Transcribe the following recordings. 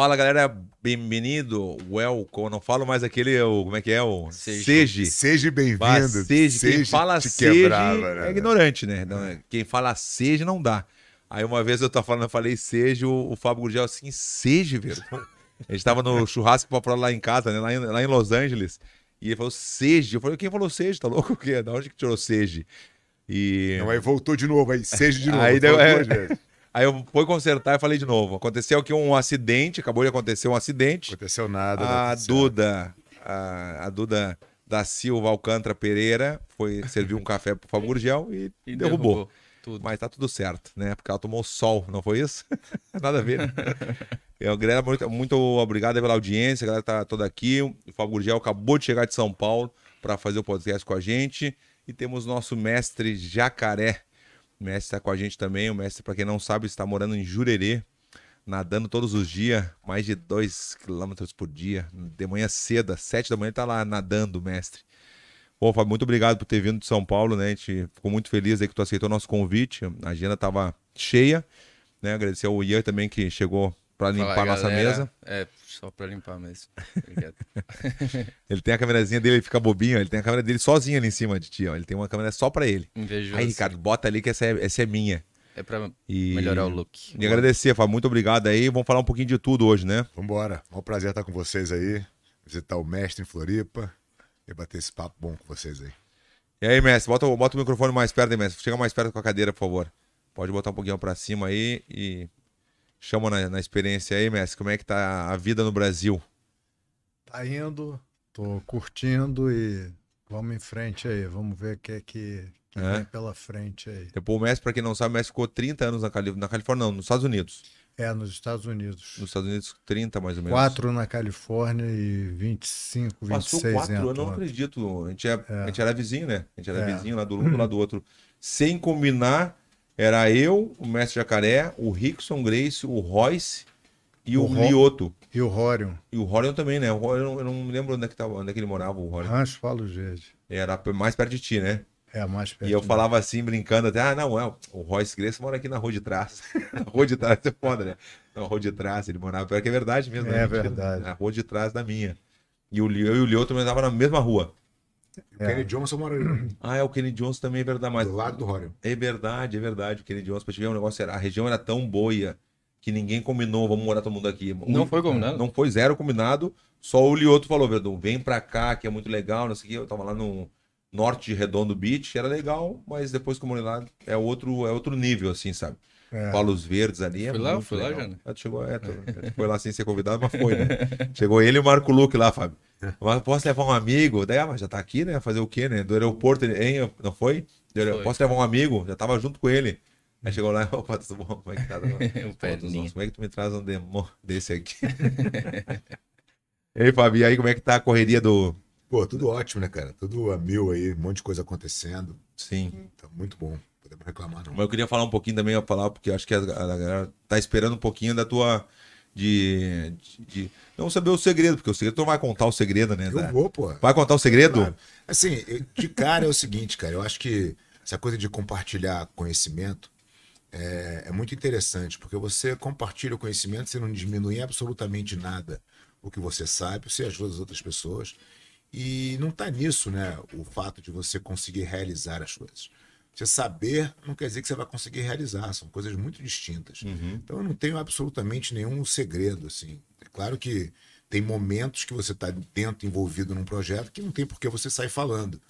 Fala galera, bem-vindo, welcome. Não falo mais aquele, o, como é que é? O Seja. Seja bem-vindo. Seja, quem fala seja né? é ignorante, né? Não, é. Quem fala seja não dá. Aí uma vez eu tava falando, eu falei seja, o, o Fábio Gurgel assim, seja, velho. A gente tava no churrasco pra lá em casa, né? Lá em, lá em Los Angeles. E ele falou seja. Eu falei, quem falou seja? Tá louco o quê? Da onde que tirou seja? E... Não, aí voltou de novo, aí seja de novo. Aí deu, é... Aí eu fui consertar e falei de novo. Aconteceu aqui um acidente, acabou de acontecer um acidente. Aconteceu nada. A aconteceu. Duda, a, a, Duda da Silva Alcântara Pereira foi servir um café pro Fábio Gurgel e, e derrubou. derrubou. Tudo. Mas tá tudo certo, né? Porque ela tomou sol, não foi isso? Nada a ver. Né? galera, muito, muito obrigado pela audiência, a galera tá toda aqui. O Fábio Gurgel acabou de chegar de São Paulo para fazer o podcast com a gente. E temos nosso mestre Jacaré o mestre está com a gente também. O mestre, para quem não sabe, está morando em Jurerê, nadando todos os dias, mais de 2 km por dia. De manhã cedo, às 7 da manhã, está lá nadando, mestre. Bom, Fábio, muito obrigado por ter vindo de São Paulo, né? A gente ficou muito feliz aí que tu aceitou o nosso convite. A agenda estava cheia, né? Agradecer ao Ian também que chegou para limpar Fala, nossa galera. mesa. É, só para limpar mesmo. Obrigado. ele tem a câmerazinha dele, ele fica bobinho, ele tem a câmera dele sozinho ali em cima de ti, ó. Ele tem uma câmera só para ele. Invejoso. Aí, Ricardo, bota ali que essa é, essa é minha. É para e... melhorar o look. E agradecer, Fábio. Muito obrigado aí. Vamos falar um pouquinho de tudo hoje, né? Vambora. É um prazer estar com vocês aí. Visitar o mestre em Floripa e bater esse papo bom com vocês aí. E aí, mestre, bota, bota o microfone mais perto aí, mestre. Chega mais perto com a cadeira, por favor. Pode botar um pouquinho para cima aí e chama na, na experiência aí, mestre, como é que tá a vida no Brasil? Tá indo, tô curtindo e vamos em frente aí, vamos ver o que é que, que é. vem pela frente aí. Depois tipo, o mestre, para quem não sabe, o ficou 30 anos na, Calif na Califórnia, não, nos Estados Unidos. É, nos Estados Unidos. Nos Estados Unidos, 30 mais ou menos. 4 na Califórnia e 25, 26 Passou 4 anos. Eu não acredito. A gente, é, é. a gente era vizinho, né? A gente era é. vizinho lá do um lado do outro. Sem combinar era eu, o Mestre Jacaré, o Rickson Grace, o Royce e o, o Ro... Lioto. E o Rorion. E o Rorion também, né? O Rorion, eu não me lembro onde é que, tava, onde é que ele morava, o Rorion. Rancho Falo Verde. Era mais perto de ti, né? É, mais perto. E eu falava mim. assim, brincando até, ah, não, é, o Royce Grace mora aqui na rua de trás. na rua de trás é foda, né? Na rua de trás, ele morava. Pior é que é verdade mesmo. Né? É, né? verdade. Na rua de trás da minha. E o, eu e o Lioto também estavam na mesma rua. O é. Kenny Johnson mora ali. Ah, é, o Kenny Johnson também é verdade. Mas... Do lado do Rório. É verdade, é verdade. O Kenny Johnson, pra ver um negócio era... A região era tão boia que ninguém combinou, vamos morar todo mundo aqui. Não foi combinado? Não foi zero combinado, só o Lioto falou, Verdun, vem pra cá, que é muito legal, não sei o que. Eu tava lá no norte de Redondo Beach, era legal, mas depois que eu lá, é outro, é outro nível, assim, sabe? É. Palos Verdes ali. É fui lá, fui lá, Jana. É, chegou, é, tô, é, foi lá sem ser convidado, mas foi, né? Chegou ele e o Marco Luque lá, Fábio. Mas posso levar um amigo? Daí, ah, mas já tá aqui, né? Fazer o quê, né? Do aeroporto, hein? Não foi? foi posso levar um amigo? Já tava junto com ele. Aí chegou lá, opa, tudo bom? Como é que tá? o perninho. Como é que tu me traz um demônio desse aqui? Ei, Fabi, aí como é que tá a correria do... Pô, tudo ótimo, né, cara? Tudo a mil aí, um monte de coisa acontecendo. Sim. Tá muito bom. Podemos reclamar, não. Mas eu queria falar um pouquinho também, eu falar, porque eu acho que a, a galera tá esperando um pouquinho da tua de, de, de, não saber o segredo, porque o segredo tu não vai contar o segredo, né? Eu vou, pô. Vai contar o segredo? Claro. Assim, de cara é o seguinte, cara, eu acho que essa coisa de compartilhar conhecimento é, é muito interessante, porque você compartilha o conhecimento, você não diminui absolutamente nada o que você sabe, você ajuda as outras pessoas. E não está nisso, né? O fato de você conseguir realizar as coisas. Você saber não quer dizer que você vai conseguir realizar, são coisas muito distintas. Uhum. Então eu não tenho absolutamente nenhum segredo, assim. É claro que tem momentos que você está dentro, envolvido num projeto, que não tem por que você sair falando.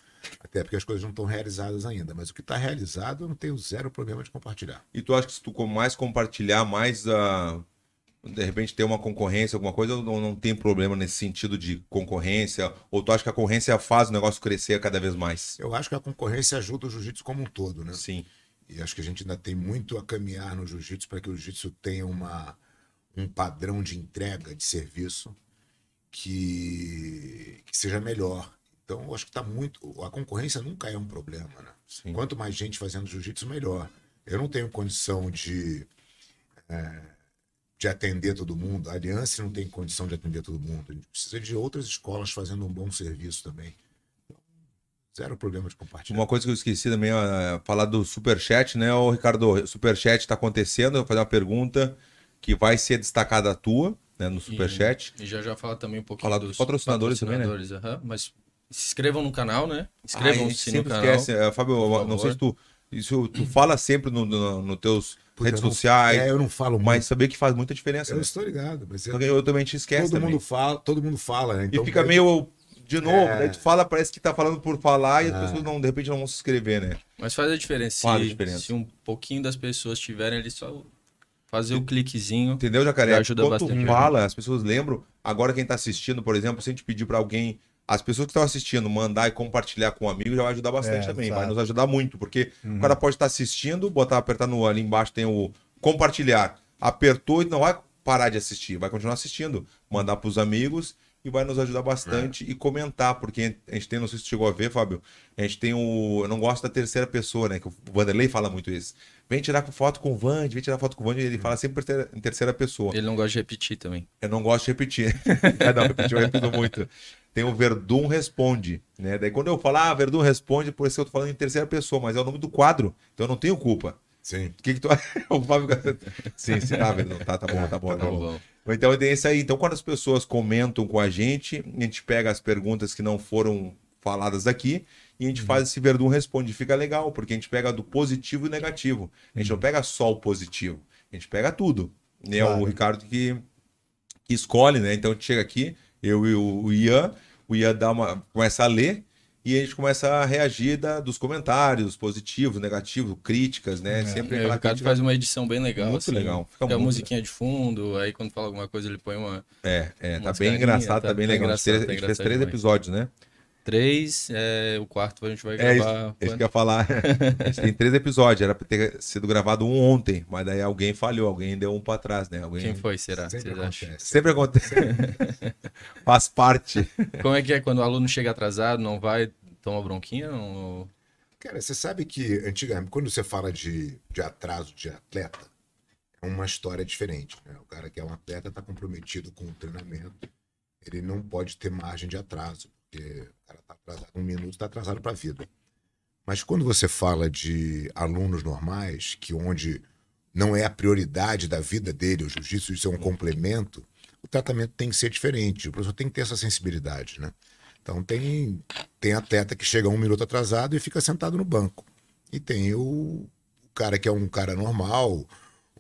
Até porque as coisas não estão realizadas ainda. Mas o que está realizado, eu não tenho zero problema de compartilhar. E tu acha que se tu mais compartilhar, mais a. Uh de repente ter uma concorrência, alguma coisa, ou não, não tem problema nesse sentido de concorrência? Ou tu acha que a concorrência faz o negócio crescer cada vez mais? Eu acho que a concorrência ajuda o jiu-jitsu como um todo, né? Sim. E acho que a gente ainda tem muito a caminhar no jiu-jitsu para que o jiu-jitsu tenha uma, um padrão de entrega de serviço que, que seja melhor. Então, eu acho que está muito. A concorrência nunca é um problema, né? Sim. Quanto mais gente fazendo jiu-jitsu, melhor. Eu não tenho condição de. É, de atender todo mundo. A Aliança não tem condição de atender todo mundo. A gente precisa de outras escolas fazendo um bom serviço também. Então, zero problema de compartilhar. Uma coisa que eu esqueci também, é falar do Superchat, né, o Ricardo? O Superchat está acontecendo, eu vou fazer uma pergunta que vai ser destacada a tua, né, no Superchat. E, e já já fala também um pouquinho fala dos patrocinadores, patrocinadores também, né? Uhum, mas se inscrevam no canal, né? Ah, Inscrevam-se ah, no canal. Esquece. É, Fábio, não sei se tu, isso, tu fala sempre nos no, no teus redes não, sociais. É, eu não falo muito. Mas saber que faz muita diferença. Eu né? estou ligado. Mas eu, eu também te esqueço. Todo também. mundo fala, todo mundo fala, né? Então, e fica é meio. De novo, é. aí tu fala, parece que tá falando por falar e as é. pessoas não, de repente não vão se inscrever, né? Mas faz a diferença. Faz a diferença. Se um pouquinho das pessoas tiverem ali só fazer o um cliquezinho. Entendeu, Jacaré? Ajuda Quando bastante. fala, as pessoas lembram. Agora quem tá assistindo, por exemplo, se a gente pedir para alguém as pessoas que estão assistindo mandar e compartilhar com um amigo já vai ajudar bastante é, também. Sabe. Vai nos ajudar muito, porque uhum. o cara pode estar tá assistindo, botar, apertar no ali embaixo tem o compartilhar. Apertou e não vai parar de assistir, vai continuar assistindo. Mandar para os amigos e vai nos ajudar bastante é. e comentar, porque a gente tem, não sei se chegou a ver, Fábio, a gente tem o. Eu não gosto da terceira pessoa, né? Que o Vanderlei fala muito isso. Vem tirar foto com o Vand, vem tirar foto com o Vand, ele hum. fala sempre em terceira pessoa. Ele não gosta de repetir também. Eu não gosto de repetir. é, não, repetir eu repito muito tem o Verdun Responde. Né? Daí quando eu falar, ah, Verdun Responde, por isso que eu tô falando em terceira pessoa, mas é o nome do quadro, então eu não tenho culpa. Sim. O que, que tu o Fábio Sim, sim, tá, Verdun. Tá, tá bom, tá bom, tá, tá bom. bom. Então é isso aí. Então, quando as pessoas comentam com a gente, a gente pega as perguntas que não foram faladas aqui e a gente uhum. faz esse Verdun Responde. Fica legal, porque a gente pega do positivo e negativo. A gente uhum. não pega só o positivo, a gente pega tudo. E é né, o Ricardo que, que escolhe, né? Então, a gente chega aqui eu e o Ian, o Ian dá uma, começa a ler e a gente começa a reagir da, dos comentários positivos, negativos, críticas, né? É, Sempre é, aquela crítica... faz uma edição bem legal. Muito assim, legal. Fica, fica a musiquinha legal. de fundo, aí quando fala alguma coisa ele põe uma. É, é tá bem engraçado, tá, tá bem legal. Engraçado, a gente tá fez três demais. episódios, né? três, é, o quarto a gente vai é gravar. É isso que eu ia falar. tem três episódios, era pra ter sido gravado um ontem, mas daí alguém falhou, alguém deu um pra trás, né? Alguém... Quem foi, será? Sempre Vocês acontece. Acham? Sempre acontece. Faz parte. Como é que é quando o aluno chega atrasado, não vai, toma bronquinha? Não... Cara, você sabe que antigamente, quando você fala de, de atraso de atleta, é uma história diferente. Né? O cara que é um atleta está comprometido com o treinamento, ele não pode ter margem de atraso porque o cara tá atrasado um minuto, está atrasado para a vida. Mas quando você fala de alunos normais, que onde não é a prioridade da vida dele, o jiu-jitsu isso é um complemento, o tratamento tem que ser diferente. O professor tem que ter essa sensibilidade, né? Então tem, tem atleta que chega um minuto atrasado e fica sentado no banco. E tem o, o cara que é um cara normal,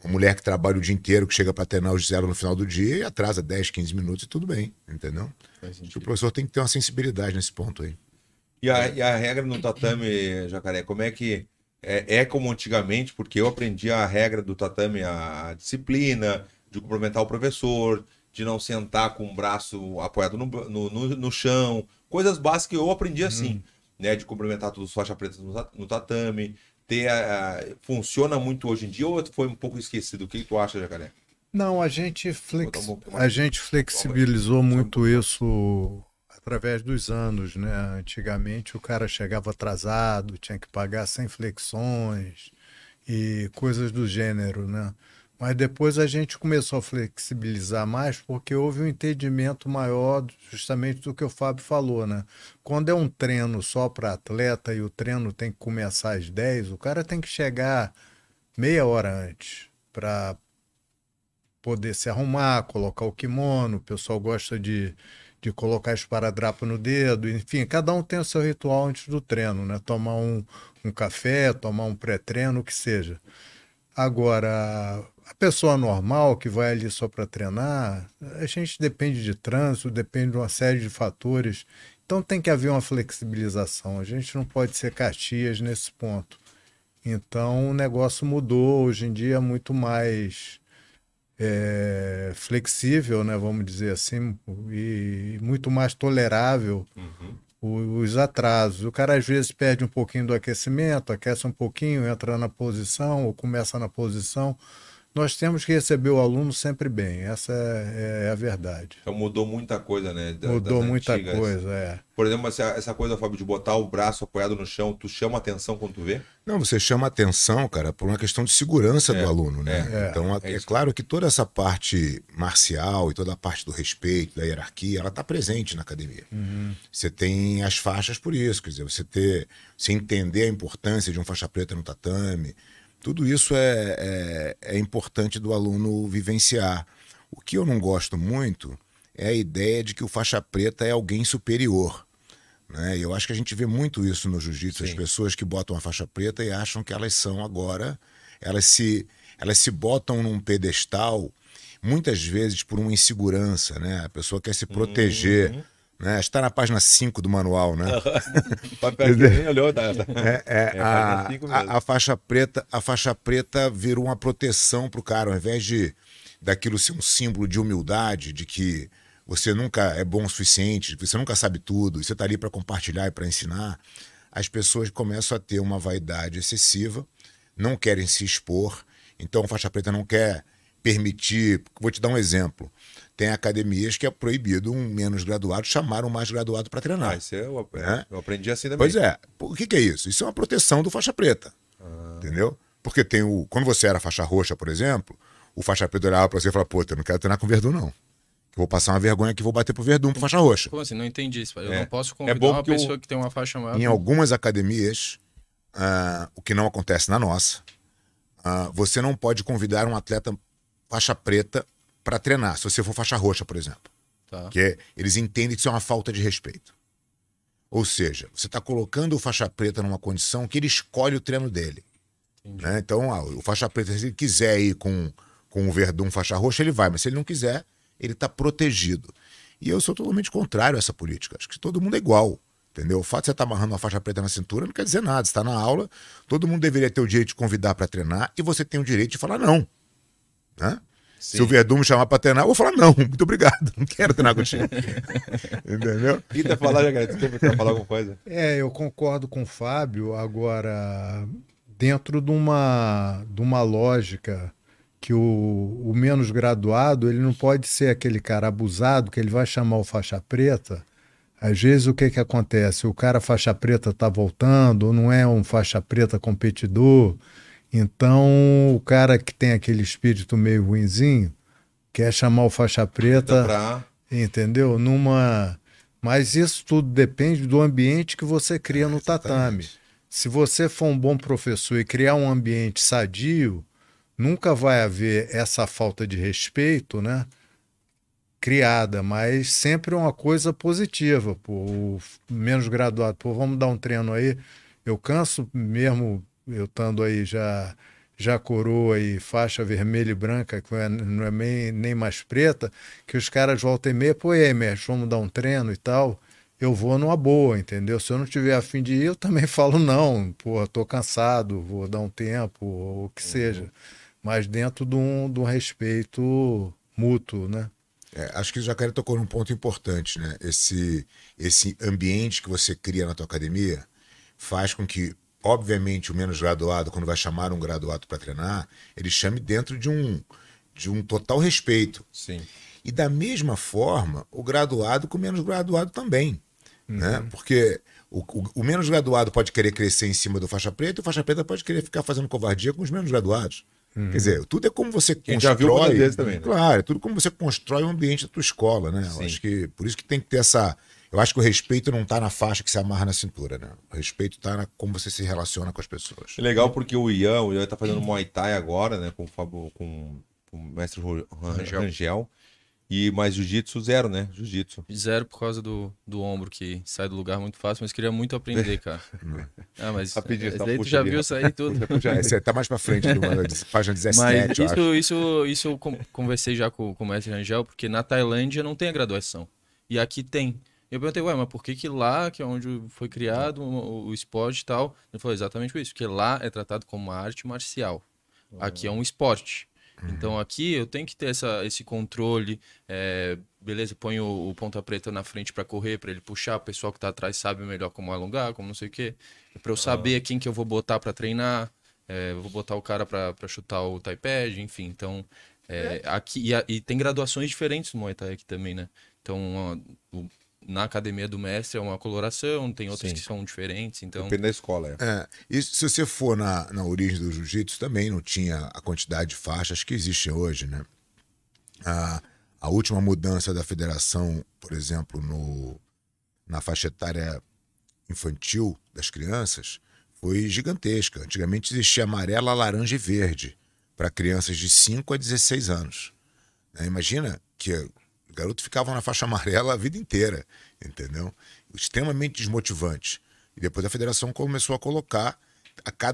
uma mulher que trabalha o dia inteiro, que chega para treinar os zero no final do dia e atrasa 10, 15 minutos e tudo bem, entendeu? O professor tem que ter uma sensibilidade nesse ponto aí. E a, e a regra no tatame, Jacaré, como é que é, é, como antigamente? Porque eu aprendi a regra do tatame, a disciplina, de cumprimentar o professor, de não sentar com o braço apoiado no, no, no, no chão, coisas básicas que eu aprendi assim, hum. né? De cumprimentar todos os faixa pretas no, no tatame, ter a, a, funciona muito hoje em dia ou foi um pouco esquecido? O que tu acha, Jacaré? Não, a gente, flex... a gente flexibilizou muito isso através dos anos, né? Antigamente o cara chegava atrasado, tinha que pagar sem flexões e coisas do gênero, né? Mas depois a gente começou a flexibilizar mais porque houve um entendimento maior justamente do que o Fábio falou, né? Quando é um treino só para atleta e o treino tem que começar às 10, o cara tem que chegar meia hora antes para poder se arrumar, colocar o kimono, o pessoal gosta de, de colocar esparadrapo no dedo, enfim, cada um tem o seu ritual antes do treino, né? Tomar um, um café, tomar um pré-treino, o que seja. Agora, a pessoa normal que vai ali só para treinar, a gente depende de trânsito, depende de uma série de fatores. Então tem que haver uma flexibilização. A gente não pode ser Caxias nesse ponto. Então o negócio mudou. Hoje em dia é muito mais é, flexível, né, vamos dizer assim, e muito mais tolerável uhum. os, os atrasos. O cara às vezes perde um pouquinho do aquecimento, aquece um pouquinho, entra na posição ou começa na posição nós temos que receber o aluno sempre bem, essa é, é a verdade. Então mudou muita coisa, né? Da, mudou muita coisa, é. Por exemplo, essa, coisa, Fábio, de botar o braço apoiado no chão, tu chama atenção quando tu vê? Não, você chama atenção, cara, por uma questão de segurança é, do aluno, né? É, então, é, é, claro que toda essa parte marcial e toda a parte do respeito, da hierarquia, ela está presente na academia. Uhum. Você tem as faixas por isso, quer dizer, você ter, você entender a importância de um faixa preta no tatame, tudo isso é, é, é importante do aluno vivenciar. O que eu não gosto muito é a ideia de que o faixa preta é alguém superior. Né? Eu acho que a gente vê muito isso no jiu-jitsu, as pessoas que botam a faixa preta e acham que elas são agora, elas se, elas se botam num pedestal, muitas vezes por uma insegurança, né? A pessoa quer se proteger. Uhum. Né? Está na página 5 do manual, né? papel aqui nem é olhou, tá? É, é, é a, a, a, faixa preta, a faixa preta virou uma proteção para o cara, ao invés de daquilo ser um símbolo de humildade, de que você nunca é bom o suficiente, você nunca sabe tudo, e você está ali para compartilhar e para ensinar, as pessoas começam a ter uma vaidade excessiva, não querem se expor, então a faixa preta não quer permitir. Vou te dar um exemplo. Tem academias que é proibido um menos graduado chamar um mais graduado para treinar. Ah, isso é, eu, né? eu aprendi assim também. Pois é. O que, que, é isso? Isso é uma proteção do faixa preta. Ah. Entendeu? Porque tem o. Quando você era faixa roxa, por exemplo, o faixa preta olhava para você e falava, pô, eu não quero treinar com verdão não vou passar uma vergonha que vou bater pro Verdun pro faixa roxa. Como assim? Não entendi isso. Eu é. não posso é convidar é uma pessoa eu... que tem uma faixa maior. Em algumas academias, uh, o que não acontece na nossa, uh, você não pode convidar um atleta faixa preta para treinar, se você for faixa roxa, por exemplo. Tá. Que é, eles entendem que isso é uma falta de respeito. Ou seja, você está colocando o faixa preta numa condição que ele escolhe o treino dele. Né? Então, ah, o faixa preta, se ele quiser ir com, com o verdão faixa roxa, ele vai, mas se ele não quiser, ele está protegido. E eu sou totalmente contrário a essa política. Acho que todo mundo é igual. Entendeu? O fato de você estar tá amarrando uma faixa preta na cintura não quer dizer nada. Você está na aula, todo mundo deveria ter o direito de convidar para treinar e você tem o direito de falar não. Né? Sim. Se o Verdun me chamar para treinar, eu vou falar, não, muito obrigado, não quero treinar contigo. Entendeu? Pita falar, já, galera, quer falar alguma coisa? É, eu concordo com o Fábio, agora, dentro de uma, de uma lógica que o, o menos graduado, ele não pode ser aquele cara abusado, que ele vai chamar o faixa preta, às vezes o que, que acontece? O cara faixa preta está voltando, ou não é um faixa preta competidor, então, o cara que tem aquele espírito meio ruinzinho quer chamar o faixa preta, pra... entendeu? Numa mas isso tudo depende do ambiente que você cria é, no tatame. Se você for um bom professor e criar um ambiente sadio, nunca vai haver essa falta de respeito, né? Criada, mas sempre uma coisa positiva. Pô, menos graduado, pô, vamos dar um treino aí. Eu canso mesmo eu estando aí já já coroa e faixa vermelha e branca, que é, não é nem, nem mais preta, que os caras voltam e meia, pô, mestre, vamos dar um treino e tal. Eu vou numa boa, entendeu? Se eu não tiver afim de ir, eu também falo, não, pô, tô cansado, vou dar um tempo, ou o que uhum. seja. Mas dentro de um, de um respeito mútuo, né? É, acho que o Jacaré tocou num ponto importante, né? Esse, esse ambiente que você cria na tua academia faz com que obviamente, o menos graduado, quando vai chamar um graduado para treinar, ele chame dentro de um, de um total respeito. Sim. E da mesma forma, o graduado com o menos graduado também. Né? Uhum. Né? Porque o, o, o, menos graduado pode querer crescer em cima do faixa preta, e o faixa preta pode querer ficar fazendo covardia com os menos graduados. Uhum. Quer dizer, tudo é como você Quem constrói. Já viu também, né? Claro, é tudo como você constrói o ambiente da tua escola, né? Eu acho que por isso que tem que ter essa eu acho que o respeito não está na faixa que se amarra na cintura, né? O respeito está na como você se relaciona com as pessoas. legal porque o Ian, o Ian tá fazendo Muay Thai agora, né? Com o com, com o mestre Rangel. Rangel. E mais jiu-jitsu zero, né? Jiu-jitsu. Zero por causa do, do ombro, que sai do lugar muito fácil, mas queria muito aprender, cara. É. ah, mas Rapidinho, tá, tu já viu né? sair tudo. Puxa, é, tá mais pra frente, página 17, mas isso, isso, isso eu conversei já com, com o mestre Rangel, porque na Tailândia não tem a graduação. E aqui tem eu perguntei, ué, mas por que que lá, que é onde foi criado o, o esporte e tal, ele falou exatamente isso, porque lá é tratado como arte marcial. Aqui é um esporte. Uhum. Então aqui eu tenho que ter essa, esse controle. É, beleza, põe o, o, ponta preta na frente para correr, para ele puxar. O pessoal que tá atrás sabe melhor como alongar, como não sei o quê. É para eu saber quem que eu vou botar para treinar. É, vou botar o cara para chutar o taipad, enfim. Então, eh, é, aqui e, e, tem graduações diferentes no Muay Thai aqui também, né? Então, o, na academia do mestre é uma coloração, tem outras Sim. que são diferentes, então... Depende da escola, é. é e se você for na, na origem do jiu-jitsu, também não tinha a quantidade de faixas que existe hoje, né? A, a última mudança da federação, por exemplo, no, na faixa etária infantil das crianças, foi gigantesca. Antigamente existia amarela, laranja e verde para crianças de 5 a 16 anos. Né? Imagina que Garotos ficavam na faixa amarela a vida inteira, entendeu? Extremamente desmotivante. E depois a federação começou a colocar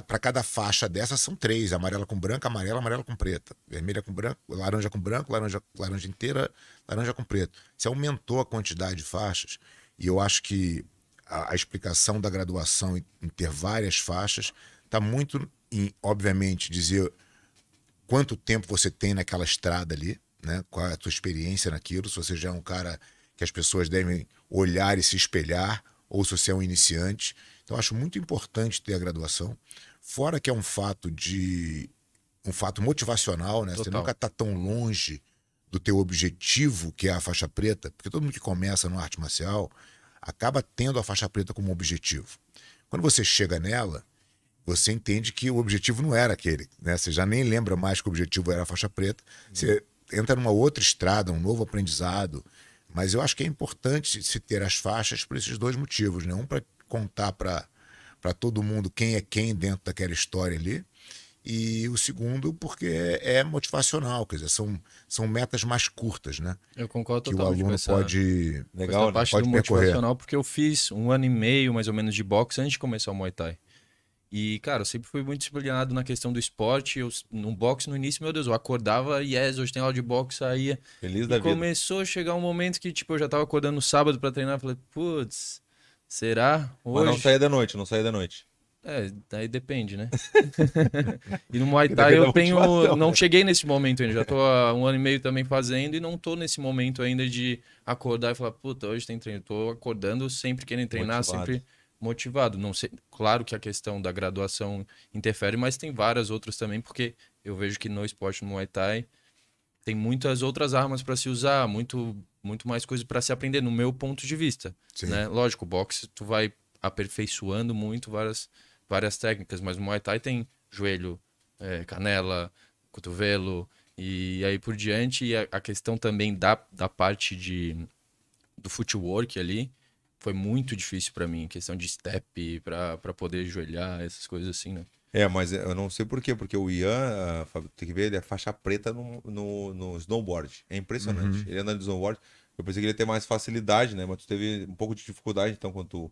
para cada faixa dessa são três: amarela com branca, amarela, amarela com preta, vermelha com branco, laranja com branco, laranja, laranja inteira, laranja com preto. Você aumentou a quantidade de faixas, e eu acho que a, a explicação da graduação em ter várias faixas está muito em, obviamente, dizer quanto tempo você tem naquela estrada ali, né? Qual é a tua experiência naquilo? Se você já é um cara que as pessoas devem olhar e se espelhar, ou se você é um iniciante. Então, acho muito importante ter a graduação. Fora que é um fato de um fato motivacional, né? Total. Você nunca está tão longe do teu objetivo, que é a faixa preta, porque todo mundo que começa no arte marcial acaba tendo a faixa preta como objetivo. Quando você chega nela, você entende que o objetivo não era aquele, né? Você já nem lembra mais que o objetivo era a faixa preta. Você entra numa outra estrada, um novo aprendizado. Mas eu acho que é importante se ter as faixas por esses dois motivos. Né? Um, para contar para todo mundo quem é quem dentro daquela história ali. E o segundo, porque é, é motivacional, quer dizer, são, são metas mais curtas, né? Eu concordo que totalmente. Que o aluno pode, legal, né? parte pode do percorrer. porque eu fiz um ano e meio, mais ou menos, de boxe antes de começar o Muay Thai. E, cara, eu sempre fui muito disciplinado na questão do esporte. Eu, no boxe, no início, meu Deus, eu acordava, yes, hoje tem aula de boxe, saía. Feliz da vida. começou a chegar um momento que, tipo, eu já tava acordando no sábado para treinar. Falei, putz, será? Hoje? Mas não saía da noite, não saía da noite. É, daí depende, né? e no Muay Thai eu tenho. Não né? cheguei nesse momento ainda. Já tô há um ano e meio também fazendo e não tô nesse momento ainda de acordar e falar, puta, hoje tem treino. Tô acordando sempre querendo treinar, Motivado. sempre motivado. Não sei, claro que a questão da graduação interfere, mas tem várias outras também, porque eu vejo que no esporte no Muay Thai tem muitas outras armas para se usar, muito muito mais coisas para se aprender no meu ponto de vista, Sim. né? Lógico, boxe tu vai aperfeiçoando muito várias várias técnicas, mas Muay Thai tem joelho, é, canela, cotovelo e aí por diante, e a, a questão também da, da parte de do footwork ali, foi muito difícil para mim, questão de step, para poder joelhar, essas coisas assim, né? É, mas eu não sei por quê, porque o Ian, Fábio, tem que ver, ele é faixa preta no, no, no snowboard. É impressionante. Uhum. Ele anda no snowboard. Eu pensei que ele ia ter mais facilidade, né? Mas tu teve um pouco de dificuldade, então, quanto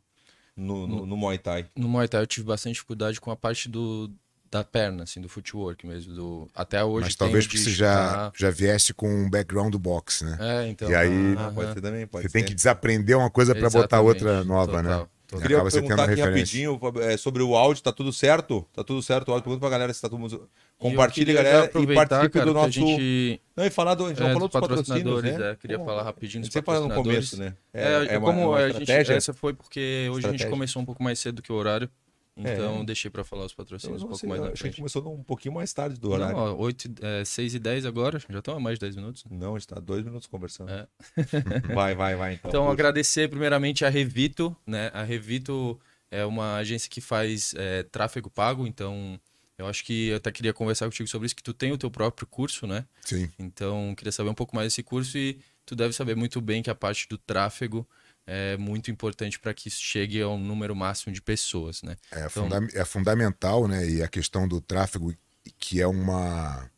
No, no, no, no Muay Thai. No Muay Thai eu tive bastante dificuldade com a parte do, da perna, assim, do footwork mesmo, do até hoje. Mas talvez porque você já, já viesse com um background do boxe, né? É, então. E aí ah, pode ah. ser também, pode você ser. tem que desaprender uma coisa para botar outra nova, Total. né? Total. Queria Acaba perguntar aqui rapidinho é, sobre o áudio, tá tudo certo? Tá tudo certo? O áudio pergunta pra galera se tá tudo mundo... Compartilhe, galera, e participe cara, do nosso. Gente... Não, e falar do. A gente é, não falou dos patrocinadores, né? É, queria Pô, falar rapidinho você falou no começo, né? É, é, é, é uma, como é uma a gente. Essa foi porque hoje a gente começou um pouco mais cedo que o horário. É. Então é. deixei para falar os patrocínios então, um pouco sei, assim, mais acho que a gente começou um pouquinho mais tarde do horário. Não, ó, 8, é, 6 e 10 agora, já estão a mais de 10 minutos. Não, a gente tá dois minutos conversando. É. vai, vai, vai. Então, então agradecer primeiramente a Revito, né? A Revito é uma agência que faz é, tráfego pago, então eu acho que eu até queria conversar contigo sobre isso, que tu tem o teu próprio curso, né? Sim. Então, queria saber um pouco mais desse curso e tu deve saber muito bem que a parte do tráfego é muito importante para que isso chegue ao número máximo de pessoas, né? É, então... funda é fundamental, né? E a questão do tráfego, que é uma...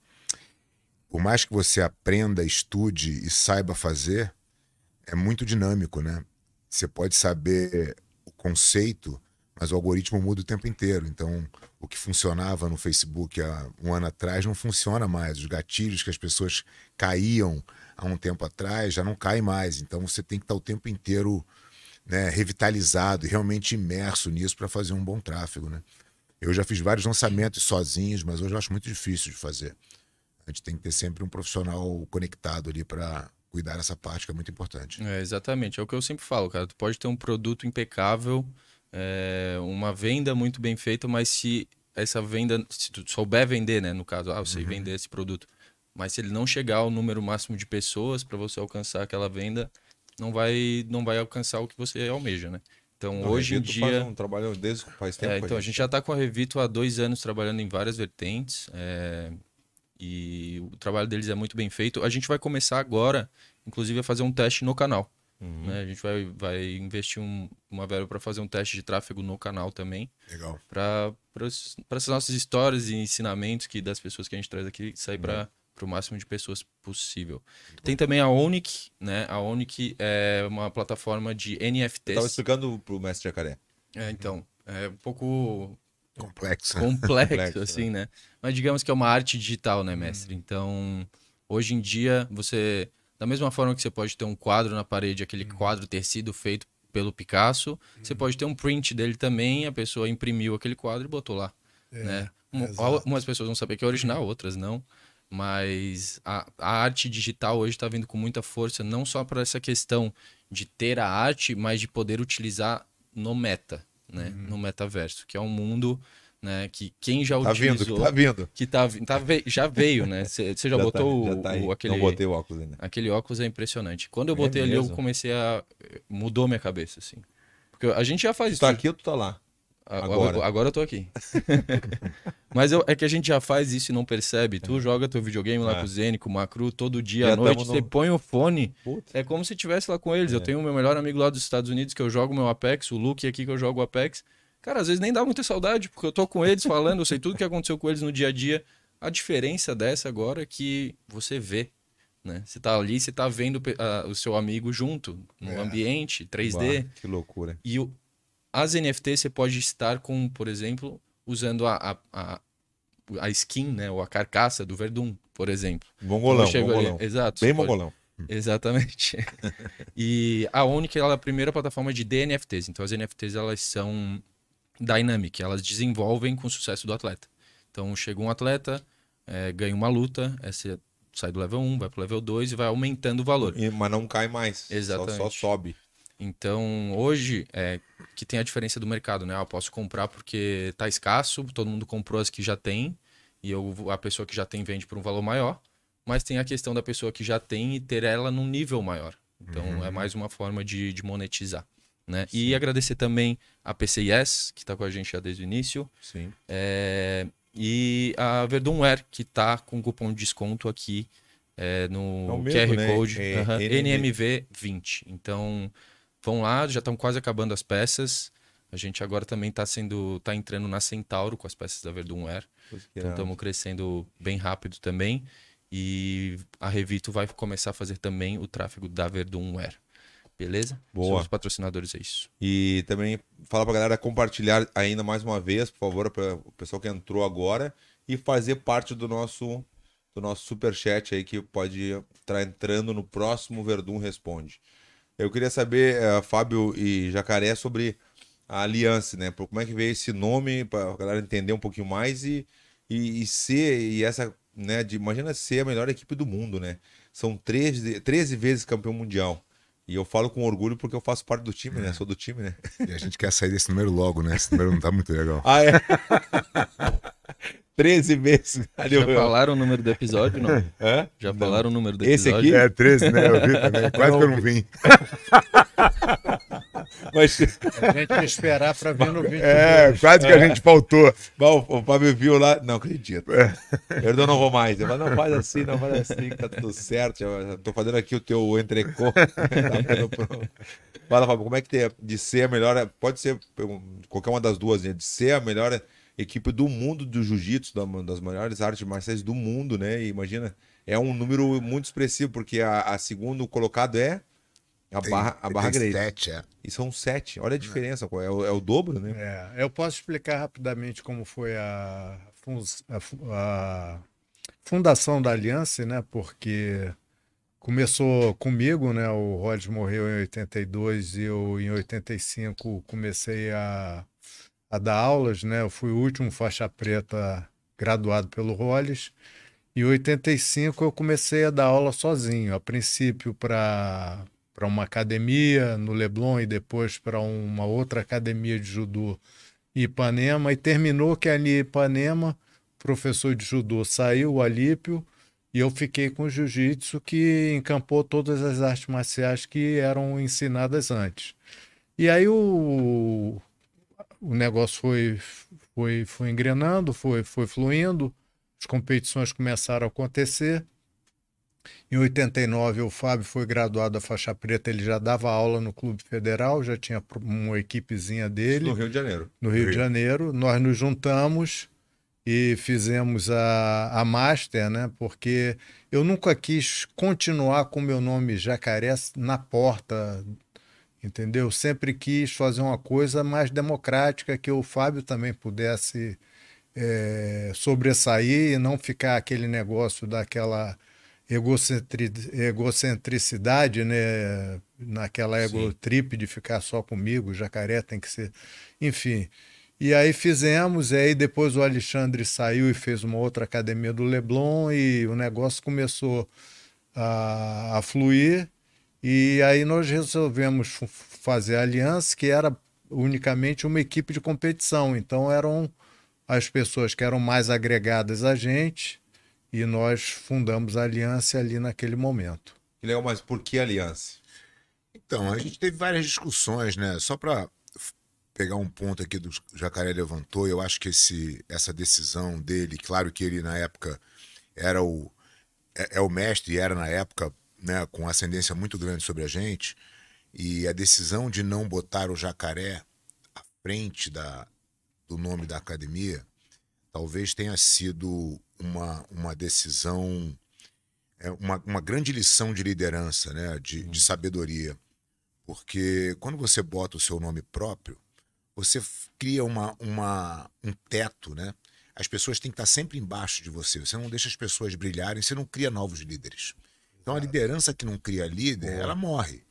Por mais que você aprenda, estude e saiba fazer, é muito dinâmico, né? Você pode saber o conceito, mas o algoritmo muda o tempo inteiro. Então, o que funcionava no Facebook há um ano atrás não funciona mais. Os gatilhos que as pessoas caíam há um tempo atrás, já não cai mais. Então você tem que estar o tempo inteiro né, revitalizado, realmente imerso nisso para fazer um bom tráfego. Né? Eu já fiz vários lançamentos sozinhos, mas hoje eu acho muito difícil de fazer. A gente tem que ter sempre um profissional conectado ali para cuidar dessa parte que é muito importante. É, exatamente, é o que eu sempre falo, cara. Tu pode ter um produto impecável, é, uma venda muito bem feita, mas se essa venda, se tu souber vender, né? No caso, ah, eu sei uhum. vender esse produto. Mas se ele não chegar ao número máximo de pessoas para você alcançar aquela venda, não vai não vai alcançar o que você almeja, né? Então, não, hoje em dia. Faz um trabalho desde faz tempo. É, então, a gente tá já está com a Revito há dois anos trabalhando em várias vertentes. É... E o trabalho deles é muito bem feito. A gente vai começar agora, inclusive, a fazer um teste no canal. Uhum. Né? A gente vai, vai investir um, uma verba para fazer um teste de tráfego no canal também. Legal. Para essas nossas histórias e ensinamentos que das pessoas que a gente traz aqui sair uhum. para para o máximo de pessoas possível. Tem bom. também a Onic, né? A Onic é uma plataforma de NFTs. Estava explicando para o mestre Jacaré. É, então, é um pouco complexo, complexo né? assim, né? Mas digamos que é uma arte digital, né, mestre? Hum. Então, hoje em dia, você da mesma forma que você pode ter um quadro na parede, aquele hum. quadro ter sido feito pelo Picasso, hum. você pode ter um print dele também, a pessoa imprimiu aquele quadro e botou lá, é, né? Um, algumas pessoas vão saber que é original, outras não. Mas a, a arte digital hoje está vindo com muita força, não só para essa questão de ter a arte, mas de poder utilizar no meta, né? Uhum. No metaverso, que é um mundo né? Que quem já tá utilizou... Vindo, tá vindo. Que tá, tá já veio, né? Você já, já, tá botou tá, já tá o, aquele... Não botei o óculos ainda. Aquele óculos é impressionante. Quando eu é botei é ali, eu comecei a... Mudou minha cabeça, assim. Porque a gente já faz tu tá isso. tá aqui ou tu tá lá? Agora. Agora eu tô aqui. Mas eu, é que a gente já faz isso e não percebe. Tu é. joga teu videogame lá é. com o Zene, com o Macru, todo dia à noite, você no... põe o fone. Puta. É como se estivesse lá com eles. É. Eu tenho o meu melhor amigo lá dos Estados Unidos que eu jogo meu Apex, o Luke aqui que eu jogo o Apex. Cara, às vezes nem dá muita saudade, porque eu tô com eles falando, eu sei tudo que aconteceu com eles no dia a dia. A diferença dessa agora é que você vê, né? Você tá ali, você tá vendo uh, o seu amigo junto, no é. ambiente 3D. Uau, que loucura. E o, as NFTs você pode estar com, por exemplo, usando a, a, a, skin, né? Ou a carcaça do Verdun, por exemplo. Mongolão, então mongolão. Ali, exato. Bem pode... mongolão. Hum. Exatamente. e a Onic é a primeira plataforma de DNFTs. Então as NFTs elas são dynamic, elas desenvolvem com o sucesso do atleta. Então chega um atleta, é, ganha uma luta, essa é, sai do level 1, vai pro level 2 e vai aumentando o valor. E, mas não cai mais. Exatamente. Só, só sobe. Então, hoje, é, que tem a diferença do mercado, né? Ah, eu posso comprar porque tá escasso, todo mundo comprou as que já tem, e eu, a pessoa que já tem vende por um valor maior, mas tem a questão da pessoa que já tem e ter ela num nível maior. Então, uhum. é mais uma forma de, de monetizar. Né? E agradecer também a PCIS, que está com a gente já desde o início. Sim. É, e a Verdunware, que está com cupom de desconto aqui é, no é mesmo, QR né? Code. É, uhum, NMV20. Então, vão lá, já estão quase acabando as peças. A gente agora também está sendo, tá entrando na Centauro com as peças da Verdunware. Então estamos crescendo bem rápido também. E a Revito vai começar a fazer também o tráfego da Verdunware. Beleza? Boa. São os patrocinadores, é isso. E também fala pra galera compartilhar ainda mais uma vez, por favor, para o pessoal que entrou agora e fazer parte do nosso do nosso super chat aí que pode estar entrando no próximo Verdun Responde. Eu queria saber, uh, Fábio e Jacaré, sobre a Aliança, né? Como é que veio esse nome, para a galera entender um pouquinho mais e, e, e ser, e essa, né? De, imagina ser a melhor equipe do mundo, né? São 13, 13 vezes campeão mundial. E eu falo com orgulho porque eu faço parte do time, né? É. Sou do time, né? E a gente quer sair desse número logo, né? Esse número não tá muito legal. Ah, é? 13 vezes. Já falaram o número do episódio, não? Hã? Já não. falaram o número do episódio? Esse aqui? É, 13, né? Eu vi também. Quase não, que eu não vim. Mas... A gente ia esperar para ver no vídeo. É, quase que a é. gente faltou. Bom, o Fábio viu lá. Não acredito. É. Eu não vou mais. Eu falo, não faz assim, não faz assim, tá tudo certo. Eu tô fazendo aqui o teu entrecô. Tá fala, Fábio, como é que tem de ser a melhor? Pode ser qualquer uma das duas, né? De ser a melhor equipe do mundo do jiu-jitsu, das maiores artes marciais do mundo, né? E imagina, é um número muito expressivo, porque a, a segundo colocado é a tem, barra, a barra grade. Sete, é. E são sete. Olha a é. diferença, é, é, o, é o, dobro, né? É, eu posso explicar rapidamente como foi a, a, a fundação da Aliança, né? Porque começou comigo, né? O Rhodes morreu em 82 e eu, em 85, comecei a a dar aulas, né? Eu fui o último faixa preta graduado pelo Rolles. Em 85 eu comecei a dar aula sozinho, a princípio para para uma academia no Leblon e depois para uma outra academia de judô em Ipanema e terminou que ali em Ipanema professor de judô saiu o Alípio e eu fiquei com o jiu-jitsu que encampou todas as artes marciais que eram ensinadas antes. E aí o o negócio foi, foi, foi engrenando, foi, foi fluindo, as competições começaram a acontecer. Em 89, o Fábio foi graduado da faixa preta, ele já dava aula no Clube Federal, já tinha uma equipezinha dele. no Rio de Janeiro. No Rio, Rio. de Janeiro. Nós nos juntamos e fizemos a, a Master, né? Porque eu nunca quis continuar com o meu nome Jacaré na porta entendeu? Sempre quis fazer uma coisa mais democrática, que o Fábio também pudesse é, sobressair e não ficar aquele negócio daquela egocentri egocentricidade, né? naquela egotrip de ficar só comigo, o jacaré tem que ser. Enfim. E aí fizemos, e aí depois o Alexandre saiu e fez uma outra academia do Leblon, e o negócio começou a, a fluir. E aí nós resolvemos fazer a aliança, que era unicamente uma equipe de competição. Então eram as pessoas que eram mais agregadas a gente e nós fundamos a aliança ali naquele momento. Que legal, mas por que aliança? Então, a gente teve várias discussões, né? Só para pegar um ponto aqui do Jacaré levantou, eu acho que esse, essa decisão dele, claro que ele na época era o é, é o mestre e era na época né, com ascendência muito grande sobre a gente, e a decisão de não botar o jacaré à frente da, do nome da academia talvez tenha sido uma, uma decisão, é, uma, uma grande lição de liderança, né, de, de uhum. sabedoria. Porque quando você bota o seu nome próprio, você cria uma, uma, um teto, né? As pessoas têm que estar sempre embaixo de você. Você não deixa as pessoas brilharem, você não cria novos líderes. Então a liderança que não cria líder, é. ela morre.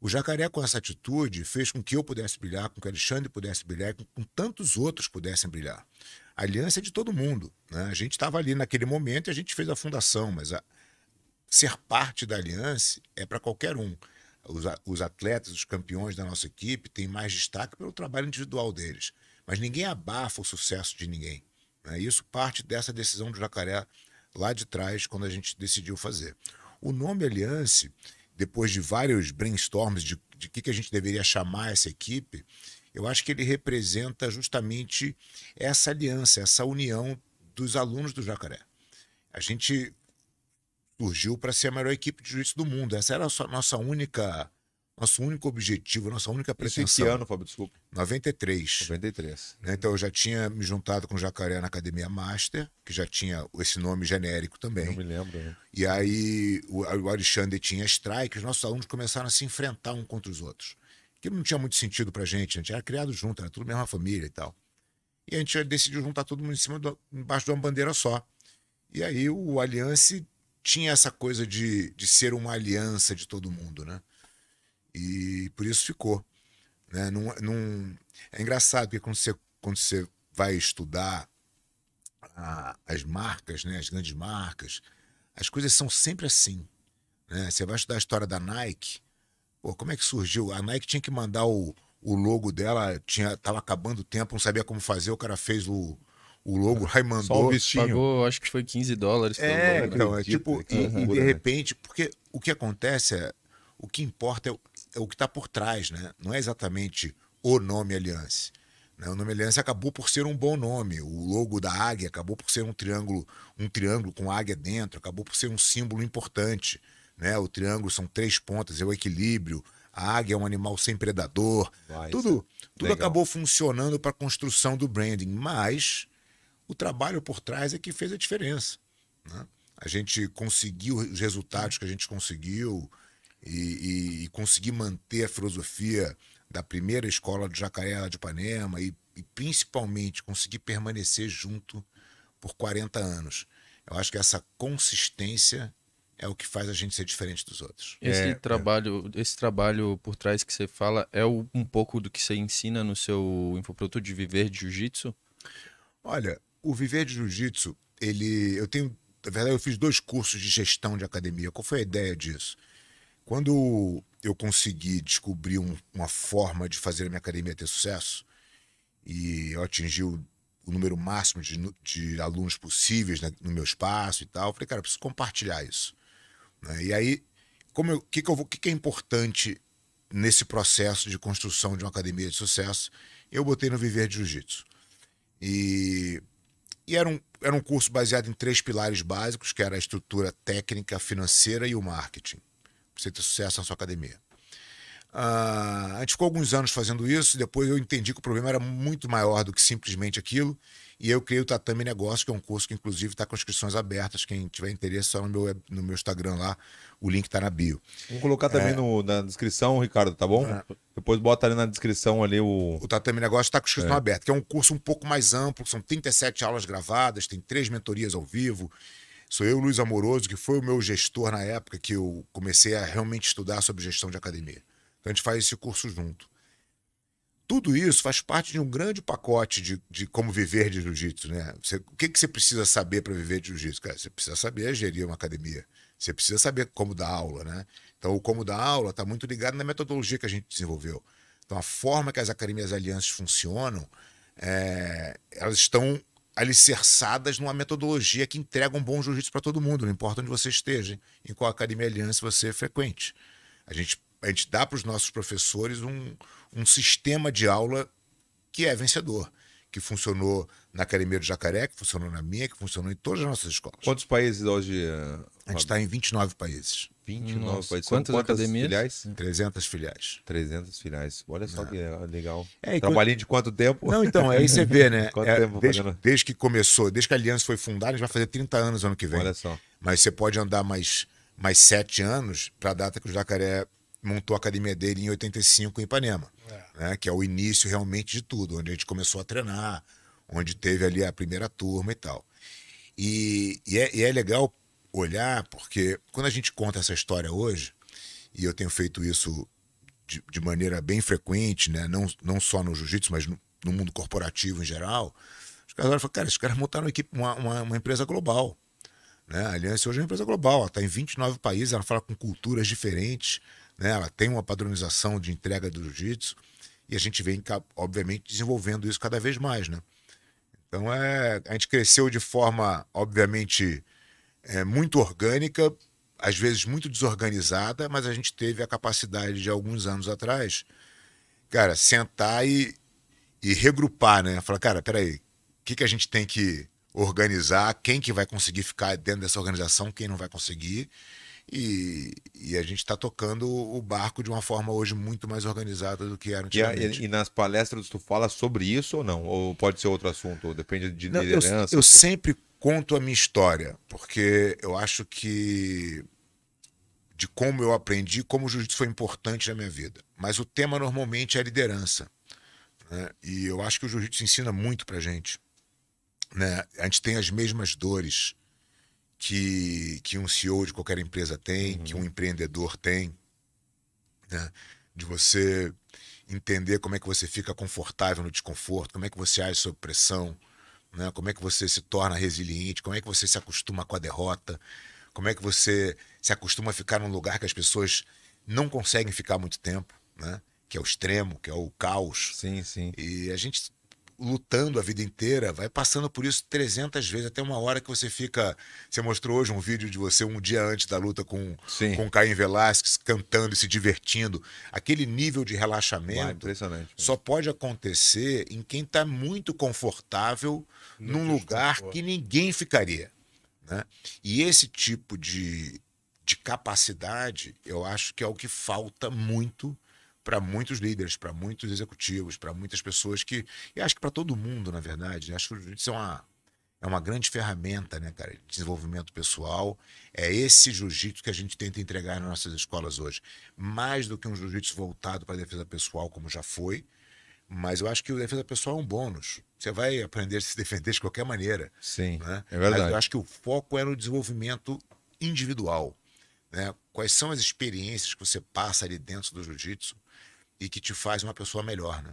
O Jacaré, com essa atitude, fez com que eu pudesse brilhar, com que o Alexandre pudesse brilhar, com tantos outros pudessem brilhar. A aliança é de todo mundo. Né? A gente estava ali naquele momento e a gente fez a fundação, mas a... ser parte da aliança é para qualquer um. Os, os atletas, os campeões da nossa equipe têm mais destaque pelo trabalho individual deles. Mas ninguém abafa o sucesso de ninguém. Né? Isso parte dessa decisão do Jacaré lá de trás, quando a gente decidiu fazer. O nome aliança depois de vários brainstorms de, de que, que a gente deveria chamar essa equipe, eu acho que ele representa justamente essa aliança, essa união dos alunos do Jacaré. A gente surgiu para ser a maior equipe de jiu do mundo. Essa era a nossa única nosso único objetivo, nossa única pretensão. Esse ano, Fábio? Desculpa. 93. 93. Né? Então eu já tinha me juntado com o Jacaré na Academia Master, que já tinha esse nome genérico também. Não me lembro. Né? E aí o, o Alexandre tinha strike, os nossos alunos começaram a se enfrentar um contra os outros. Que não tinha muito sentido pra gente, a gente era criado junto, era tudo mesma família e tal. E a gente decidiu juntar todo mundo em cima do, embaixo de uma bandeira só. E aí o Aliança tinha essa coisa de, de ser uma aliança de todo mundo, né? E por isso ficou. Né? Num, num... É engraçado, porque quando você, quando você vai estudar a, as marcas, né? as grandes marcas, as coisas são sempre assim. Né? Você vai estudar a história da Nike, pô, como é que surgiu? A Nike tinha que mandar o, o logo dela, tinha, tava acabando o tempo, não sabia como fazer, o cara fez o, o logo lá e mandou. Só o Pagou, acho que foi 15 dólares. É, né? então, é tipo, é, e, e, de repente, porque o que acontece é, o que importa é é o que está por trás, né? Não é exatamente o nome Aliança. Né? O nome Aliança acabou por ser um bom nome. O logo da águia acabou por ser um triângulo, um triângulo com águia dentro, acabou por ser um símbolo importante. Né? O triângulo são três pontas, é o equilíbrio. A águia é um animal sem predador. Vai, tudo é tudo acabou funcionando para a construção do branding, mas o trabalho por trás é que fez a diferença. Né? A gente conseguiu os resultados que a gente conseguiu, e, e, e conseguir manter a filosofia da primeira escola do Jacaré de Ipanema e, e, principalmente conseguir permanecer junto por 40 anos. Eu acho que essa consistência é o que faz a gente ser diferente dos outros. Esse é, é. trabalho, é. esse trabalho por trás que você fala é um pouco do que você ensina no seu infoproduto de viver de jiu-jitsu? Olha, o viver de jiu-jitsu, ele eu tenho, na verdade eu fiz dois cursos de gestão de academia. Qual foi a ideia disso? Quando eu consegui descobrir um, uma forma de fazer a minha academia ter sucesso, e eu atingi o, o número máximo de, de alunos possíveis né, no meu espaço e tal, falei, cara, preciso compartilhar isso. Né? E aí, o que, que, que, que é importante nesse processo de construção de uma academia de sucesso? Eu botei no Viver de Jiu-Jitsu. E, e era, um, era um curso baseado em três pilares básicos, que era a estrutura técnica, financeira e o marketing você ter sucesso na sua academia. Ah, a gente ficou alguns anos fazendo isso, depois eu entendi que o problema era muito maior do que simplesmente aquilo, e eu criei o Tatame Negócio, que é um curso que inclusive está com inscrições abertas, quem tiver interesse só no meu, no meu Instagram lá, o link está na bio. Vamos colocar também é... no, na descrição, Ricardo, tá bom? É... Depois bota ali na descrição ali o... O Tatame Negócio está com inscrição é. aberta, que é um curso um pouco mais amplo, são 37 aulas gravadas, tem três mentorias ao vivo, Sou eu, Luiz Amoroso, que foi o meu gestor na época que eu comecei a realmente estudar sobre gestão de academia. Então a gente faz esse curso junto. Tudo isso faz parte de um grande pacote de, de como viver de jiu-jitsu, né? Você, o que, que você precisa saber para viver de jiu-jitsu? Cara, você precisa saber gerir uma academia. Você precisa saber como dar aula, né? Então, o como dar aula está muito ligado na metodologia que a gente desenvolveu. Então, a forma que as academias alianças funcionam, é, elas estão alicerçadas numa metodologia que entrega um bom jiu-jitsu para todo mundo, não importa onde você esteja, em qual academia aliança você é frequente. A gente, a gente dá para os nossos professores um, um sistema de aula que é vencedor, que funcionou na Academia do Jacaré, que funcionou na minha, que funcionou em todas as nossas escolas. Quantos países hoje? Eh, a gente está em 29 países. 29 Nossa, Quantas, quantas academias? filiais? 300 filiais. 300 filiais. Olha só é. que é legal. É, quando... de quanto tempo? Não, então, aí você vê, né? quanto é, tempo desde, desde, que começou, desde que a Aliança foi fundada, a gente vai fazer 30 anos ano que vem. Olha só. Mas você pode andar mais, mais 7 anos para a data que o Jacaré montou a academia dele em 85 em Ipanema, é. né? que é o início realmente de tudo, onde a gente começou a treinar, onde teve ali a primeira turma e tal. E, e, é, e é legal olhar, porque quando a gente conta essa história hoje, e eu tenho feito isso de, de maneira bem frequente, né? não, não só no jiu-jitsu, mas no, no, mundo corporativo em geral, os caras falam, cara, esses caras montaram uma, equipe, uma, uma, uma empresa global. Né? A Aliança hoje é uma empresa global, ela está em 29 países, ela fala com culturas diferentes, né? ela tem uma padronização de entrega do jiu-jitsu, e a gente vem, obviamente, desenvolvendo isso cada vez mais. Né? Então, é, a gente cresceu de forma, obviamente, é, muito orgânica, às vezes muito desorganizada, mas a gente teve a capacidade de alguns anos atrás, cara, sentar e, e regrupar, né? Falar, cara, peraí, o que, que a gente tem que organizar, quem que vai conseguir ficar dentro dessa organização, quem não vai conseguir. E, e a gente está tocando o barco de uma forma hoje muito mais organizada do que era antigamente. E, e, e, nas palestras tu fala sobre isso ou não? Ou pode ser outro assunto? Depende de não, liderança? Eu, eu sempre conto a minha história, porque eu acho que de como eu aprendi, como o jiu-jitsu foi importante na minha vida. Mas o tema normalmente é a liderança. Né? E eu acho que o jiu-jitsu ensina muito pra gente. Né? A gente tem as mesmas dores que, que um CEO de qualquer empresa tem, uhum. que um uhum. empreendedor tem. Né? De você entender como é que você fica confortável no desconforto, como é que você age sob pressão, né? Como é que você se torna resiliente? Como é que você se acostuma com a derrota? Como é que você se acostuma a ficar num lugar que as pessoas não conseguem ficar muito tempo, né? Que é o extremo, que é o caos. Sim, sim. E a gente lutando a vida inteira, vai passando por isso 300 vezes, até uma hora que você fica. Você mostrou hoje um vídeo de você um dia antes da luta com, Sim. com o Caim Velasquez, cantando e se divertindo. Aquele nível de relaxamento só pode acontecer em quem está muito confortável num lugar que ninguém ficaria. Né? E esse tipo de, de capacidade, eu acho que é o que falta muito para muitos líderes, para muitos executivos, para muitas pessoas que. E acho que para todo mundo, na verdade. Né? Acho que isso é uma, é uma grande ferramenta, né, cara, de desenvolvimento pessoal. É esse jiu-jitsu que a gente tenta entregar nas nossas escolas hoje. Mais do que um jiu-jitsu voltado para a defesa pessoal, como já foi. Mas eu acho que o defesa pessoal é um bônus. Você vai aprender a se defender de qualquer maneira. Sim. Né? É verdade. Mas eu acho que o foco é no desenvolvimento individual. Né? Quais são as experiências que você passa ali dentro do jiu-jitsu e que te faz uma pessoa melhor, né?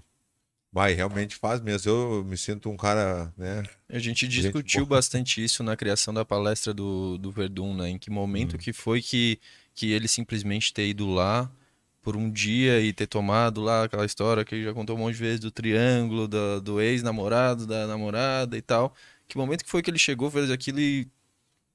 Vai, realmente faz mesmo. Eu me sinto um cara, né? A gente discutiu gente... bastante isso na criação da palestra do, do Verdun, né? Em que momento hum. que foi que, que ele simplesmente ter ido lá por um dia e ter tomado lá aquela história que ele já contou um monte de vezes do triângulo, do, do ex-namorado, da namorada e tal. Que momento que foi que ele chegou, fez aquilo e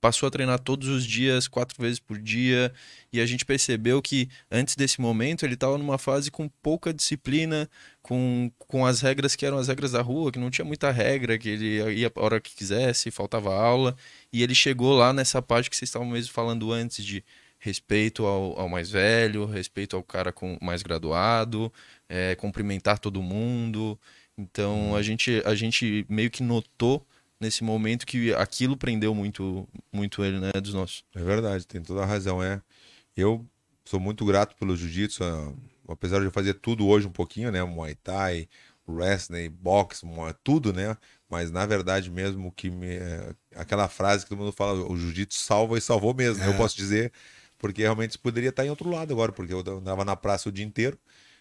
passou a treinar todos os dias, quatro vezes por dia, e a gente percebeu que antes desse momento ele estava numa fase com pouca disciplina, com, com as regras que eram as regras da rua, que não tinha muita regra, que ele ia a hora que quisesse, faltava aula, e ele chegou lá nessa parte que vocês estavam mesmo falando antes de respeito ao, ao mais velho, respeito ao cara com mais graduado, é, cumprimentar todo mundo. Então hum. a uhum. gente a gente meio que notou nesse momento que aquilo prendeu muito muito ele, né, dos nossos. É verdade, tem toda a razão, é. Eu sou muito grato pelo jiu-jitsu, ah, apesar de eu fazer tudo hoje um pouquinho, né, Muay Thai, wrestling, boxe, tudo, né? Mas na verdade mesmo que me eh, aquela frase que todo mundo fala, o jiu-jitsu salva e salvou mesmo, é. eu posso dizer, porque realmente poderia estar em outro lado agora, porque eu andava na praça o dia inteiro,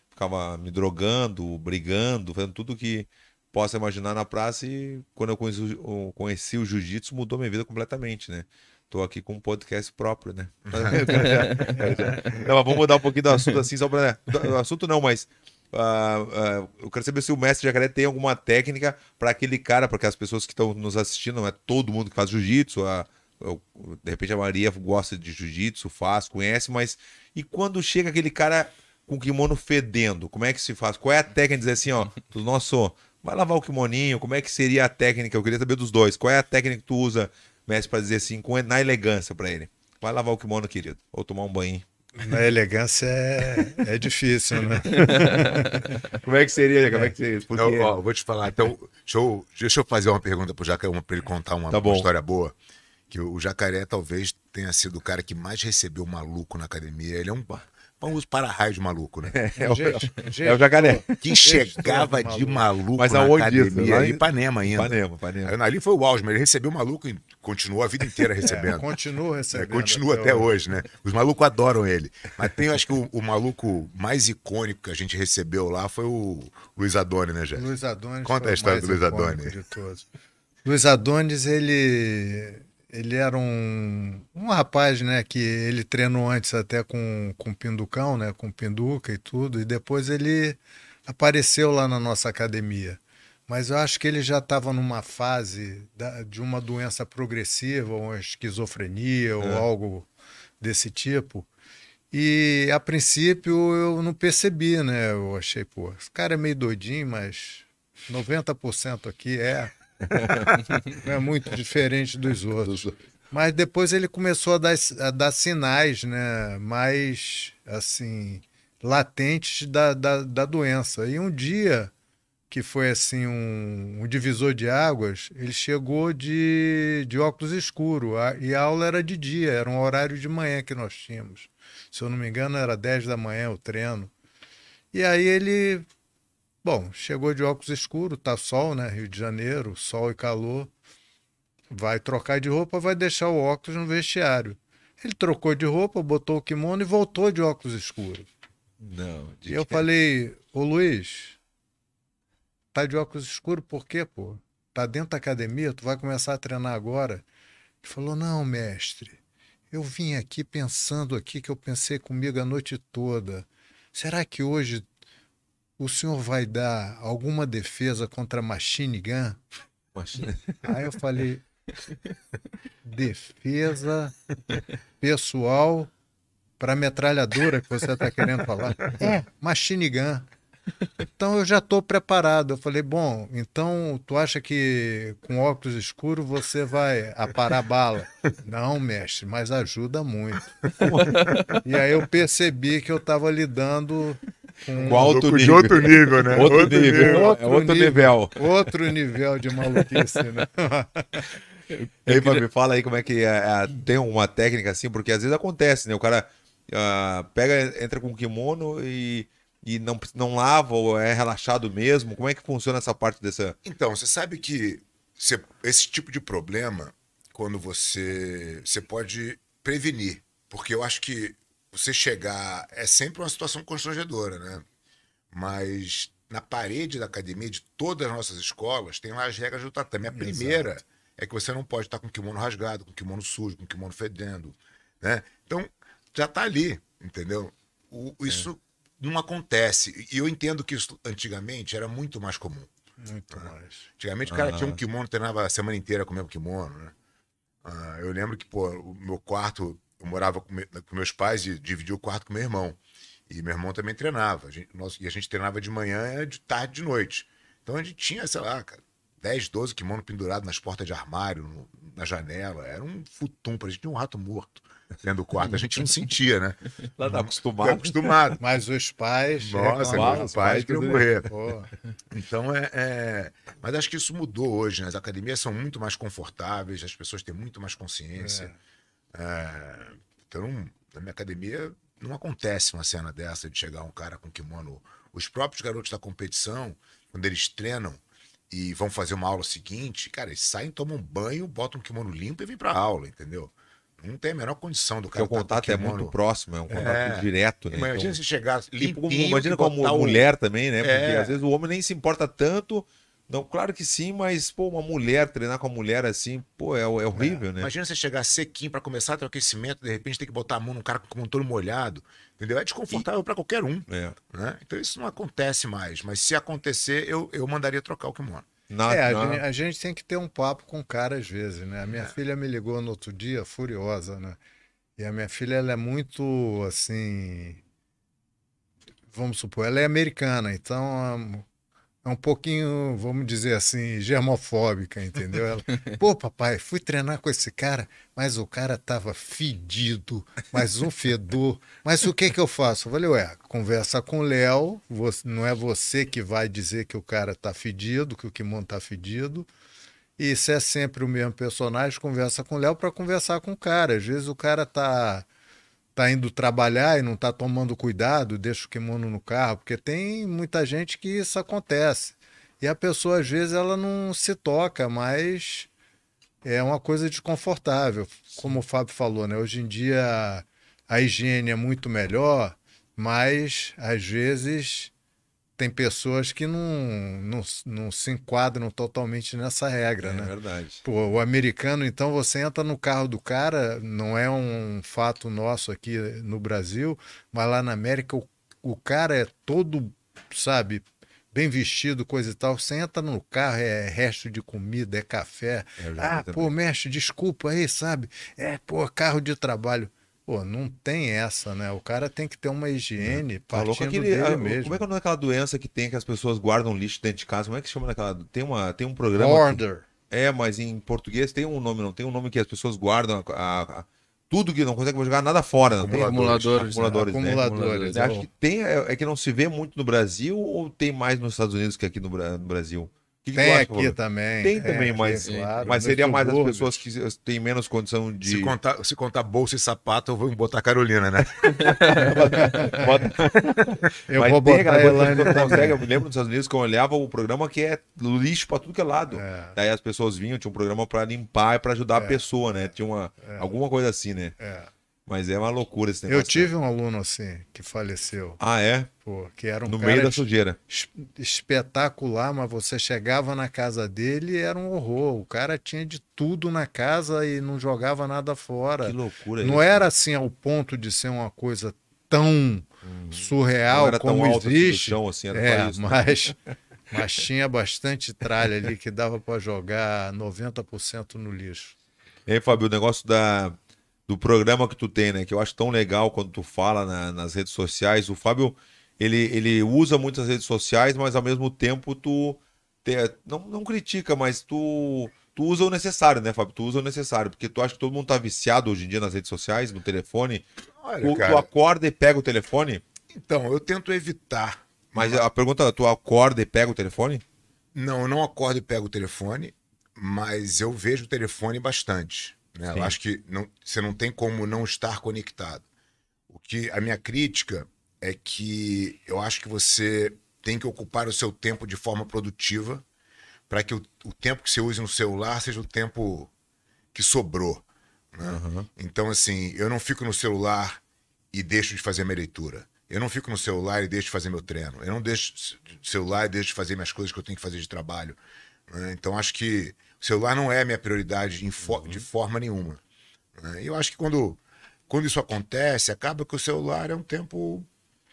ficava me drogando, brigando, fazendo tudo que possa imaginar na praça. E quando eu conheci, eu conheci o jiu-jitsu, mudou minha vida completamente, né? Tô aqui com um podcast próprio, né? não, mas vamos mudar um pouquinho do assunto assim, só para. Né? O assunto não, mas. Uh, uh, eu quero saber se o mestre jacaré tem alguma técnica para aquele cara, porque as pessoas que estão nos assistindo, não é todo mundo que faz jiu-jitsu, a, de repente a Maria gosta de jiu-jitsu, faz, conhece, mas e quando chega aquele cara com o kimono fedendo, como é que se faz? Qual é a técnica de dizer assim, ó, do nosso Vai lavar o kimoninho, como é que seria a técnica? Eu queria saber dos dois. Qual é a técnica que tu usa, mestre, para dizer assim, com, na elegância para ele? Vai lavar o kimono, querido, ou tomar um banho. Na elegância é, é difícil, né? como é que seria? Como é que seria? Porque... ó, vou te falar. Então, deixa eu, deixa eu fazer uma pergunta pro Jacaré, para ele contar uma, tá uma história boa. Que o Jacaré talvez tenha sido o cara que mais recebeu maluco na academia. Ele é um pão os para-raios maluco, né? É, é, é, é, o, gente, é o jacaré. Que chegava de tá maluco Mas na academia. Isso, Ipanema ainda. Ipanema, Ipanema. Ali foi o auge, mas ele recebeu maluco e continuou a vida inteira recebendo. É, continua recebendo. É, continua até, até hoje. né? Os malucos adoram ele. Mas tem, eu acho que o, o, maluco mais icônico que a gente recebeu lá foi o Luiz Adoni, né, gente? Luiz Adoni. Conta a história do Luiz Adoni. Luiz Adonis, ele ele era um, um rapaz, né, que ele treinou antes até com, com Pinducão, né, com Pinduca e tudo, e depois ele apareceu lá na nossa academia. Mas eu acho que ele já estava numa fase da, de uma doença progressiva, uma esquizofrenia é. ou algo desse tipo. E a princípio eu não percebi, né? Eu achei, pô, esse cara é meio doidinho, mas 90% aqui é não é muito diferente dos outros. Mas depois ele começou a dar, a dar sinais, né? Mais, assim, latentes da, da, da, doença. E um dia, que foi, assim, um, um divisor de águas, ele chegou de, de óculos escuro. e a aula era de dia, era um horário de manhã que nós tínhamos. Se eu não me engano, era 10 da manhã o treino. E aí ele Bom, chegou de óculos escuros, tá sol, né? Rio de Janeiro, sol e calor. Vai trocar de roupa, vai deixar o óculos no vestiário. Ele trocou de roupa, botou o kimono e voltou de óculos escuros. Não. E eu falei, ô Luiz, tá de óculos escuros por quê, pô? Tá dentro da academia, tu vai começar a treinar agora. Ele falou, não, mestre, eu vim aqui pensando aqui, que eu pensei comigo a noite toda. Será que hoje o senhor vai dar alguma defesa contra Machine Gun? Machine. Aí eu falei, defesa pessoal para metralhadora que você está querendo falar. É, Machine Gun. Então eu já estou preparado. Eu falei, bom, então tu acha que com óculos escuros você vai aparar a bala? Não, mestre, mas ajuda muito. e aí eu percebi que eu estava lidando um com alto nível. De outro nível, né? Outro, outro nível. nível. Outro, é outro nível. Outro nível de maluquice, né? Ei, queria... me fala aí como é que é, é, tem uma técnica assim, porque às vezes acontece, né? O cara uh, pega, entra com kimono e, e não, não lava ou é relaxado mesmo. Como é que funciona essa parte dessa. Então, você sabe que você, esse tipo de problema, quando você. Você pode prevenir. Porque eu acho que você chegar. É sempre uma situação constrangedora, né? Mas na parede da academia de todas as nossas escolas tem lá as regras do tatame. A primeira Exato. é que você não pode estar com o kimono rasgado, com o kimono sujo, com o kimono fedendo, né? Então, já está ali, entendeu? O, é. isso é. não acontece. E eu entendo que isso antigamente era muito mais comum. Muito né? mais. Antigamente o cara tinha um ah. kimono, treinava a semana inteira com o mesmo kimono, né? Ah, eu lembro que, pô, o meu quarto eu morava com, me, com, meus pais e dividia o quarto com meu irmão. E meu irmão também treinava. A gente, nós, e a gente treinava de manhã, de tarde, de noite. Então a gente tinha, sei lá, cara, 10, 12 kimono pendurado nas portas de armário, no, na janela. Era um futum pra gente, um rato morto dentro do quarto. A gente não sentia, né? Lá tá acostumado. acostumado. Mas os pais. Nossa, reclamam, os pais queriam morrer. Pô. Então é, é, Mas acho que isso mudou hoje, né? As academias são muito mais confortáveis, as pessoas têm muito mais consciência. É. É, então, na minha academia, não acontece uma cena dessa de chegar um cara com kimono. Os próprios garotos da competição, quando eles treinam e vão fazer uma aula seguinte, cara, eles saem, tomam um banho, botam um kimono limpo e vêm pra aula, entendeu? Não tem a menor condição do Porque cara. Porque o tá contato é muito próximo, é um contato é... direto, né? Imagina então... se chegar limpo. Imagina com mulher o... também, né? Porque é... às vezes o homem nem se importa tanto não, claro que sim, mas, pô, uma mulher, treinar com a mulher assim, pô, é, é horrível, é. né? Imagina você chegar sequinho para começar ter aquecimento, de repente tem que botar a mão num cara com o motor molhado, entendeu? É desconfortável e... para qualquer um, é. né? Então isso não acontece mais, mas se acontecer, eu, eu mandaria trocar o kimono. Na, é, na... A, gente, a, gente, tem que ter um papo com o cara às vezes, né? A minha é. filha me ligou no outro dia, furiosa, né? E a minha filha, ela é muito, assim... Vamos supor, ela é americana, então é um pouquinho, vamos dizer assim, germofóbica, entendeu? Ela, pô, papai, fui treinar com esse cara, mas o cara tava fedido, mas um fedor. Mas o que que eu faço? Eu falei, ué, conversa com o Léo, não é você que vai dizer que o cara tá fedido, que o Kimono tá fedido. E se é sempre o mesmo personagem, conversa com o Léo para conversar com o cara. Às vezes o cara tá está indo trabalhar e não está tomando cuidado, deixa o kimono no carro, porque tem muita gente que isso acontece. E a pessoa, às vezes, ela não se toca, mas é uma coisa desconfortável. Como o Fábio falou, né? Hoje em dia a higiene é muito melhor, mas às vezes tem pessoas que não, não, não se enquadram totalmente nessa regra, é, né? É verdade. Pô, o americano, então, você entra no carro do cara, não é um fato nosso aqui no Brasil, mas lá na América o, o cara é todo, sabe, bem vestido, coisa e tal. Você entra no carro, é resto de comida, é café. É ah, pô, mestre, desculpa aí, sabe? É, pô, carro de trabalho. Pô, não tem essa, né? O cara tem que ter uma higiene é. partindo tá aquele, dele a, ah, mesmo. Como é que é aquela doença que tem que as pessoas guardam lixo dentro de casa? Como é que chama naquela... Tem, uma, tem um programa... Order. Que... É, mas em português tem um nome, não tem um nome que as pessoas guardam a, a tudo que não consegue jogar nada fora. Acumuladores. Acumuladores. Né? acumuladores, né? acumuladores. Acho é que tem, é, é, que não se vê muito no Brasil ou tem mais nos Estados Unidos que aqui no, no Brasil? Que tem que aqui também. Tem, é, também, mas, claro, mas seria mais as pessoas que têm menos condição de. Se contar, se contar bolsa e sapato, eu vou botar a Carolina, né? eu mas vou botar a Eu me lembro dos Estados Unidos que eu olhava o programa que é lixo pra tudo que é lado. É. Daí as pessoas vinham, tinha um programa pra limpar e pra ajudar é. a pessoa, né? Tinha uma, é. alguma coisa assim, né? É. Mas é uma loucura esse negócio. Eu tive né? um aluno assim, que faleceu. Ah, é? Pô, que era um No meio da sujeira. Espetacular, mas você chegava na casa dele e era um horror. O cara tinha de tudo na casa e não jogava nada fora. Que loucura. Não isso, era né? assim ao ponto de ser uma coisa tão uhum. surreal não era como tão existe. Chão, assim, era é, isso, né? mas. Né? Mas tinha bastante tralha ali que dava para jogar 90% no lixo. E Fábio, o negócio da, do programa que tu tem, né? Que eu acho tão legal quando tu fala na, nas redes sociais. O Fábio, ele, ele usa muitas redes sociais, mas ao mesmo tempo tu te, não, não critica, mas tu, tu usa o necessário, né, Fábio? Tu usa o necessário, porque tu acha que todo mundo tá viciado hoje em dia nas redes sociais, no telefone. Olha, tu, cara... tu acorda e pega o telefone? Então, eu tento evitar. Mas a pergunta, é, tu acorda e pega o telefone? Não, eu não acordo e pego o telefone, mas eu vejo o telefone bastante. Né? Eu acho que não, você não tem como não estar conectado. O que a minha crítica é que eu acho que você tem que ocupar o seu tempo de forma produtiva para que o, o, tempo que você use no celular seja o tempo que sobrou. Né? Uhum. Então, assim, eu não fico no celular e deixo de fazer minha leitura. Eu não fico no celular e deixo de fazer meu treino. Eu não deixo celular e deixo de fazer minhas coisas que eu tenho que fazer de trabalho. Né? Então, acho que o celular não é minha prioridade fo uhum. de forma nenhuma. Né? Eu acho que quando, quando isso acontece, acaba que o celular é um tempo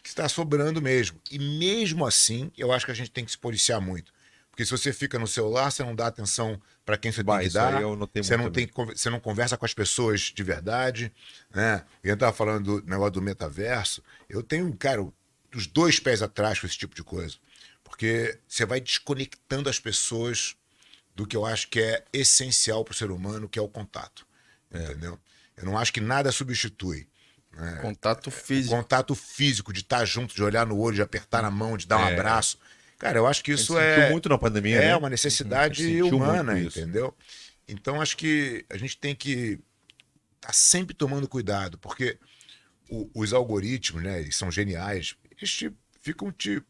que está sobrando mesmo. E mesmo assim, eu acho que a gente tem que se policiar muito. Porque se você fica no celular, você não dá atenção para quem você bah, tem que dar. você, não também. tem, você não conversa com as pessoas de verdade. Né? E eu estava falando do negócio do metaverso. Eu tenho, cara, os dois pés atrás com esse tipo de coisa. Porque você vai desconectando as pessoas do que eu acho que é essencial para o ser humano, que é o contato. É. Entendeu? Eu não acho que nada substitui. Né? Contato é, físico. contato físico, de estar junto, de olhar no olho, de apertar na mão, de dar um é. abraço. Cara, eu acho que isso é. muito na pandemia. É né? uma necessidade uhum. humana, entendeu? Então acho que a gente tem que estar tá sempre tomando cuidado, porque o, os algoritmos, né, eles são geniais, eles te, ficam te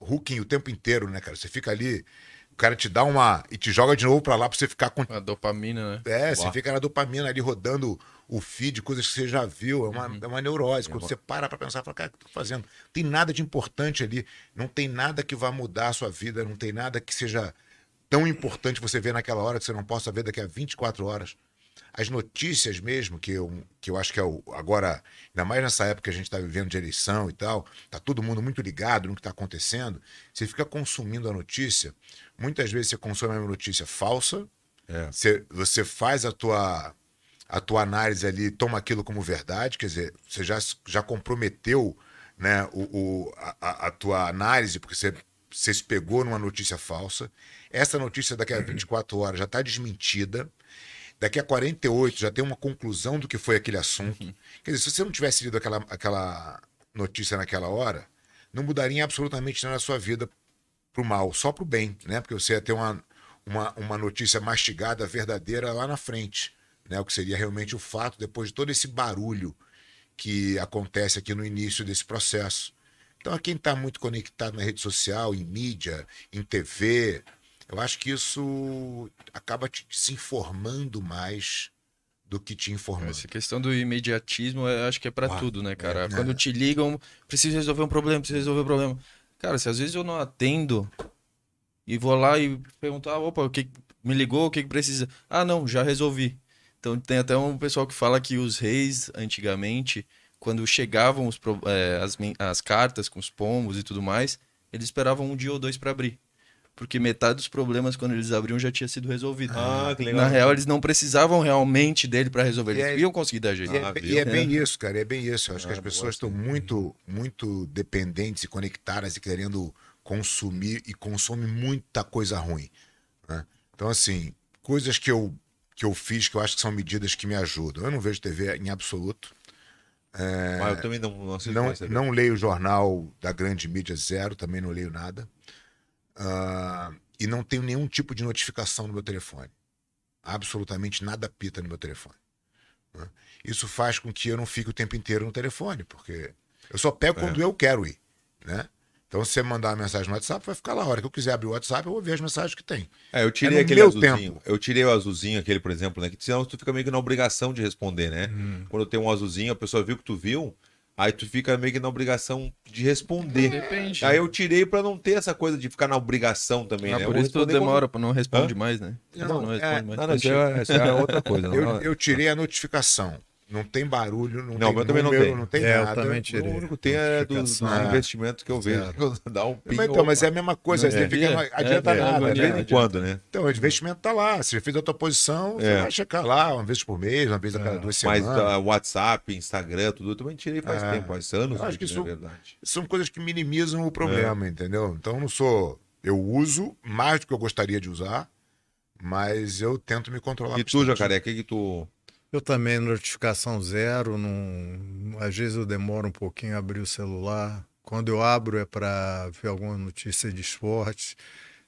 hooking o tempo inteiro, né, cara? Você fica ali o cara te dá uma. e te joga de novo pra lá pra você ficar com. A dopamina, né? É, Boa. você fica na dopamina ali rodando o feed, coisas que você já viu. É uma, uhum. é uma neurose. Quando você para pra pensar, fala, cara, o que eu tô fazendo? Não tem nada de importante ali. Não tem nada que vá mudar a sua vida. Não tem nada que seja tão importante você ver naquela hora que você não possa ver daqui a 24 horas as notícias mesmo, que eu, que eu acho que é o, agora, ainda mais nessa época que a gente está vivendo de eleição e tal, tá todo mundo muito ligado no que está acontecendo, você fica consumindo a notícia, muitas vezes você consome uma notícia falsa, é. você, você faz a tua, a tua análise ali, toma aquilo como verdade, quer dizer, você já, já comprometeu né, o, o a, a tua análise, porque você você se pegou numa notícia falsa, essa notícia daqui a 24 horas já está desmentida, daqui a 48 já tem uma conclusão do que foi aquele assunto. Uhum. Quer dizer, se você não tivesse lido aquela, aquela notícia naquela hora, não mudaria absolutamente nada na sua vida pro mal, só pro bem, né? Porque você ia ter uma, uma, uma notícia mastigada, verdadeira lá na frente, né? O que seria realmente o fato depois de todo esse barulho que acontece aqui no início desse processo. Então, a quem está muito conectado na rede social, em mídia, em TV, eu acho que isso acaba te informando mais do que te informando. Essa questão do imediatismo, acho que é para tudo, né, é, cara? É, Quando é. te ligam, preciso resolver um problema, preciso resolver um problema. Cara, se às vezes eu não atendo e vou lá e perguntar, ah, opa, o que me ligou, o que precisa? Ah, não, já resolvi. Então tem até um pessoal que fala que os reis antigamente, quando chegavam os, é, as, as cartas com os pombos e tudo mais, eles esperavam um dia ou dois para abrir porque metade dos problemas quando eles abriam já tinha sido resolvido. Ah, que legal. Na real, eles não precisavam realmente dele para resolver, eles é, iam conseguir da gente. Ah, e, é, ah, é, bem é. isso, cara, é bem isso. Eu acho ah, que as pessoas estão muito, muito dependentes e conectadas e querendo consumir e consome muita coisa ruim. Né? Então, assim, coisas que eu, que eu fiz que eu acho que são medidas que me ajudam. Eu não vejo TV em absoluto. É, ah, eu também não, não, não, não leio jornal da grande mídia zero, também não leio nada. Uh, e não tenho nenhum tipo de notificação no meu telefone. Absolutamente nada pita no meu telefone. Né? Isso faz com que eu não fique o tempo inteiro no telefone, porque eu só pego quando é. eu quero ir. Né? Então, se você mandar uma mensagem no WhatsApp, vai ficar lá. A hora que eu quiser abrir o WhatsApp, eu vou ver as mensagens que tem. É, eu tirei é aquele azulzinho. Tempo. Eu tirei o azulzinho, aquele, por exemplo, né? Que senão tu fica meio que na obrigação de responder, né? Hum. Quando tem um azulzinho, a pessoa viu que tu viu, Aí tu fica meio que na obrigação de responder. Depende. Aí eu tirei pra não ter essa coisa de ficar na obrigação também, ah, né? Por eu isso tu demora, quando... não responde Hã? mais, né? Não, não, não é, responde é, mais. Não, não, isso é, é outra coisa. eu, eu tirei a notificação. Não tem barulho, não, não tem eu também número, não, tem. não tem é, nada. Eu também tirei. O único tem é dos ah, investimentos que eu vejo. É. Dá um mas, então, mas é a mesma coisa, é, fica, adianta é, nada. De vez em quando, né? Então, o investimento está lá. Se você fez a tua posição, você vai é. checar lá uma vez por mês, uma vez a cada é. duas semanas. Mas uh, WhatsApp, Instagram, tudo, eu também tirei faz é. tempo, faz anos. Eu acho que né, isso, verdade. são coisas que minimizam o problema, entendeu? Então, eu não sou. Eu uso mais do que eu gostaria de usar, mas eu tento me controlar. E tu, Jacaré, o que, que tu eu também, notificação zero, não... às vezes eu demoro um pouquinho a abrir o celular. Quando eu abro é para ver alguma notícia de esporte.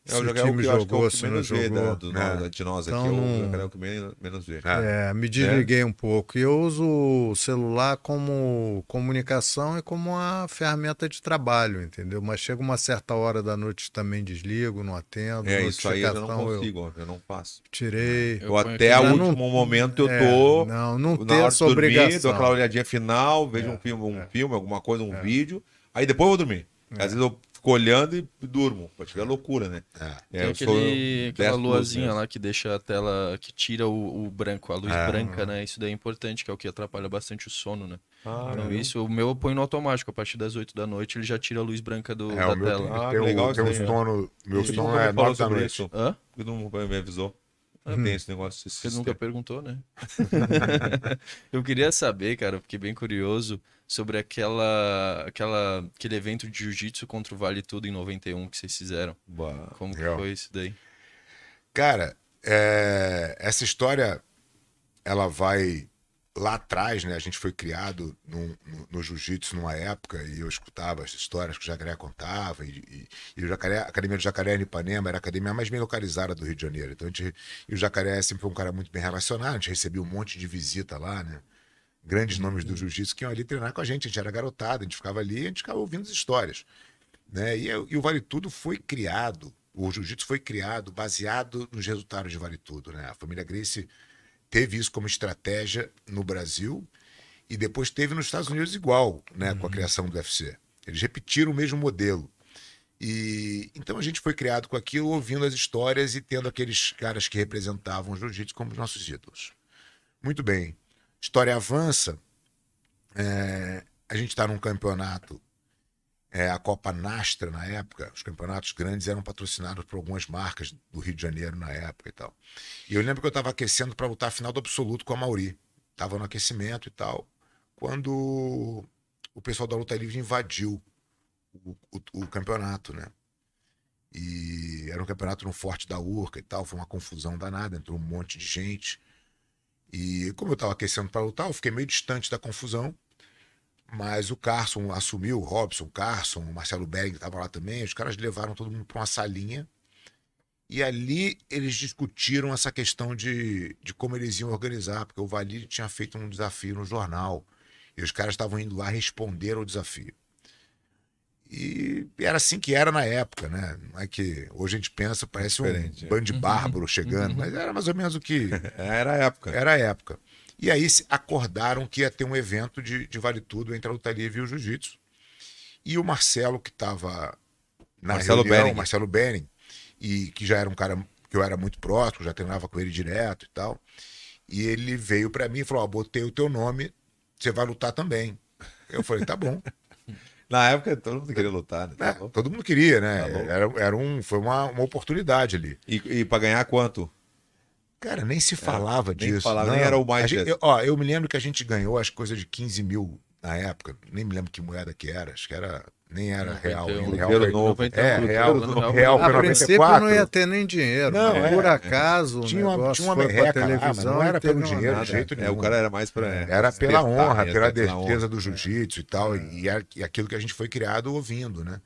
Se é o, time é jogou, se assim, não jogou. do, né? De nós aqui, então, é o, que menos vê. É, é. me desliguei um pouco. E eu uso o celular como comunicação e como uma ferramenta de trabalho, entendeu? Mas chega uma certa hora da noite também desligo, não atendo. É, isso aí eu não consigo, eu, não faço. Tirei. Eu, até o último momento eu tô... Não, não tenho essa obrigação. Dou aquela olhadinha final, vejo um filme, um filme, alguma coisa, um vídeo. Aí depois eu vou dormir. Às vezes eu fico olhando e durmo. Pode ficar loucura, né? É. é tem aquele, aquela luazinha lá que deixa a tela, que tira o, o branco, a luz é. branca, né? Isso daí é importante, que é o que atrapalha bastante o sono, né? Ah, então, é. isso, o meu eu ponho no automático. A partir das 8 da noite, ele já tira a luz branca do, é, da tela. Tem, ah, tem, legal, tem um né? sono. Meu sono é 9 da noite. Hã? Todo mundo me avisou. Não ah, é uhum. esse negócio. Esse Você sistema. nunca perguntou, né? eu queria saber, cara, fiquei bem curioso sobre aquela, aquela, aquele evento de jiu-jitsu contra o Vale Tudo em 91 que vocês fizeram. Como que foi isso daí? Cara, é, essa história ela vai lá atrás, né, a gente foi criado no, no jiu-jitsu numa época e eu escutava as histórias que o Jacaré contava e, e, e o Jacaré, a Academia do Jacaré em Ipanema era a academia mais bem localizada do Rio de Janeiro. Então gente, e o Jacaré sempre foi um cara muito bem relacionado, a gente recebia um monte de visita lá, né? Grandes uhum. nomes do uhum. jiu-jitsu que iam ali treinar com a gente, a gente era garotada, a gente ficava ali, a gente ficava ouvindo as histórias. Né? E, é, e o Vale Tudo foi criado, o jiu-jitsu foi criado baseado nos resultados de Vale Tudo, né? A família Grace teve isso como estratégia no Brasil e depois teve nos Estados Unidos igual, né, uhum. com a uhum. criação do UFC. Eles repetiram o mesmo modelo. E então a gente foi criado com aquilo, ouvindo as histórias e tendo aqueles caras que representavam o jiu-jitsu como nossos ídolos. Muito bem. História avança. É, a gente está num campeonato é, a Copa Nastra na época, os campeonatos grandes eram patrocinados por algumas marcas do Rio de Janeiro na época e tal. E eu lembro que eu estava aquecendo para lutar a final do absoluto com a Mauri. estava no aquecimento e tal. Quando o pessoal da luta livre invadiu o, o, o campeonato, né? E era um campeonato no Forte da Urca e tal, foi uma confusão danada, entrou um monte de gente. E como eu estava aquecendo para lutar, eu fiquei meio distante da confusão. Mas o Carson assumiu, o Robson, Carson, o Marcelo Bering estava lá também. Os caras levaram todo mundo para uma salinha. E ali eles discutiram essa questão de, de como eles iam organizar, porque o Valide tinha feito um desafio no jornal. E os caras estavam indo lá responder ao desafio. E era assim que era na época, né? Não é que hoje a gente pensa, parece um Diferente. É. bando de uhum. bárbaro chegando, uhum. mas era mais ou menos o que. era a época. Era a época. E aí acordaram que ia ter um evento de, de vale tudo entre a luta livre e o jiu-jitsu. E o Marcelo, que estava na Marcelo reunião, Marcelo Beren e que já era um cara que eu era muito próximo, já treinava com ele direto e tal. E ele veio para mim e falou: oh, botei o teu nome, você vai lutar também. Eu falei: tá bom. Na época todo mundo queria lutar, né? Tá é, todo mundo queria, né? Tá era, era um, foi uma, uma oportunidade ali. E, e para ganhar quanto? Cara, nem se é, falava é, disso. Nem, falava, não, nem era o mais. Gente, eu, ó, eu me lembro que a gente ganhou as coisas de 15 mil na época. Nem me lembro que moeda que era. Acho que era. Nem era não, real. Não, é, real, real novo. É, real, novo, real A princípio 94. não ia ter nem dinheiro. Não, né? é, por é. acaso. Tinha uma, tinha uma merreca. televisão, não era pelo dinheiro nada, de jeito nenhum. É, o cara era mais para. Era pela honra, pela defesa do jiu-jitsu e tal. e aquilo que a gente foi criado ouvindo, né?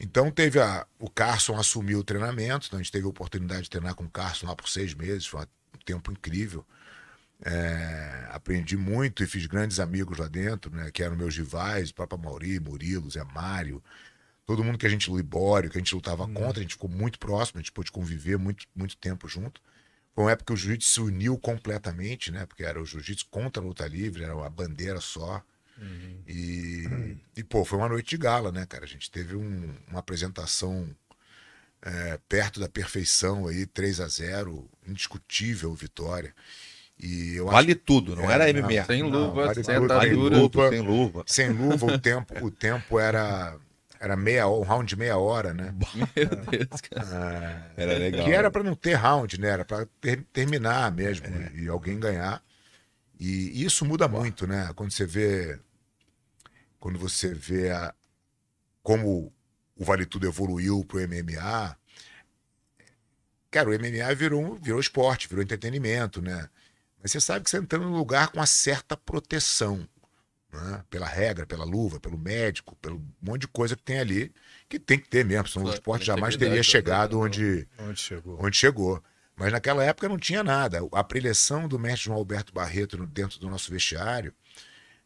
Então teve a. O Carson assumiu o treinamento, então a gente teve a oportunidade de treinar com o Carson lá por seis meses, foi um tempo incrível. É, aprendi muito e fiz grandes amigos lá dentro, né? Que eram meus rivais, o próprio Mauri, Murilo, Zé Mário, todo mundo que a gente libório, que a gente lutava hum. contra, a gente ficou muito próximo, a gente pôde conviver muito, muito tempo junto. Foi uma época que o jiu-jitsu se uniu completamente, né? Porque era o jiu-jitsu contra a luta livre, era uma bandeira só. Uhum. E, uhum. e, pô, foi uma noite de gala, né, cara? A gente teve um, uma apresentação é, perto da perfeição aí, 3 a 0 indiscutível vitória. E eu vale acho... tudo, não é, era MMA. Não, sem luva, vale sem tudo, sem luva, sem luva. Sem luva, o tempo, o tempo era era meia um round de meia hora, né? Meu Deus, cara. Ah, era legal. Que era para não ter round, né? Era para ter, terminar mesmo é. e alguém ganhar. E, e isso muda muito, né? Quando você vê quando você vê a, como o Vale Tudo evoluiu pro MMA, cara, o MMA virou, virou esporte, virou entretenimento, né? Mas você sabe que você está entrando num lugar com uma certa proteção, né? pela regra, pela luva, pelo médico, pelo monte de coisa que tem ali, que tem que ter mesmo, senão claro, o esporte jamais teria chegado né? onde, onde, chegou. onde chegou. Mas naquela época não tinha nada. A preleção do mestre João Alberto Barreto dentro do nosso vestiário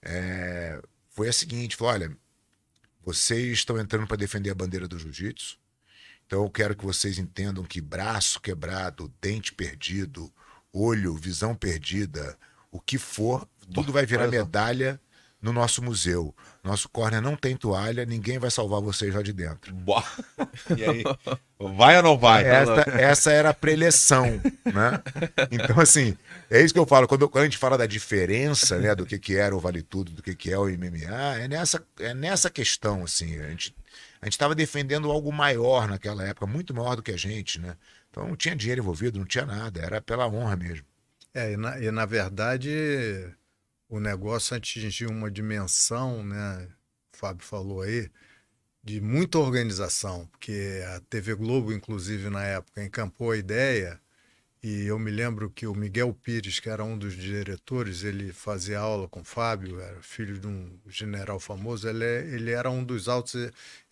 é, foi a seguinte: falou, olha, vocês estão entrando para defender a bandeira do jiu-jitsu. Então eu quero que vocês entendam que braço quebrado, dente perdido, olho, visão perdida, o que for, tudo vai virar medalha no nosso museu. Nosso córnea não tem toalha, ninguém vai salvar vocês lá de dentro. Boa. E aí, vai ou não vai? Essa, essa era a preleção, né? Então, assim, é isso que eu falo. Quando, quando a gente fala da diferença, né, do que, que era o Vale Tudo, do que, que é o MMA, é nessa, é nessa questão, assim. A gente a gente estava defendendo algo maior naquela época, muito maior do que a gente, né? Então não tinha dinheiro envolvido, não tinha nada, era pela honra mesmo. É, e na, e na verdade o negócio atingiu uma dimensão, né? O Fábio falou aí, de muita organização, porque a TV Globo, inclusive, na época, encampou a ideia. E eu me lembro que o Miguel Pires, que era um dos diretores, ele fazia aula com o Fábio, era filho de um general famoso, ele, é, ele era um dos altos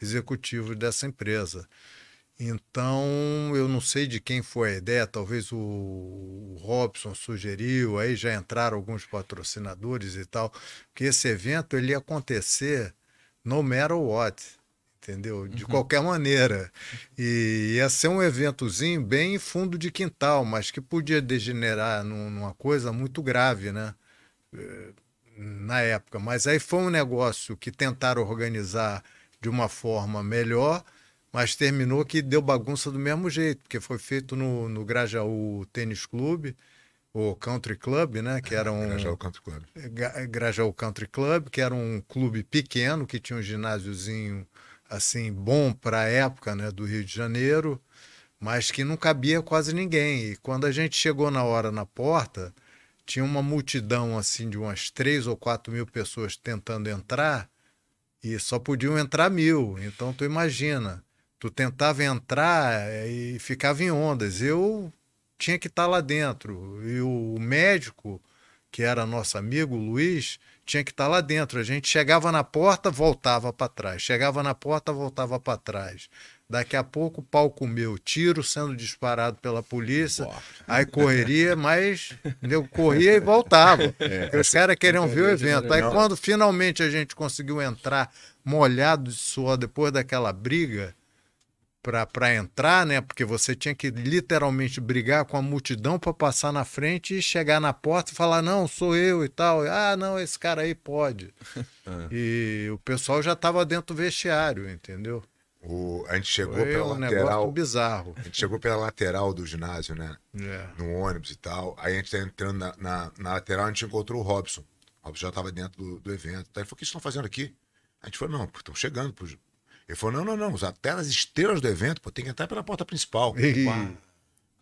executivos dessa empresa. Então, eu não sei de quem foi a ideia, talvez o Robson sugeriu, aí já entraram alguns patrocinadores e tal, que esse evento ele ia acontecer no matter what, entendeu? De uhum. qualquer maneira. E ia ser um eventozinho bem fundo de quintal, mas que podia degenerar numa coisa muito grave, né? Eh, na época. Mas aí foi um negócio que tentaram organizar de uma forma melhor, mas terminou que deu bagunça do mesmo jeito, porque foi feito no, no Grajaú Tênis Clube, o Country Club, né? Que era um Grajaú Country Club. É, é, Grajaú Country Club, que era um clube pequeno que tinha um ginásiozinho assim bom para a época, né, do Rio de Janeiro, mas que não cabia quase ninguém. E quando a gente chegou na hora na porta, tinha uma multidão assim de umas três ou quatro mil pessoas tentando entrar e só podiam entrar mil. Então tu imagina Tu tentava entrar eh, e ficava em ondas. Eu tinha que estar tá lá dentro. E o médico, que era nosso amigo, o Luiz, tinha que estar tá lá dentro. A gente chegava na porta, voltava para trás. Chegava na porta, voltava para trás. Daqui a pouco, palco meu, tiro sendo disparado pela polícia. Boa. Aí correria, mas eu corria e voltava. É, os caras queriam ver o evento. Aí, quando finalmente a gente conseguiu entrar molhado de suor depois daquela briga, para entrar, né? Porque você tinha que literalmente brigar com a multidão para passar na frente e chegar na porta e falar: não, sou eu e tal. Ah, não, esse cara aí pode. Ah. E o pessoal já estava dentro do vestiário, entendeu? O, a gente chegou Foi pela um lateral. bizarro. A gente chegou pela lateral do ginásio, né? É. No ônibus e tal. Aí a gente tá entrando na, na, na, lateral, a gente encontrou o Robson. O Robson já estava dentro do, do evento. Tá? Ele falou: o que vocês estão fazendo aqui? A gente falou: não, estão chegando pro, ele falou: não, não, não, até as estrelas do evento, pô, tem que entrar pela porta principal.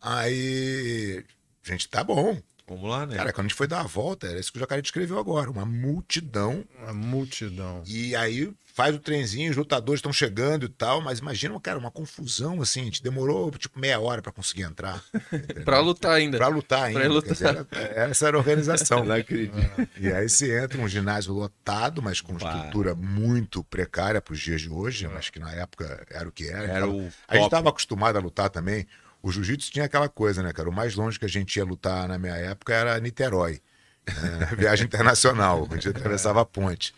Aí, gente, tá bom. Vamos lá, né? Cara, quando a gente foi dar a volta, era isso que o Jacaré descreveu agora, uma multidão. Uma multidão. E aí faz o trenzinho, os lutadores estão chegando e tal, mas imagina, cara, uma confusão assim, a gente demorou tipo meia hora para conseguir entrar. para lutar ainda. Para lutar ainda. Pra lutar. Dizer, era, essa era a organização. Não acredito. E aí você entra um ginásio lotado, mas com bah. estrutura muito precária para os dias de hoje, mas que na época era o que era. era então a gente estava acostumado a lutar também o jiu-jitsu tinha aquela coisa, né, cara? O mais longe que a gente ia lutar na minha época era Niterói. Né? Viagem internacional, onde a gente atravessava a ponte.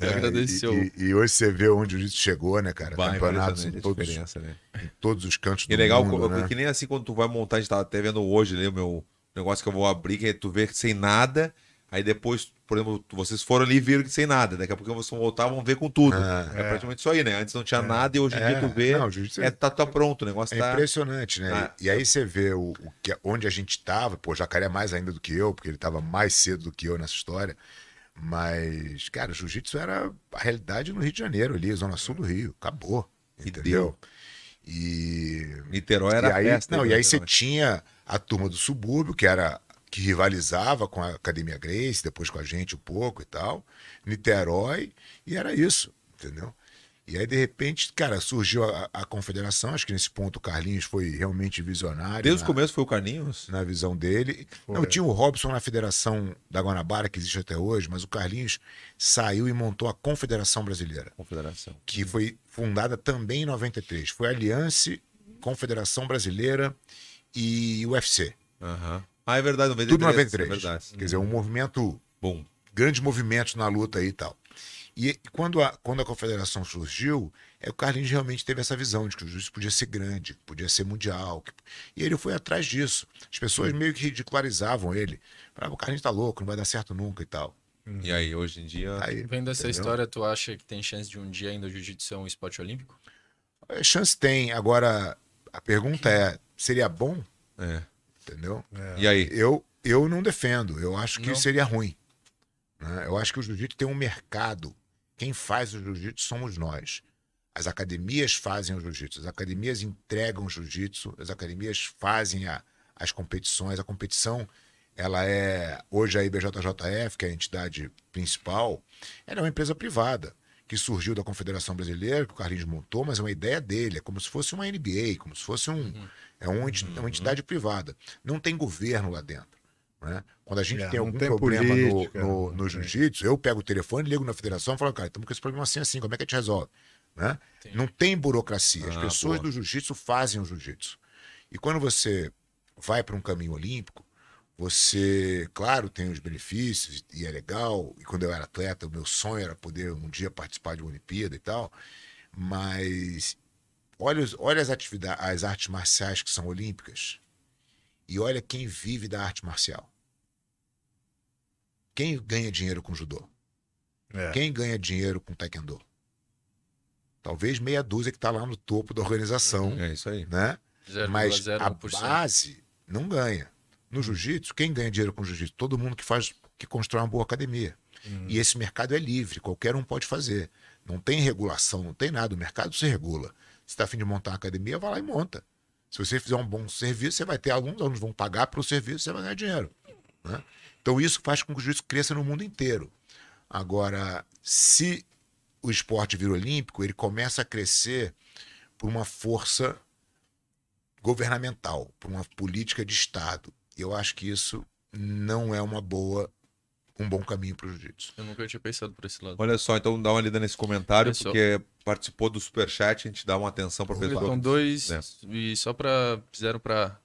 É, é e, e, hoje você vê onde o jiu-jitsu chegou, né, cara? Vai, Campeonatos em todos, né? em todos os cantos do legal, mundo. legal, né? que nem assim quando tu vai montar, a gente tava até vendo hoje ali o meu negócio que eu vou abrir, que é tu vê sem nada, aí depois por exemplo, vocês foram ali e viram sem nada. Daqui a pouco vocês vão voltar vão ver com tudo. Ah, é, é, praticamente isso aí, né? Antes não tinha é, nada e hoje em é, dia tu vê. Não, é, tá, tá pronto, o negócio é tá. impressionante, né? Ah, e, aí você vê o, o, que, é, onde a gente tava, pô, o Jacaré é mais ainda do que eu, porque ele tava mais cedo do que eu nessa história. Mas, cara, jiu-jitsu era a realidade no Rio de Janeiro, ali, zona sul do Rio. Acabou. Entendeu? E. Niterói era e aí, festa, Não, e aí você tinha a turma do subúrbio, que era que rivalizava com a Academia Grace, depois com a gente um pouco e tal, Niterói, e era isso, entendeu? E aí, de repente, cara, surgiu a, a confederação. Acho que nesse ponto o Carlinhos foi realmente visionário. Desde na, o começo foi o Carlinhos? Na visão dele. Foi. Não, tinha o Robson na federação da Guanabara, que existe até hoje, mas o Carlinhos saiu e montou a Confederação Brasileira. Confederação. Que foi fundada também em 93. Foi Aliança, Confederação Brasileira e UFC. Uhum. Ah, é verdade, 93. Tudo 93. É verdade. Quer dizer, um uhum. movimento. Bom. Grandes movimentos na luta aí e tal. E quando a, quando a confederação surgiu, é, o Carlinhos realmente teve essa visão de que o juiz podia ser grande, podia ser mundial. Que, e ele foi atrás disso. As pessoas meio que ridicularizavam ele. Falavam, o Carlinhos tá louco, não vai dar certo nunca e tal. E aí, hoje em dia. Aí, Vendo essa história, tu acha que tem chance de um dia ainda o jiu-jitsu ser um esporte olímpico? A é, chance tem. Agora, a pergunta é: seria bom? É. Entendeu? É. E aí? Eu, eu não defendo. Eu acho que não. seria ruim. Né? Eu acho que o jiu-jitsu tem um mercado. Quem faz o jiu-jitsu somos nós. As academias fazem o jiu-jitsu, as academias entregam o jiu-jitsu, as academias fazem a, as competições. A competição, ela é. Hoje a IBJJF, que é a entidade principal, ela é uma empresa privada que surgiu da Confederação Brasileira, que o Carlinhos montou, mas é uma ideia dele, é como se fosse uma NBA, como se fosse um, uhum. é, é uma entidade, uma uhum. entidade privada. Não tem governo lá dentro. Né? Quando a gente é, tem algum tem problema política, no, no, no jiu-jitsu, eu pego o telefone, ligo na federação e falo, cara, estamos com esse problema assim, assim, como é que a gente resolve? Né? Não tem burocracia. As ah, pessoas boa. do jiu-jitsu fazem o jiu-jitsu. E quando você vai para um caminho olímpico, você, claro, tem os benefícios e é legal. E quando eu era atleta, o meu sonho era poder um dia participar de uma Olimpíada e tal. Mas olha, olha as atividades, as artes marciais que são olímpicas e olha quem vive da arte marcial. Quem ganha dinheiro com judô? É. Quem ganha dinheiro com taekwondo? Talvez meia dúzia que está lá no topo da organização. Uhum. É isso aí. Né? 0, Mas 0, a base não ganha. No jiu-jitsu, quem ganha dinheiro com jiu-jitsu? Todo mundo que faz, que constrói uma boa academia. Uhum. E esse mercado é livre, qualquer um pode fazer. Não tem regulação, não tem nada, o mercado se regula. Se está afim de montar uma academia, vai lá e monta. Se você fizer um bom serviço, você vai ter alunos, alunos vão pagar para o serviço, você vai ganhar dinheiro. Né? Então isso faz com que o jiu-jitsu cresça no mundo inteiro. Agora, se o esporte vir olímpico, ele começa a crescer por uma força governamental, por uma política de Estado. Eu acho que isso não é uma boa um bom caminho para o jiu-jitsu. Eu nunca tinha pensado por esse lado. Olha só, então dá uma lida nesse comentário, porque participou do superchat, a gente dá uma atenção para o então, pessoal. dois, é. e só para, fizeram para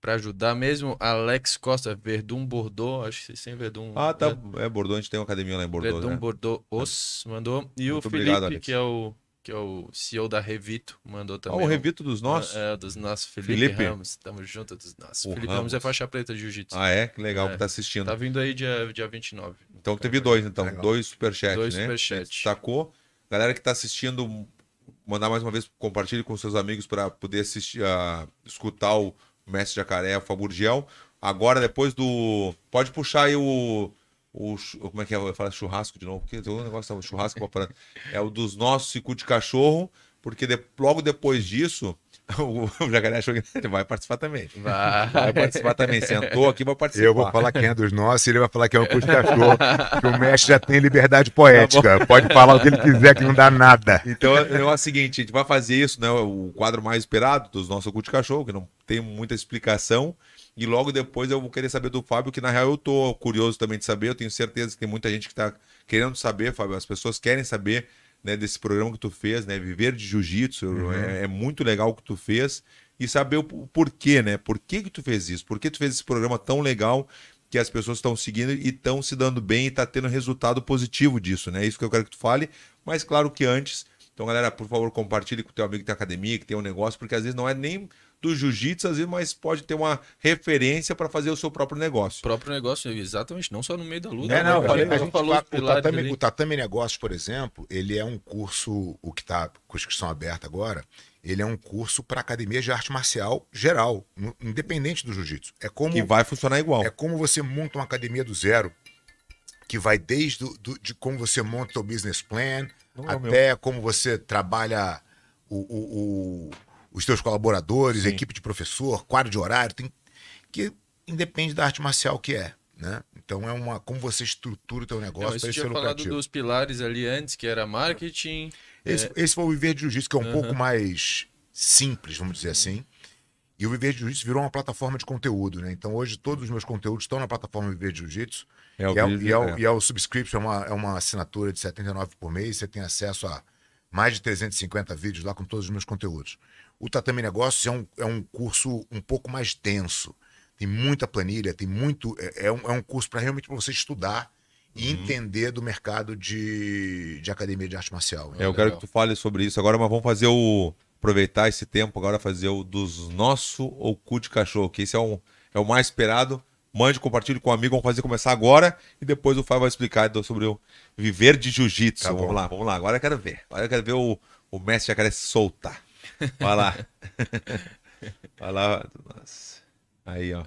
para ajudar mesmo, Alex Costa, Verdun Bordeaux, acho que sem Verdun. Ah, tá, né? é Bordeaux, a gente tem uma academia lá em Bordeaux, Verdun né? Bordeaux, é. os, mandou. E Muito o Felipe, obrigado, que é o que é o CEO da Revito, mandou também. Ah, o Revito dos é, nossos? É, dos nossos. Felipe, Felipe. Ramos. Tamo junto dos nossos. O Felipe Ramos. é faixa preta de jiu-jitsu. Ah, é? Que legal, é. tá assistindo. Tá vindo aí dia, dia 29. Então teve dois, então. Legal. Dois superchats, dois né? Dois superchats. Tacou. Galera que tá assistindo, mandar mais uma vez, compartilhe com seus amigos para poder assistir, uh, escutar o Mestre Jacaré, o Faburgiel. Agora, depois do... Pode puxar aí o o, como é que é? Eu churrasco de novo, porque tem um negócio tá, churrasco É o dos nossos cu de cachorro, porque de, logo depois disso, o, o Jacaré achou que ele vai participar também. Vai. vai. participar também. Sentou aqui, vai participar. Eu vou falar quem é dos nossos e ele vai falar que é um cu de cachorro. Que o mestre já tem liberdade tá poética. Tá Pode falar o que ele quiser, que não dá nada. Então é o seguinte: a gente vai fazer isso, né? O quadro mais esperado dos nossos cu de cachorro, que não tem muita explicação. E logo depois eu vou querer saber do Fábio, que na real eu tô curioso também de saber. Eu tenho certeza que tem muita gente que tá querendo saber, Fábio. As pessoas querem saber né, desse programa que tu fez, né? Viver de Jiu-Jitsu. É, uhum. É, é, muito legal o que tu fez. E saber o porquê, né? Por que, que tu fez isso? Por que tu fez esse programa tão legal que as pessoas estão seguindo e estão se dando bem e tá tendo resultado positivo disso, né? É isso que eu quero que tu fale. Mas claro que antes. Então, galera, por favor, compartilhe com o teu amigo que tem academia, que tem um negócio, porque às vezes não é nem do jiu-jitsu, às vezes, mas pode ter uma referência para fazer o seu próprio negócio. O próprio negócio, exatamente, não só no meio da luta. É, não, né, falei, a, gente falou o, tatame, o tatame Negócio, por exemplo, ele é um curso, o que está com inscrição aberta agora, ele é um curso para academia de arte marcial geral, independente do jiu-jitsu. É como que vai funcionar igual. É como você monta uma academia do zero, que vai desde do, do, de como você monta o business plan Não é até como você trabalha o, o, os teus colaboradores, Sim. equipe de professor, quadro de horário, tem, que independe da arte marcial que é. Né? Então é uma como você estrutura o teu negócio para ser lucrativo. falado dos pilares ali antes, que era marketing. É esse, é... esse foi o viver de jiu-jitsu, que é um uhum. pouco mais simples, vamos dizer assim. E o Viver de Jiu-Jitsu virou uma plataforma de conteúdo, né? Então hoje todos os meus conteúdos estão na plataforma Viver de Jiu-Jitsu. É, e, é, e, é, é, e, é, o subscription, é uma, é uma assinatura de 79 por mês, você tem acesso a mais de 350 vídeos lá com todos os meus conteúdos. O Tatame Negócios é um, é um curso um pouco mais denso. Tem muita planilha, tem muito. É, é um, é um curso para realmente pra você estudar e uhum. entender do mercado de, de academia de arte marcial. É, eu quero que tu fale sobre isso agora, mas vamos fazer o. aproveitar esse tempo agora, fazer o dos nosso ou cu de cachorro, que esse é, um, é o mais esperado Mande, compartilhe com um amigo. Vamos fazer começar agora e depois o Fábio vai explicar sobre o viver de jiu-jitsu. Tá vamos lá, vamos lá. Agora eu quero ver. Agora eu quero ver o, o mestre quer se soltar. Vai lá. vai lá. Nossa. Aí, ó.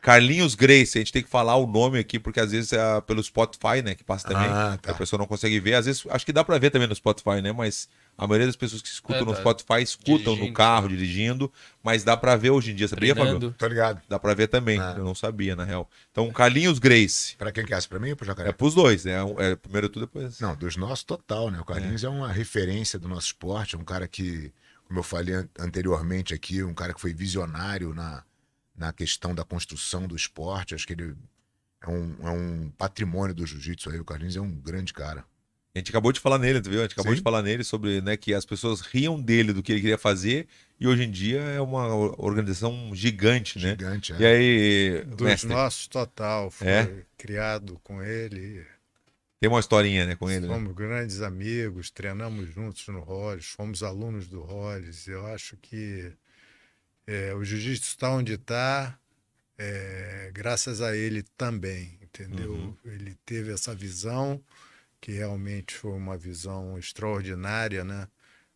Carlinhos Grace, a gente tem que falar o nome aqui, porque às vezes é pelo Spotify, né? Que passa também. Ah, tá. A pessoa não consegue ver. Às vezes, acho que dá pra ver também no Spotify, né? Mas a maioria das pessoas que escutam é, no tá. Spotify escutam dirigindo. no carro, dirigindo, mas dá para ver hoje em dia, sabia, Fabio? Tô ligado. Dá para ver também, ah. eu não sabia, na real. Então, Carlinhos Grace. Para quem quer, para mim ou pro Jacaré? É pros dois, né? É, primeiro tu, depois. Não, dos nossos, total, né? O Carlinhos é. é uma referência do nosso esporte, é um cara que, como eu falei anteriormente aqui, um cara que foi visionário na, na questão da construção do esporte. Acho que ele é um, é um patrimônio do jiu-jitsu aí. O Carlinhos é um grande cara. A gente acabou de falar nele, entendeu? A gente acabou Sim. de falar nele sobre né, que as pessoas riam dele do que ele queria fazer e hoje em dia é uma organização gigante, né? Gigante, é. E aí. Dos mestre... nossos, total. Foi é? criado com ele. Tem uma historinha né, com ele. Né? Somos né? grandes amigos, treinamos juntos no Rolls, fomos alunos do Rolls. Eu acho que é, o jiu-jitsu está onde está, é, graças a ele também, entendeu? Uhum. Ele teve essa visão que realmente foi uma visão extraordinária, né?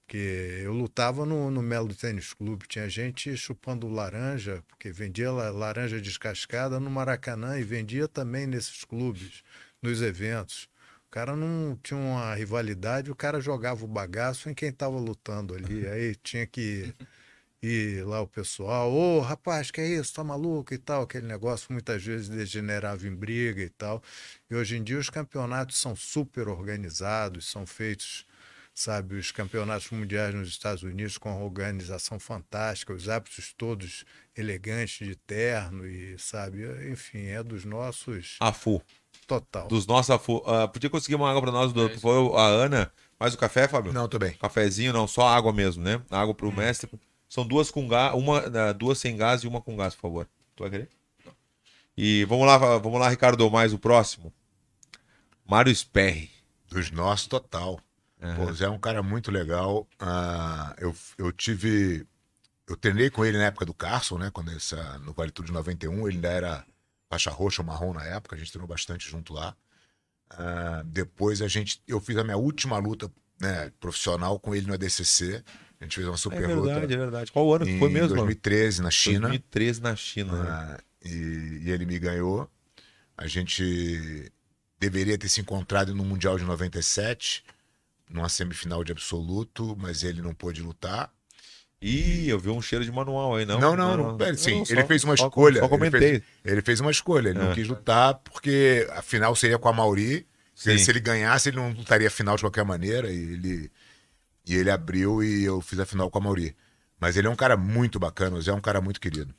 Porque eu lutava no, no Melo Tênis Clube, tinha gente chupando laranja, porque vendia laranja descascada no Maracanã e vendia também nesses clubes, nos eventos. O cara não tinha uma rivalidade, o cara jogava o bagaço em quem estava lutando ali. Aí tinha que e lá o pessoal, ô oh, rapaz, que é isso? Tá maluco e tal? Aquele negócio muitas vezes degenerava em briga e tal. E hoje em dia os campeonatos são super organizados, são feitos sabe? Os campeonatos mundiais nos Estados Unidos com organização fantástica, os hábitos todos elegantes de terno e, sabe? Enfim, é dos nossos. Afu. Total. Dos nossos Afu. Uh, podia conseguir uma água para nós, do... é foi a Ana. Mais o café, Fábio? Não, tô bem. Cafezinho, não, só água mesmo, né? Água para o uhum. mestre. São duas com gás, uma, ah, duas sem gás e uma com gás, por favor. Tu vai querer? E vamos lá, vamos lá, Ricardo, mais o próximo. Mário Sperry. Dos nossos, total. Uhum. Pô, Zé é um cara muito legal. Uh, eu, eu tive. Eu treinei com ele na época do Carson, né? Quando essa, no Vale Tudo de 91, ele ainda era faixa roxa ou marrom na época, a gente treinou bastante junto lá. Uh, depois a gente, eu fiz a minha última luta né, profissional com ele no ADCC. A gente fez uma é super é verdade, luta. É verdade, Qual ano que foi mesmo? 2013, na China. 2013, na China. Ah, né? e, e ele me ganhou. A gente deveria ter se encontrado no Mundial de 97, numa semifinal de absoluto, mas ele não pôde lutar. Ih, eu vi um cheiro de manual aí, não? Não, não, não, não. Sim, não, só, ele fez uma escolha. Só comentei. Ele fez, ele fez uma escolha, ele é. não quis lutar porque a final seria com a Mauri. Se ele, se ele ganhasse, ele não lutaria a final de qualquer maneira. E ele e ele abriu e eu fiz a final com a Mauri. Mas ele é um cara muito bacana, o Zé é um cara muito querido.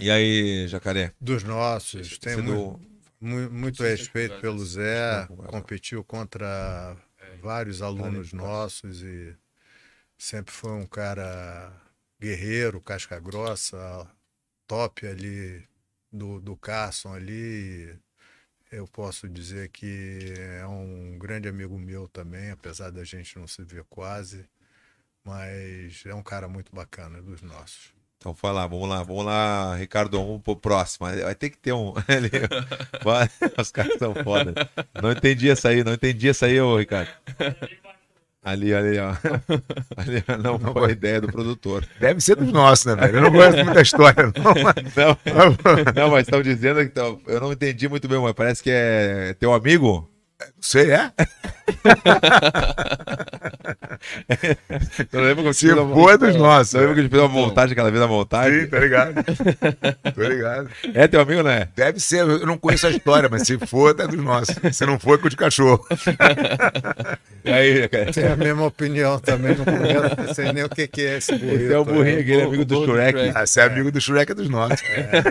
E aí, Jacaré? Dos nossos. Tem muito, muito respeito pelo Zé. Competiu contra é, vários tá alunos nossos e sempre foi um cara guerreiro, casca grossa, top ali do, do Carson ali eu posso dizer que é um grande amigo meu também, apesar da gente não se ver quase, mas é um cara muito bacana dos nossos. Então foi lá, vamos lá, vamos lá, Ricardo, vamos pro próximo. Vai ter que ter um. Os caras são foda. Não entendi essa aí, não entendi essa aí, ô Ricardo. Ali, ali, ó. Ali, não, não foi a ideia do produtor. Deve ser dos nossos, né, velho? Eu não conheço muita história, não. Mas... Não, não mas estão dizendo que. Tão, eu não entendi muito bem, mas parece que é teu amigo? Você é? eu lembro que Se for é dos nossos. Eu lembro que a gente fez uma montagem aquela vez, a montagem. Sim, tá ligado. Tô ligado. É teu amigo, né? Deve ser. Eu não conheço a história, mas se for, é dos nossos. Se não for, é com o de cachorro. e aí, cara? Tem é a mesma opinião também. Não, conheço, sei nem o que, que é esse burrito. Esse é o burrinho, ele é amigo do, do Shrek. Shrek. Ah, se é amigo do Shrek, é dos nossos. É.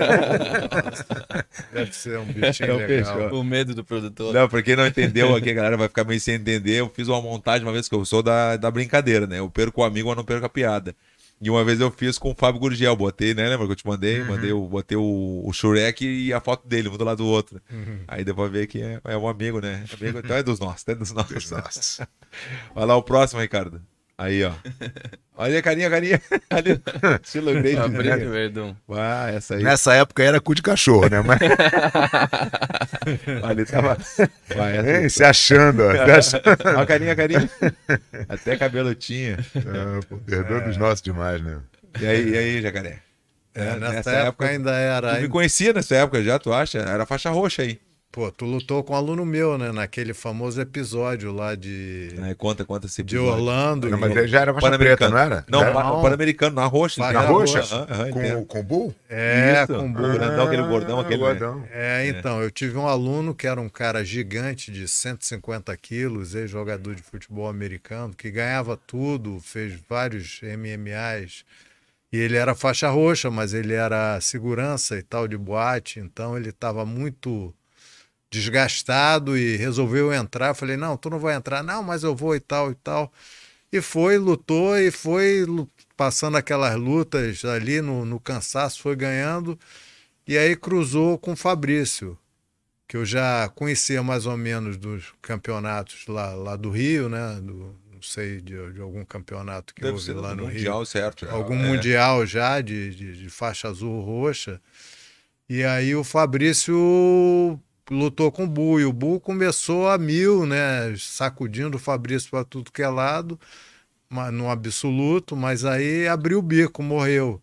Deve ser um bichinho é um legal. O medo do produtor. Não, porque não entende entendeu aqui, a galera vai ficar meio sem entender. Eu fiz uma montagem uma vez que eu sou da, da brincadeira, né? Eu perco o amigo, mas não perco a piada. E uma vez eu fiz com o Fábio Gurgel, botei, né? Lembra que eu te mandei? Uhum. Mandei, eu, botei o, o Shurek e a foto dele, um do lado do outro. Uhum. Aí pra ver que é, é um amigo, né? Amigo, então é dos nossos, é dos nossos. Dos nossos. Vai lá o próximo, Ricardo. Aí, ó. Olha a carinha, a carinha. Estilo Grande verdão. Ah, essa aí. Nessa época era cu de cachorro, né? Mas... Olha, tava... Vai, essa... Ei, se achando, ó. Olha a carinha, a carinha. Até cabelo tinha. Ah, perdoa é. dos nossos demais, né? E aí, e aí Jacaré? É, é nessa, nessa época, época, ainda era... Tu me conhecia nessa época já, tu acha? Era faixa roxa aí. Pô, tu lutou com um aluno meu, né? Naquele famoso episódio lá de. É, conta, conta esse episódio. De Orlando. Não, mas já era faixa preta, não era? Não, era? não. Pan-Americano, na roxa. Na roxa? Ah, com, com o Bull? É, Isso. com o Bull. Ah, aquele gordão, aquele. Gordão. Né? É, então, eu tive um aluno que era um cara gigante de 150 quilos, ex-jogador de futebol americano, que ganhava tudo, fez vários MMAs. E ele era faixa roxa, mas ele era segurança e tal de boate, então ele estava muito desgastado e resolveu entrar. Falei, não, tu não vai entrar, não, mas eu vou e tal e tal. E foi, lutou e foi passando aquelas lutas ali no, no cansaço, foi ganhando. E aí cruzou com o Fabrício, que eu já conhecia mais ou menos dos campeonatos lá, lá do Rio, né? Do, não sei, de, de, algum campeonato que Deve houve lá no mundial, Rio. Mundial, certo. Algum é. mundial já, de, de, de faixa azul roxa. E aí o Fabrício lutou com o Bull, e o Bull começou a mil, né? Sacudindo o Fabrício para tudo que é lado, no absoluto, mas aí abriu o bico, morreu.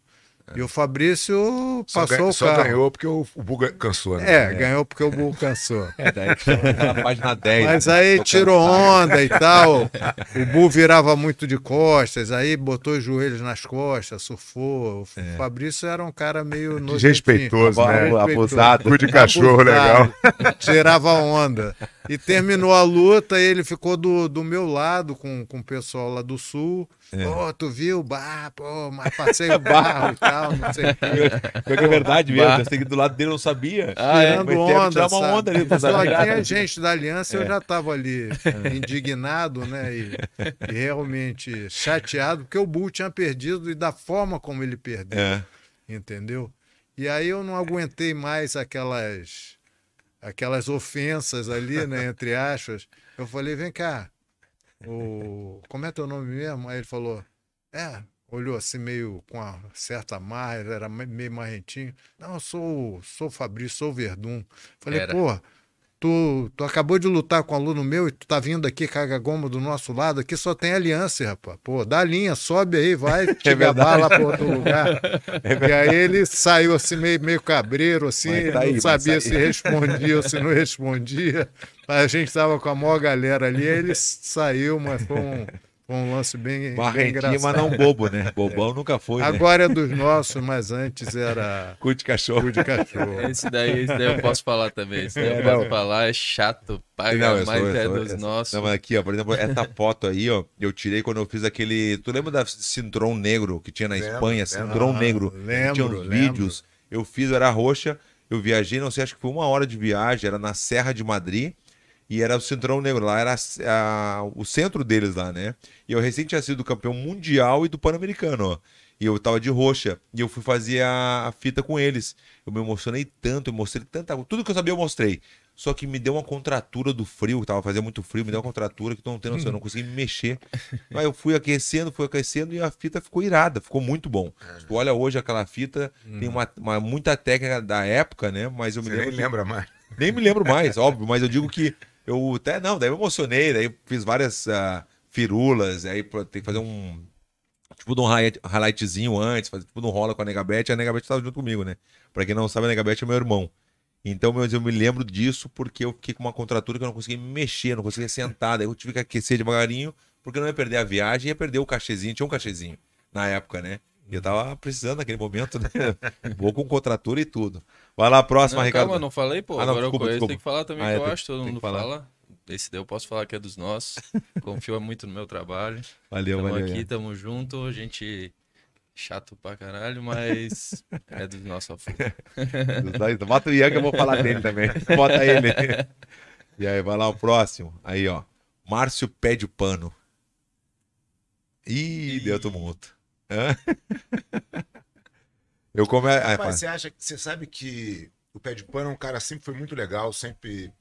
E o Fabrício só passou ganha, o carro. Só ganhou porque o, bu Bull cansou, né? É, é, ganhou porque o Bull cansou. É, daí página 10. Mas né? aí tirou onda e tal. O Bull virava muito de costas, aí botou os joelhos nas costas, surfou. O é. Fabrício era um cara meio... Desrespeitoso, né? Abusado. de cachorro, Abusado. legal. Tirava onda. E terminou a luta, ele ficou do, do meu lado com, com o pessoal lá do Sul. É. Pô, tu viu? Bah, pô, mas passei o barro e tal, não sei o quê. é verdade mesmo, bah. eu sei que do lado dele eu não sabia. Ah, é? onda, tirar uma onda ali. Tá Só que a gente da Aliança, é. eu já estava ali é, indignado, né? E, e, realmente chateado, porque o Bull tinha perdido e da forma como ele perdeu. É. Entendeu? E aí eu não aguentei mais aquelas aquelas ofensas ali, né? Entre aspas. Eu falei, vem cá, o. Como é teu nome mesmo? Aí ele falou: É, olhou assim meio com uma certa marra, era meio marrentinho. Não, eu sou, sou o Fabrício, sou o Verdun. Falei, era. pô, tu, tu acabou de lutar com um aluno meu e tu tá vindo aqui, caga goma do nosso lado, aqui só tem aliança, rapaz. Pô, dá linha, sobe aí, vai, é te é bala lá pro outro lugar. É e aí ele saiu assim meio, meio cabreiro, assim, tá aí, não sabia tá se respondia ou se não respondia. A gente tava com a maior galera ali, ele saiu, mas foi um, foi um lance bem. Barrentinho, mas não bobo, né? Bobão é. nunca foi. Agora né? é dos nossos, mas antes era. Cu de cachorro. Cu de cachorro. Esse daí, esse daí eu posso falar também. Esse daí eu é, posso falar, é chato, paga não, mais, sou, é sou, dos nossos. Não, mas aqui, ó, por exemplo, essa foto aí, ó, eu tirei quando eu fiz aquele. Tu lembra da Sintron Negro que tinha na lembro, Espanha? Sintron ah, Negro. Lembro. Tinha uns vídeos. Eu fiz, era roxa. Eu viajei, não sei, acho que foi uma hora de viagem, era na Serra de Madrid. E era o centrão Negro, lá era a, a, o centro deles lá, né? E eu recente tinha sido campeão mundial e do Pan-Americano, ó. E eu tava de roxa. E eu fui fazer a, a fita com eles. Eu me emocionei tanto, eu mostrei tanta Tudo que eu sabia eu mostrei. Só que me deu uma contratura do frio, tava fazendo muito frio, me deu uma contratura que não noção, eu não consegui me mexer. Mas eu fui aquecendo, fui aquecendo e a fita ficou irada, ficou muito bom. É. Tu olha hoje aquela fita, hum. tem uma, uma, muita técnica da época, né? Mas eu me Você lembro. Nem lembra mais. Nem me lembro mais, óbvio, mas eu digo que eu até não, daí eu emocionei, daí eu fiz várias uh, firulas, aí tem que fazer um tipo de um highlightzinho antes, fazer tipo de um rola com a Negabete, a Negabete estava junto comigo, né? Para quem não sabe, a Negabete é meu irmão. Então, meu, eu me lembro disso porque eu fiquei com uma contratura que eu não conseguia mexer, não conseguia sentar, daí eu tive que aquecer devagarinho, porque não ia perder a viagem, ia perder o cachezinho, tinha um cachezinho na época, né? Eu tava precisando naquele momento, né? Vou com contratura e tudo. Vai lá, próxima, não, Ricardo. Calma, não falei, pô. Ah, não, Agora desculpa, eu conheço, tem que falar também, ah, que é, eu acho, todo mundo falar. fala. Esse daí eu posso falar que é dos nossos. Confio é muito no meu trabalho. Valeu, tamo valeu. aqui, é. tamo junto. A gente chato pra caralho, mas é dos nossos afundo. Bota o Ian que eu vou falar dele também. Bota ele. E aí, vai lá o próximo. Aí, ó. Márcio pede o pano. Ih, deu deu tumulto. Hã? Eu come... Mas você acha você sabe que o Pé de Pano é um cara sempre foi muito legal, sempre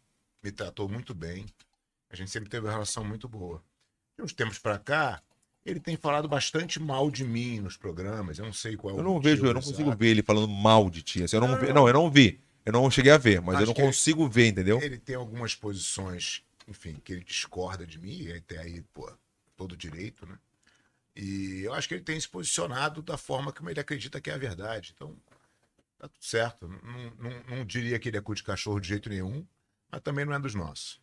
me tratou muito bem. A gente sempre teve uma relação muito boa. Nos uns tempos para cá, ele tem falado bastante mal de mim nos programas. Eu não sei qual é o Eu não vejo, eu não consigo ver ele falando mal de ti. Assim, eu não, não, vi, não, eu não vi. Eu não cheguei a ver, mas Acho eu não consigo ele, ver, entendeu? Ele tem algumas posições, enfim, que ele discorda de mim, e até aí, pô, todo direito, né? E eu acho que ele tem se posicionado da forma como ele acredita que é a verdade. Então, tá tudo certo. Não, não, não diria que ele é cu de cachorro de jeito nenhum, mas também não é dos nossos.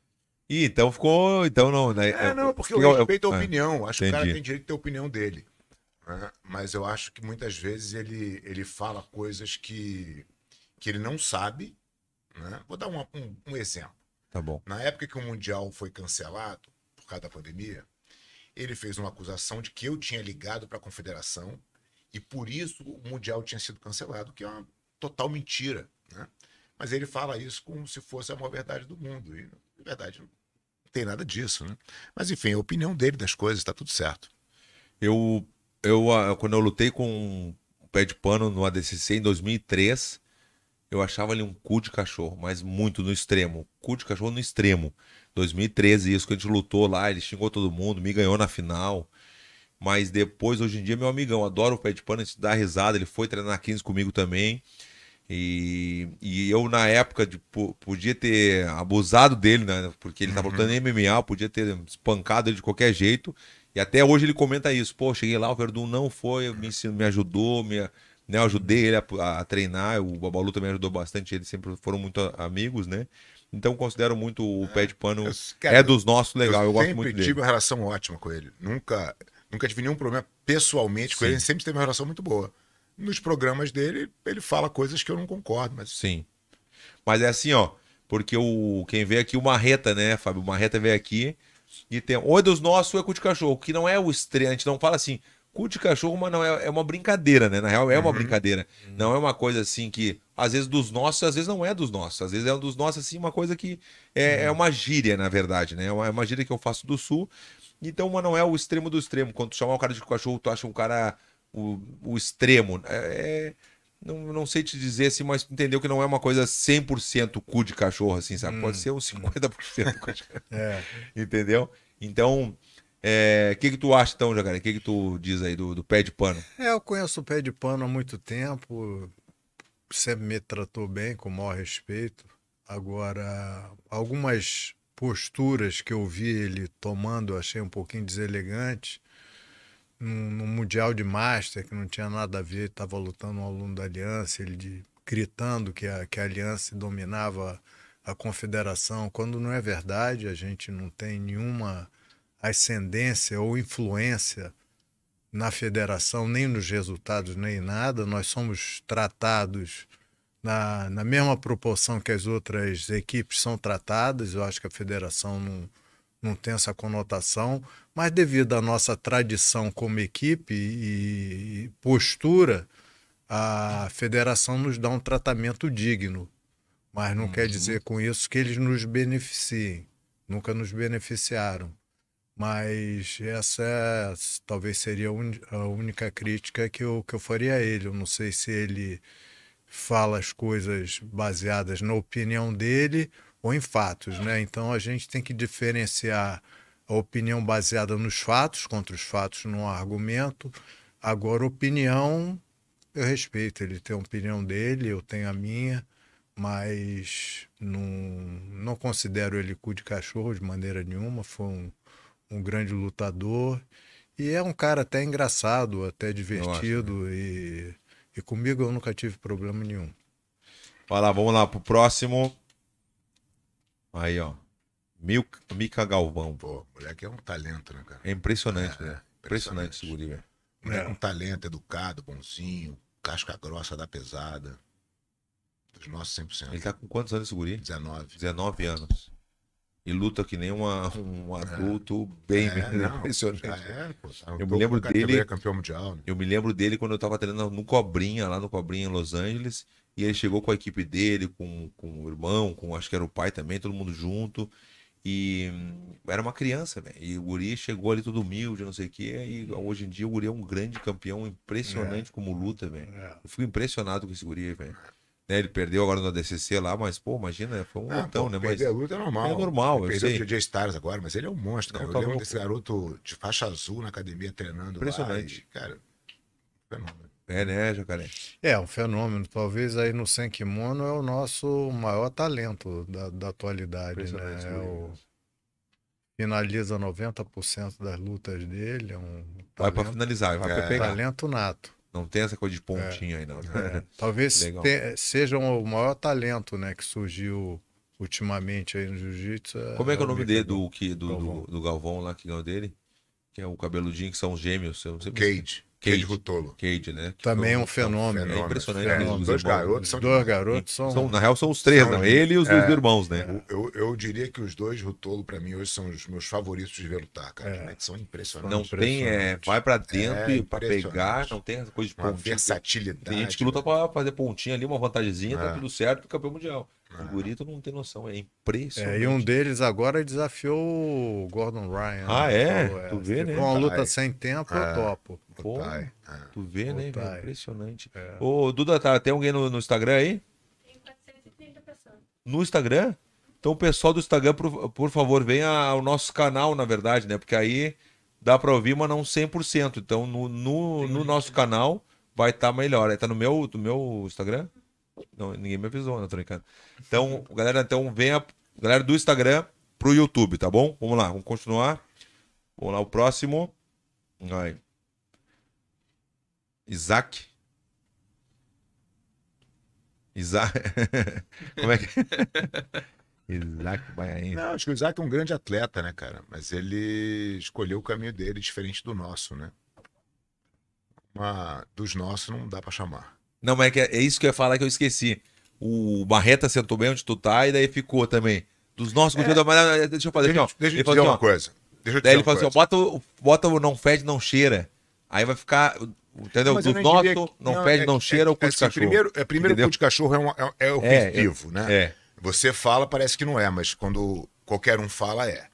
E então ficou. Então não. Né? É, não, porque eu respeito a é, opinião. acho entendi. que o cara tem direito de ter a opinião dele. Né? Mas eu acho que muitas vezes ele, ele fala coisas que, que ele não sabe. Né? Vou dar um, um, um exemplo. Tá bom. Na época que o Mundial foi cancelado por causa da pandemia, ele fez uma acusação de que eu tinha ligado para a confederação e por isso o mundial tinha sido cancelado, que é uma total mentira, né? Mas ele fala isso como se fosse a maior verdade do mundo e na verdade não tem nada disso, né? Mas enfim, é a opinião dele das coisas está tudo certo. Eu eu ah, quando eu lutei com um pé de pano no ADCC em 2003, eu achava ele um cu de cachorro, mas muito no extremo. Cu de cachorro no extremo. 2013, isso que a gente lutou lá, ele xingou todo mundo, me ganhou na final. Mas depois, hoje em dia, meu amigão, adoro o pé de pano, a gente dá risada, ele foi treinar 15 comigo também. E, e eu, na época, de, podia ter abusado dele, né? Porque ele tava uhum. em MMA, podia ter espancado ele de qualquer jeito. E até hoje ele comenta isso. Pô, cheguei lá, o Verdun não foi, me, ensinou, me ajudou, me, né? eu ajudei ele a, a, a treinar. O Babalu também ajudou bastante, eles sempre foram muito amigos, né? Então considero muito o é. pé de pano. Cara, é dos nossos legal. Eu, eu gosto muito dele. Sempre tive uma relação ótima com ele. Nunca, nunca tive nenhum problema pessoalmente com Sim. ele. Sempre teve uma relação muito boa. Nos programas dele, ele fala coisas que eu não concordo, mas. Sim. Mas é assim, ó. Porque o, quem veio aqui, o Marreta, né, Fábio? O Marreta veio aqui e tem. Oi dos nossos é cu de cachorro, que não é o estreante, não fala assim cu de cachorro, mas não é, é uma brincadeira, né? Na real, é uma uhum. brincadeira. Uhum. Não é uma coisa assim que, às vezes, dos nossos, às vezes não é dos nossos. Às vezes é um dos nossos, assim, uma coisa que é, uhum. é uma gíria, na verdade, né? É uma, é uma, gíria que eu faço do sul. Então, mas não é o extremo do extremo. Quando tu chamar um cara de cachorro, tu acha um cara o, o extremo. É. é não, não sei te dizer assim, mas entendeu que não é uma coisa 100% cu de cachorro, assim, sabe? Hum. Pode ser uns hum. 50% cu de cachorro. é. Entendeu? Então, é, o que, que tu acha então, Jacaré? O que, que tu diz aí do, do pé de pano? É, eu conheço o pé de pano há muito tempo, sempre me tratou bem, com o maior respeito. Agora, algumas posturas que eu vi ele tomando, eu achei um pouquinho deselegante. No, no Mundial de Master, que não tinha nada a ver, estava lutando um aluno da Aliança, ele de, gritando que a, que a Aliança dominava a confederação, quando não é verdade, a gente não tem nenhuma ascendência ou influência na federação, nem nos resultados, nem em nada. Nós somos tratados na, na mesma proporção que as outras equipes são tratadas. Eu acho que a federação não, não tem essa conotação, mas devido à nossa tradição como equipe e postura, a federação nos dá um tratamento digno. Mas não uhum. quer dizer com isso que eles nos beneficiem. Nunca nos beneficiaram. Mas essa é, talvez seria a única crítica que eu, que eu faria a ele. Eu não sei se ele fala as coisas baseadas na opinião dele ou em fatos, né? Então a gente tem que diferenciar a opinião baseada nos fatos contra os fatos num argumento. Agora, opinião, eu respeito. Ele tem a opinião dele, eu tenho a minha, mas não, não considero ele cu de cachorro de maneira nenhuma. Foi um um grande lutador. E é um cara até engraçado, até divertido. né? e, e comigo eu nunca tive problema nenhum. Vai lá, vamos lá pro próximo. Aí, ó. Mil, Mica Galvão. Pô, moleque é um talento, né, cara? É impressionante, é, né? É impressionante esse guri, velho. Moleque é. um talento, educado, bonzinho, casca grossa da pesada. Dos nossos 100%. Ele tá com quantos anos esse guri? 19. 19 anos e luta que nem uma, um é. adulto é. bem é, impressionante. É, pô, tá eu, me lembro dele. É campeão mundial, né? Eu me lembro dele quando eu tava treinando no Cobrinha, lá no Cobrinha em Los Angeles. E ele chegou com a equipe dele, com, com o irmão, com acho que era o pai também, todo mundo junto. E era uma criança, né? E o Guri chegou ali todo humilde, não sei o quê. E hoje em dia o Guri é um grande campeão, impressionante é. como luta, velho. É. Eu fico impressionado com esse Guri, velho. Né, ele perdeu agora no ADCC lá, mas, pô, imagina, foi um ah, né? Mas... a luta é normal. É normal, ele eu perdeu sei. Perdeu o DJ Stars agora, mas ele é um monstro, cara. Não, eu tá lembro louco. desse garoto de faixa azul na academia treinando Impressionante. Lá, Impressionante. cara, fenômeno. É, né, Jacaré? É, um fenômeno. Talvez aí no Senkimono é o nosso maior talento da, da atualidade, né? É o... Finaliza 90% das lutas dele. É um talento... Vai para finalizar, vai é. pra pegar. Talento nato. Não tem essa coisa de é, pontinho é, aí, não. É. Talvez te, seja o maior talento, né, que surgiu ultimamente aí no jiu-jitsu. É Como é, é que é o nome dele, do, que, do, Galvão. Do, do Galvão lá, que ganhou dele? Que é o cabeludinho, que são gêmeos. Eu não sei é Cage. Cade, Rutolo. Cade, né? Que Também é um fenômeno. É, é impressionante. É, dois irmãos, garotos são. Dois garotos são... são. Na real, são os três, são... não? É? Ele e os é, dois irmãos, né? Eu, eu diria que os dois Rutolo, para mim, hoje são os meus favoritos de ver lutar, cara. É. São impressionantes. Não tem, é, vai para é, dentro e para pegar, não tem essa coisa de pontinha. versatilidade. Tem gente que luta né? pra para fazer pontinha ali, uma vantagemzinha, tá tudo certo pro campeão mundial. O guri, tu não tem noção, é impressionante. É, e um deles agora desafiou o Gordon Ryan. Ah, é? Falou, é. Né? Tá é. Tu vê, tipo, né? Uma luta sem tempo, é. eu topo. Pô, é. tu vê, né? impressionante. É. Ô, Duda, tá, tem alguém no, no Instagram aí? Tem 430 pessoas. No Instagram? Então, pessoal do Instagram, por, por favor, venha ao nosso canal, na verdade, né? Porque aí dá para ouvir, mas não 100%. Então, no, no, no nosso canal vai estar tá melhor. É, tá no meu, no meu Instagram? Não, ninguém me avisou, não né? tô brincando. Então, galera, então venha, galera do Instagram pro YouTube, tá bom? Vamos lá, vamos continuar. Vamos lá, o próximo. Isaac. Isaac. Como é que. É? Isaac Baiaína. Não, acho que o Isaac é um grande atleta, né, cara? Mas ele escolheu o caminho dele diferente do nosso, né? Uma... Dos nossos não dá para chamar. Não, mas é, que é, é isso que eu ia falar que eu esqueci. O Barreta sentou bem onde tu tá e daí ficou também. Dos nossos é. Mas, ah, ah, deixa eu fazer deixa, aqui, ó. Deixa eu te dizer assim, uma ó. coisa. Deixa eu te daí ele falou assim, ó, bota, bota o não fede, não cheira. Aí vai ficar... Entendeu? Mas Do não, não fede, é, não cheira, é, o cu de assim, cachorro. Primeiro, é, primeiro o cu de cachorro é, um, é, é, é o vivo, né? É. Você fala, parece que não é, mas quando qualquer um fala, é.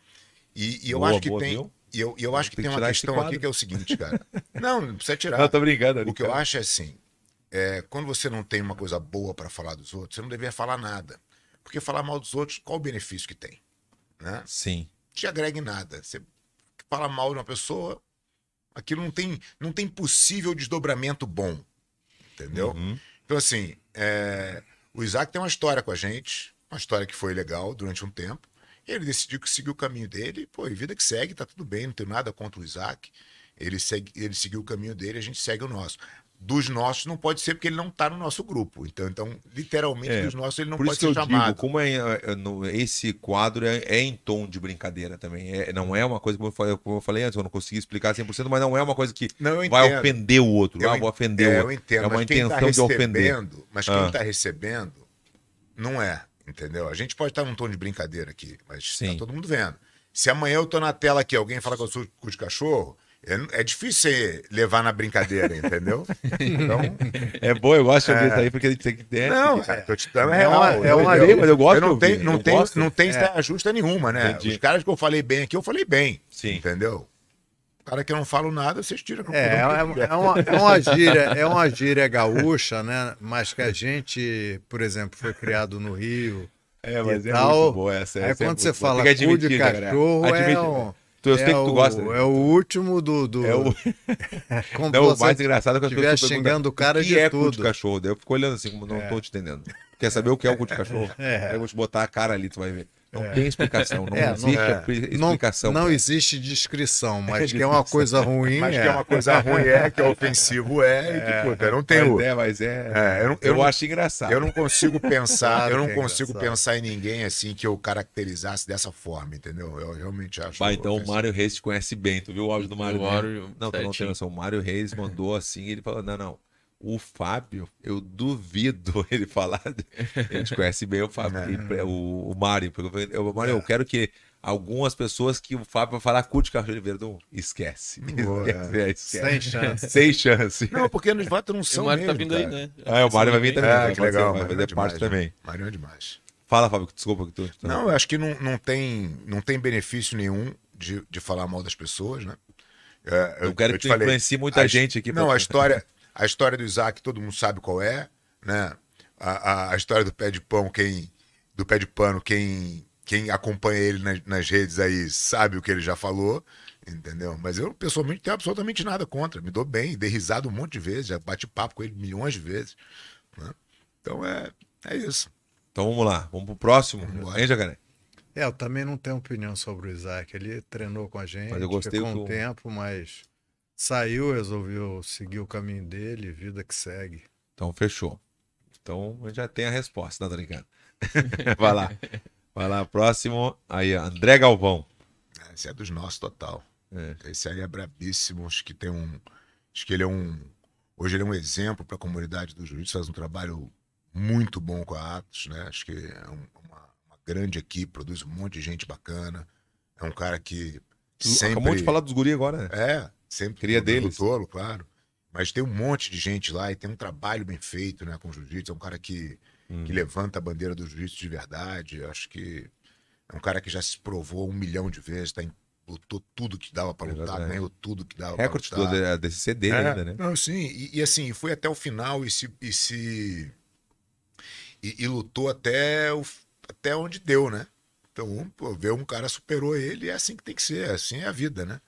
E, e eu boa, acho que boa, tem... E eu, eu acho que tem, tem uma questão aqui que é o seguinte, cara. não, não precisa tirar. Não, tô brincando. Ali, o que cara. eu acho é assim, é, quando você não tem uma coisa boa para falar dos outros, você não deveria falar nada. Porque falar mal dos outros, qual o benefício que tem? Né? Sim. Te agrega em nada. Você fala mal de uma pessoa, aquilo não tem, não tem possível desdobramento bom. Entendeu? Uhum. Então, assim, é, o Isaac tem uma história com a gente, uma história que foi legal durante um tempo. Ele decidiu que seguiu o caminho dele, pô, e vida que segue, tá tudo bem, não tenho nada contra o Isaac. Ele, segue, ele seguiu o caminho dele, a gente segue o nosso dos nossos não pode ser porque ele não está no nosso grupo. Então, então literalmente, é, dos nossos ele não pode ser chamado. Digo, como é, é, é no, esse quadro é, é, em tom de brincadeira também. É, não é uma coisa, como eu, falei, como eu falei antes, eu não consegui explicar 100%, mas não é uma coisa que não, vai ofender o outro. Eu, ah, vou ofender é, o outro. Eu entendo, é uma tá intenção tá de ofender. Mas quem está ah. Tá recebendo não é, entendeu? A gente pode estar tá num tom de brincadeira aqui, mas está todo mundo vendo. Se amanhã eu estou na tela aqui alguém fala que eu sou cu de cachorro, é, é difícil você levar na brincadeira, entendeu? Então, é bom, eu gosto de ouvir é... isso aí, porque tem que ter. Né? Não, é, tô te dando é real. É uma, é uma lei, mas eu gosto. Eu não tem, não tem, gosto. não tem é. justa nenhuma, né? Entendi. Os caras que eu falei bem aqui, eu falei bem. Sim. Entendeu? cara que eu não falo nada, vocês tiram. É, é, é, uma, é, uma gíria, é uma gíria gaúcha, né? Mas que a gente, por exemplo, foi criado no Rio. É, mas e é tal. muito boa essa. Aí é quando você boa. fala cu de cachorro, é um... Tu, eu é sei que é tu gosta. O, é o último do. do... É o... não, o mais engraçado é que as pessoas xingando o cara que de é tudo. cu de cachorro. eu fico olhando assim, como não é. tô te entendendo. Quer saber o que é o cu de cachorro? É. Eu vou te botar a cara ali, tu vai ver. Não é. tem explicação, não é, existe é. não, explicação. Não, existe descrição, é mas que é uma coisa ruim. Mas é. que é uma coisa ruim é, que é ofensivo é, e que não tem Mas é, mas é. eu, não, eu, eu acho engraçado. Eu não consigo pensar, eu não consigo pensar em ninguém assim que eu caracterizasse dessa forma, entendeu? Eu realmente acho. então ofensivo. o Mário Reis te conhece bem, tu viu o áudio do Mário? Mário não, tu não tem noção. O Mário Reis mandou assim, ele falou: não, não. O Fábio, eu duvido ele falar. A gente conhece bem o Fábio, é. o, o Mário. Eu, Mário, eu é. quero que algumas pessoas que o Fábio vai falar, curte Carlos de Verdun, esquece. Boa, é. é esquece. Sem chance. Sem chance. Não, porque nos votos não são. o Mário tá mesmo, tá vindo cara. aí, né? Ah, o Mário vai vir também. Ah, que legal. vai fazer é parte né? também. Mário é demais. Fala, Fábio, desculpa que tu. Tá... Não, eu acho que não, não, tem, não tem benefício nenhum de, de falar mal das pessoas, né? eu, eu, quero eu que tu falei, influencie muita a, gente aqui. Não, pra... a história. A história do Isaac, todo mundo sabe qual é, né? A, a, a história do pé de pão, quem. Do pé de pano, quem, quem acompanha ele nas, nas redes aí sabe o que ele já falou entendeu? Mas eu, pessoalmente, tenho absolutamente nada contra. Me dou bem, dei risada um monte de vezes, já bate papo com ele milhões de vezes. Né? Então é, é isso. Então vamos lá, vamos pro próximo. Hein, Jacaré? É, eu também não tenho opinião sobre o Isaac. Ele treinou com a gente, mas eu gostei ficou um do... tempo, mas saiu, resolveu seguir o caminho dele, vida que segue. Então, fechou. Então, já tem a resposta, tá ligado? Vai lá. Vai lá, próximo. Aí, André Galvão. Ah, esse é dos nossos, total. É. Esse aí é brabíssimo. Acho que tem um. Acho que ele é um. Hoje ele é um exemplo para a comunidade dos juízes, faz um trabalho muito bom com a Atos, né? Acho que é um, uma, uma, grande equipe, produz um monte de gente bacana. É um cara que sempre... Acabou de falar dos guri agora, né? É, Sempre cria dele. Tolo, claro. Mas tem um monte de gente lá e tem um trabalho bem feito né, com o jiu-jitsu. É um cara que, hum. que levanta a bandeira do jiu-jitsu de verdade. Acho que é um cara que já se provou um milhão de vezes, tá em, lutou tudo que dava para lutar, ganhou tudo que dava Recorde pra lutar. Recorde do DCC dele é, ainda, né? Não, sim, e, e, assim, foi até o final e se. E, se, e, e lutou até, o, até onde deu, né? Então, ver um cara superou ele é assim que tem que ser, assim é a vida, né?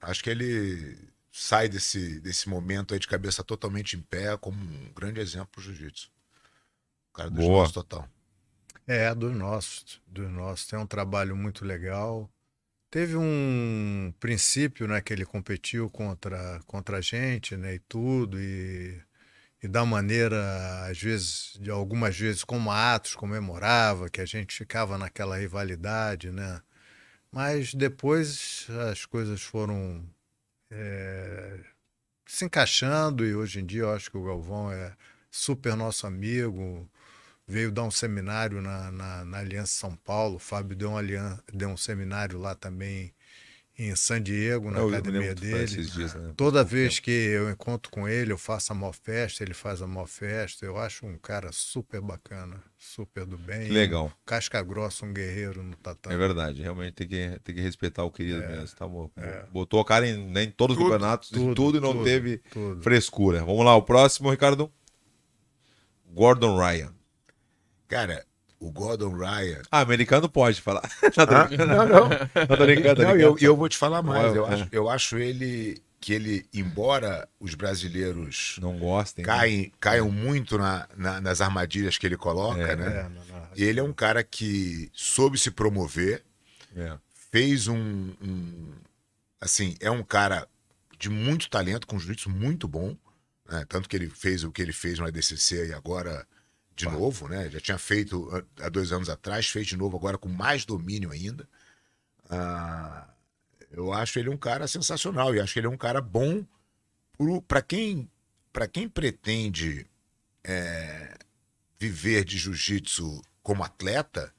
Acho que ele sai desse, desse momento aí de cabeça totalmente em pé, como um grande exemplo pro jiu-jitsu. O cara dos Boa. nossos total. É, dos nossos. Dos nossos. Tem um trabalho muito legal. Teve um princípio, né, que ele competiu contra, contra a gente, né, e tudo, e, e da maneira, às vezes, de algumas vezes, como Atos comemorava, que a gente ficava naquela rivalidade, né, mas depois as coisas foram é, se encaixando e hoje em dia eu acho que o Galvão é super nosso amigo. Veio dar um seminário na, na, na Aliança São Paulo. O Fábio deu, uma deu um seminário lá também em San Diego, na eu academia dele. Dias, né? Toda vez que eu encontro com ele, eu faço a maior festa, ele faz a maior festa. Eu acho um cara super bacana, super do bem. Legal. Um casca grossa, um guerreiro no tatame. É verdade, realmente tem que, tem que respeitar o querido é, mesmo. Tá bom. É. Botou a cara em, né, em todos tudo, os campeonatos, tudo, tudo e não tudo, teve frescura. Vamos lá, o próximo, Ricardo. Gordon Ryan. Cara, o Gordon Ryan. Ah, americano pode falar. Tá não, ah? não. Não, não tô Não, eu, eu vou te falar mais. Eu, é. acho, eu acho ele que ele, embora os brasileiros não gostem, né? caem, né? caiam muito na, na, nas armadilhas que ele coloca, é, né? É, ele é um cara que soube se promover, é. fez um, um, assim, é um cara de muito talento, com jiu-jitsu muito bom, né? tanto que ele fez o que ele fez no ADCC e agora de Pá. novo, né? Já tinha feito há dois anos atrás, fez de novo agora com mais domínio ainda. Ah, eu acho ele um cara sensacional e acho que ele é um cara bom para quem para quem pretende é, viver de jiu-jitsu como atleta.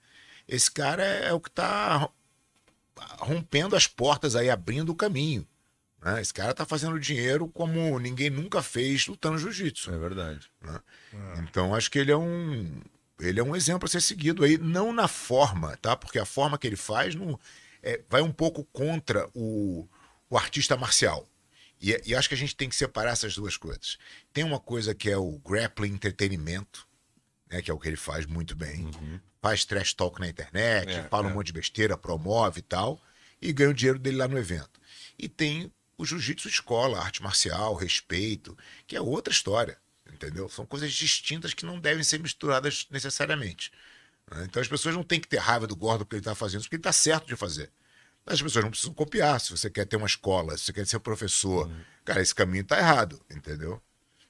Esse cara é, é o que está rompendo as portas aí, abrindo o caminho. Né? Esse cara tá fazendo dinheiro como ninguém nunca fez lutando jiu-jitsu. É verdade. Né? É. Então acho que ele é um. Ele é um exemplo a ser seguido aí, não na forma, tá? Porque a forma que ele faz não, é, vai um pouco contra o, o artista marcial. E, é, e, acho que a gente tem que separar essas duas coisas. Tem uma coisa que é o grappling entretenimento, né, que é o que ele faz muito bem. Uhum. Faz trash talk na internet, é, fala é. um monte de besteira, promove e tal, e ganha o dinheiro dele lá no evento. E tem o jiu-jitsu escola, arte marcial, respeito, que é outra história, entendeu? São coisas distintas que não devem ser misturadas necessariamente. Né? Então as pessoas não têm que ter raiva do gordo porque ele está fazendo isso, porque ele está certo de fazer. As pessoas não precisam copiar. Se você quer ter uma escola, se você quer ser professor, uhum. cara, esse caminho está errado, entendeu?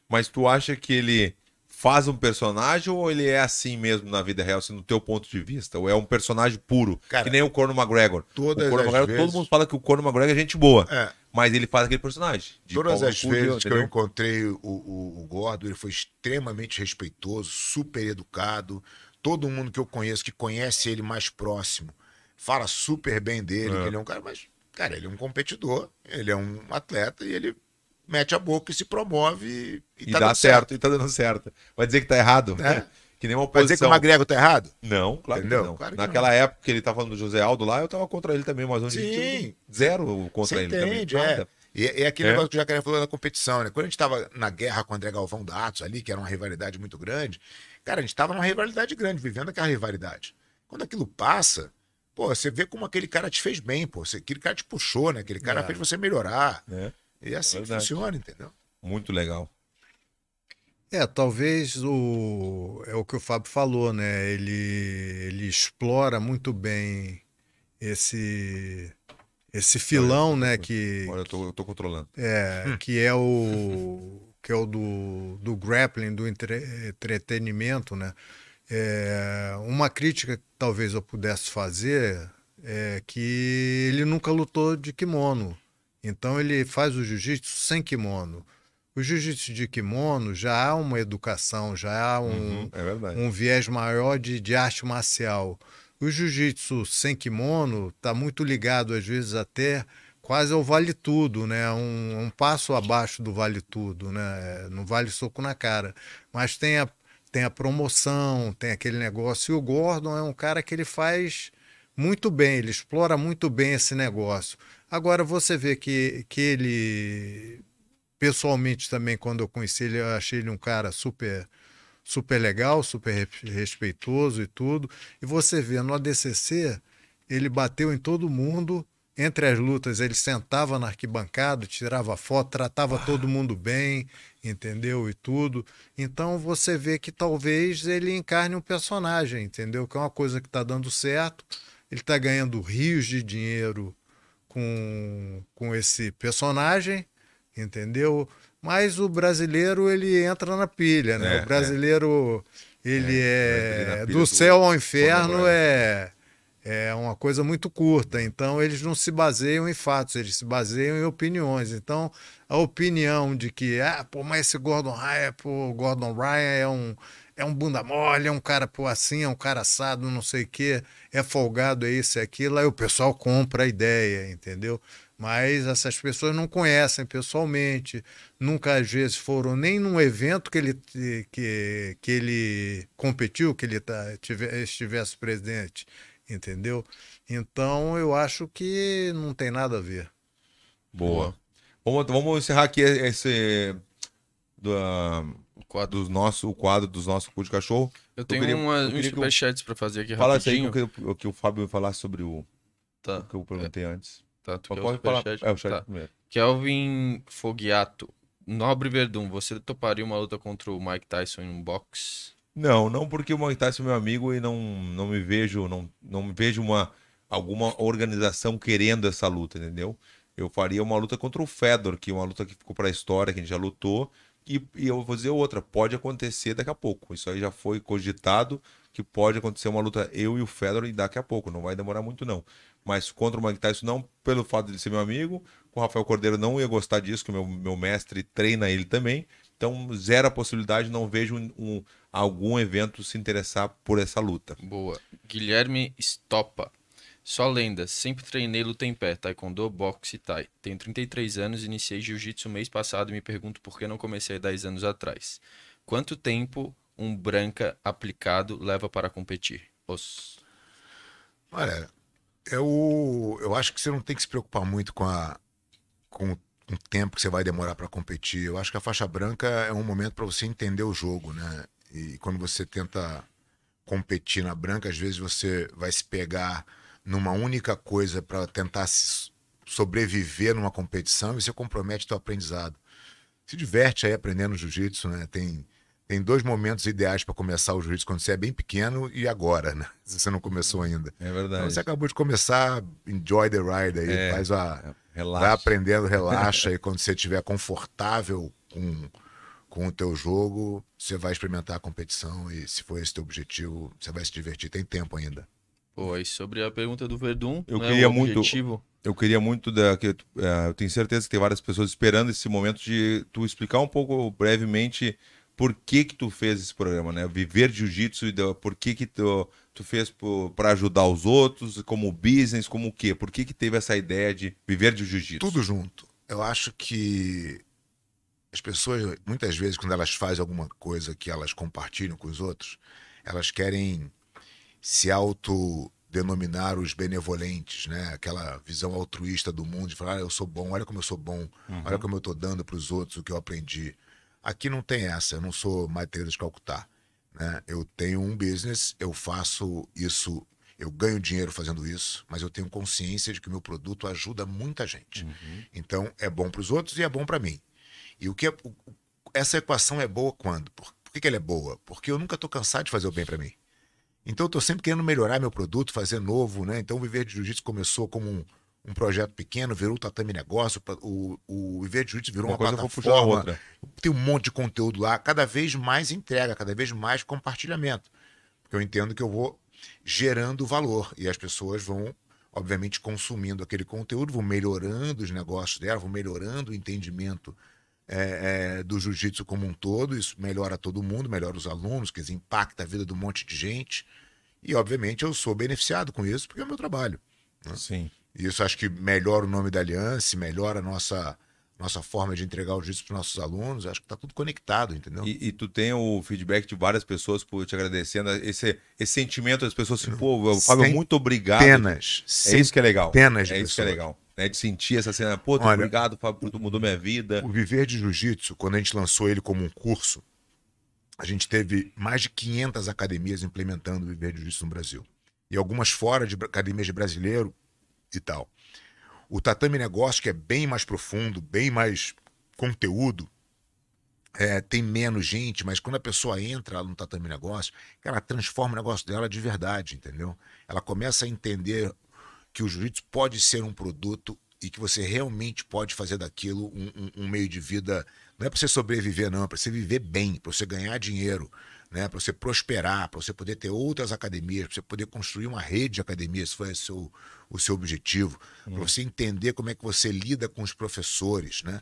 Mas tu acha que ele faz um personagem ou ele é assim mesmo na vida real, assim, no teu ponto de vista? Ou é um personagem puro, cara, que nem o Conor McGregor? Todas o Conor McGregor, vezes... todo mundo fala que o Conor McGregor é gente boa. É mas ele faz aquele personagem. Todas as vezes que eu encontrei o, o, o Gordo, ele foi extremamente respeitoso, super educado. Todo mundo que eu conheço, que conhece ele mais próximo, fala super bem dele, é. que ele é um cara, mas, cara, ele é um competidor, ele é um atleta e ele mete a boca e se promove e, e tá dá certo. certo. E tá dando certo. Vai dizer que tá errado. É. Que nem uma oposição. Quer dizer que o Magrego tá errado? Não, claro Entendeu? que não. Claro que Naquela não. época que ele tava falando do José Aldo lá, eu tava contra ele também, mas onde Sim. zero contra Você ele entende, também. É. E, e é aquele é. negócio que o Jacaré falou na competição, né? Quando a gente tava na guerra com o André Galvão Datos ali, que era uma rivalidade muito grande, cara, a gente tava numa rivalidade grande, vivendo aquela rivalidade. Quando aquilo passa, pô, você vê como aquele cara te fez bem, pô. Aquele cara te puxou, né? Aquele cara é. fez você melhorar. É. E é assim é funciona, entendeu? Muito legal. É, talvez o, é o que o Fábio falou, né? Ele, ele explora muito bem esse esse filão, né, olha, né, que olha, eu tô, eu tô controlando. É, hum. que é o que é o do, do grappling, do entre, entretenimento, né? É, uma crítica que talvez eu pudesse fazer é que ele nunca lutou de kimono. Então ele faz o jiu-jitsu sem kimono. O jiu-jitsu de kimono já há uma educação, já há um, uhum, é um viés maior de, de arte marcial. O jiu-jitsu sem kimono está muito ligado, às vezes, até quase ao vale tudo, né? Um, um, passo abaixo do vale tudo, né? Não vale soco na cara. Mas tem a, tem a promoção, tem aquele negócio. E o Gordon é um cara que ele faz muito bem, ele explora muito bem esse negócio. Agora você vê que, que ele pessoalmente também, quando eu conheci ele, eu achei ele um cara super super legal, super respeitoso e tudo. E você vê, no ADCC, ele bateu em todo mundo. Entre as lutas, ele sentava na arquibancada, tirava foto, tratava ah. todo mundo bem, entendeu? E tudo. Então você vê que talvez ele encarne um personagem, entendeu? Que é uma coisa que está dando certo. Ele está ganhando rios de dinheiro com, com esse personagem entendeu? Mas o brasileiro, ele entra na pilha, né? É, o brasileiro, é. ele é, é do céu ao inferno é, é uma coisa muito curta. Então, eles não se baseiam em fatos, eles se baseiam em opiniões. Então, a opinião de que, ah, pô, mas esse Gordon Ryan, é, pô, Gordon Ryan é um, é um bunda mole, é um cara pô, assim, é um cara assado, não sei o quê, é folgado, é isso, é aquilo. Aí o pessoal compra a ideia, entendeu? Mas essas pessoas não conhecem pessoalmente, nunca às vezes foram nem num evento que ele, que, que ele competiu, que ele tá, tive, estivesse presente, entendeu? Então eu acho que não tem nada a ver. Boa. Vamos, vamos encerrar aqui esse. Do, quadro ah, do nosso, o quadro dos nossos cu de cachorro. Eu, eu tenho queria, uma, eu uns superchats para fazer aqui Fala rapidinho. Fala aí o que, o que o Fábio falasse sobre o, tá. o que eu perguntei é. antes tá? Tu pode quer é falar... É o chat tá. primeiro. Kelvin Foguiato. Nobre Verdun, você toparia uma luta contra o Mike Tyson em um box? Não, não porque o Mike Tyson é meu amigo e não, não me vejo, não, não me vejo uma, alguma organização querendo essa luta, entendeu? Eu faria uma luta contra o Fedor, que é uma luta que ficou para a história, que a gente já lutou. E, e, eu vou dizer outra, pode acontecer daqui a pouco. Isso aí já foi cogitado que pode acontecer uma luta eu e o Fedor e daqui a pouco, não vai demorar muito não. Mas contra o Mike Tyson, não pelo fato de ser meu amigo. Com o Rafael Cordeiro, não ia gostar disso, que o meu, meu mestre treina ele também. Então, zero a possibilidade, não vejo um, um, algum evento se interessar por essa luta. Boa. Guilherme stopa Só lenda, sempre treinei luta em pé, taekwondo, boxe e thai. Tenho 33 anos, iniciei jiu-jitsu mês passado e me pergunto por que não comecei 10 anos atrás. Quanto tempo um branca aplicado leva para competir? Os... Olha, eu, é eu acho que você não tem que se preocupar muito com, a, com o tempo que você vai demorar para competir. Eu acho que a faixa branca é um momento para você entender o jogo, né? E quando você tenta competir na branca, às vezes você vai se pegar numa única coisa para tentar sobreviver numa competição e você compromete teu aprendizado. Se diverte aí aprendendo jiu-jitsu, né? Tem tem dois momentos ideais para começar o jiu-jitsu, quando você é bem pequeno e agora, né? Se você não começou é. ainda. É então, verdade. Então, você acabou de começar, enjoy the ride aí, é, faz a. É, relaxa. Vai aprendendo, relaxa, e quando você estiver confortável com, com o teu jogo, você vai experimentar a competição e se for esse teu objetivo, você vai se divertir, tem tempo ainda. Pô, sobre a pergunta do Verdun, eu né, queria é muito, eu queria muito da, que, eh, eu tenho certeza que tem várias pessoas esperando esse momento de tu explicar um pouco brevemente por que que tu fez esse programa, né? Viver Jiu-Jitsu e por que que tu, tu fez para ajudar os outros, como business, como o quê? Por que que teve essa ideia de viver de Jiu-Jitsu? Tudo junto. Eu acho que as pessoas, muitas vezes, quando elas fazem alguma coisa que elas compartilham com os outros, elas querem se auto denominar os benevolentes, né? Aquela visão altruísta do mundo de falar, ah, eu sou bom, olha como eu sou bom, uhum. olha como eu estou dando para os outros o que eu aprendi. Aqui não tem essa, eu não sou Maitreya de Calcutá. Né? Eu tenho um business, eu faço isso, eu ganho dinheiro fazendo isso, mas eu tenho consciência de que o meu produto ajuda muita gente. Uhum. Então, é bom para os outros e é bom para mim. E o que é, o, essa equação é boa quando? Por, por que, que ela é boa? Porque eu nunca estou cansado de fazer o bem para mim. Então, eu estou sempre querendo melhorar meu produto, fazer novo. né? Então, Viver de Jiu-Jitsu começou como um um projeto pequeno, virou o Tatame Negócio, o, o Ivete virou uma, uma plataforma. Outra. Tem um monte de conteúdo lá, cada vez mais entrega, cada vez mais compartilhamento. Porque eu entendo que eu vou gerando valor e as pessoas vão, obviamente, consumindo aquele conteúdo, vão melhorando os negócios dela, vão melhorando o entendimento é, é, do jiu-jitsu como um todo. Isso melhora todo mundo, melhora os alunos, quer dizer, impacta a vida de um monte de gente. E, obviamente, eu sou beneficiado com isso porque é o meu trabalho. Né? Sim. Isso acho que melhora o nome da aliança, melhora a nossa, nossa forma de entregar o juízo para os nossos alunos. Acho que está tudo conectado, entendeu? E, e, tu tem o feedback de várias pessoas por te agradecendo. Esse, esse sentimento das pessoas assim, pô, Fábio, muito obrigado. Penas. É isso que é legal. Penas é isso pessoas. que é legal. Né, de sentir essa cena, pô, Olha, obrigado, Fábio, tu mudou minha vida. O Viver de Jiu-Jitsu, quando a gente lançou ele como um curso, a gente teve mais de 500 academias implementando o Viver de Jiu-Jitsu no Brasil. E algumas fora de academias de brasileiro e tal. O Tatame Negócio, que é bem mais profundo, bem mais conteúdo, é, tem menos gente, mas quando a pessoa entra no Tatame Negócio, ela transforma o negócio dela de verdade, entendeu? Ela começa a entender que o jiu-jitsu pode ser um produto e que você realmente pode fazer daquilo um, um, um meio de vida. Não é para você sobreviver, não, é para você viver bem, para você ganhar dinheiro, né? Para você prosperar, para você poder ter outras academias, para você poder construir uma rede de academias, se foi o seu, o seu objetivo, para uhum. você entender como é que você lida com os professores, né?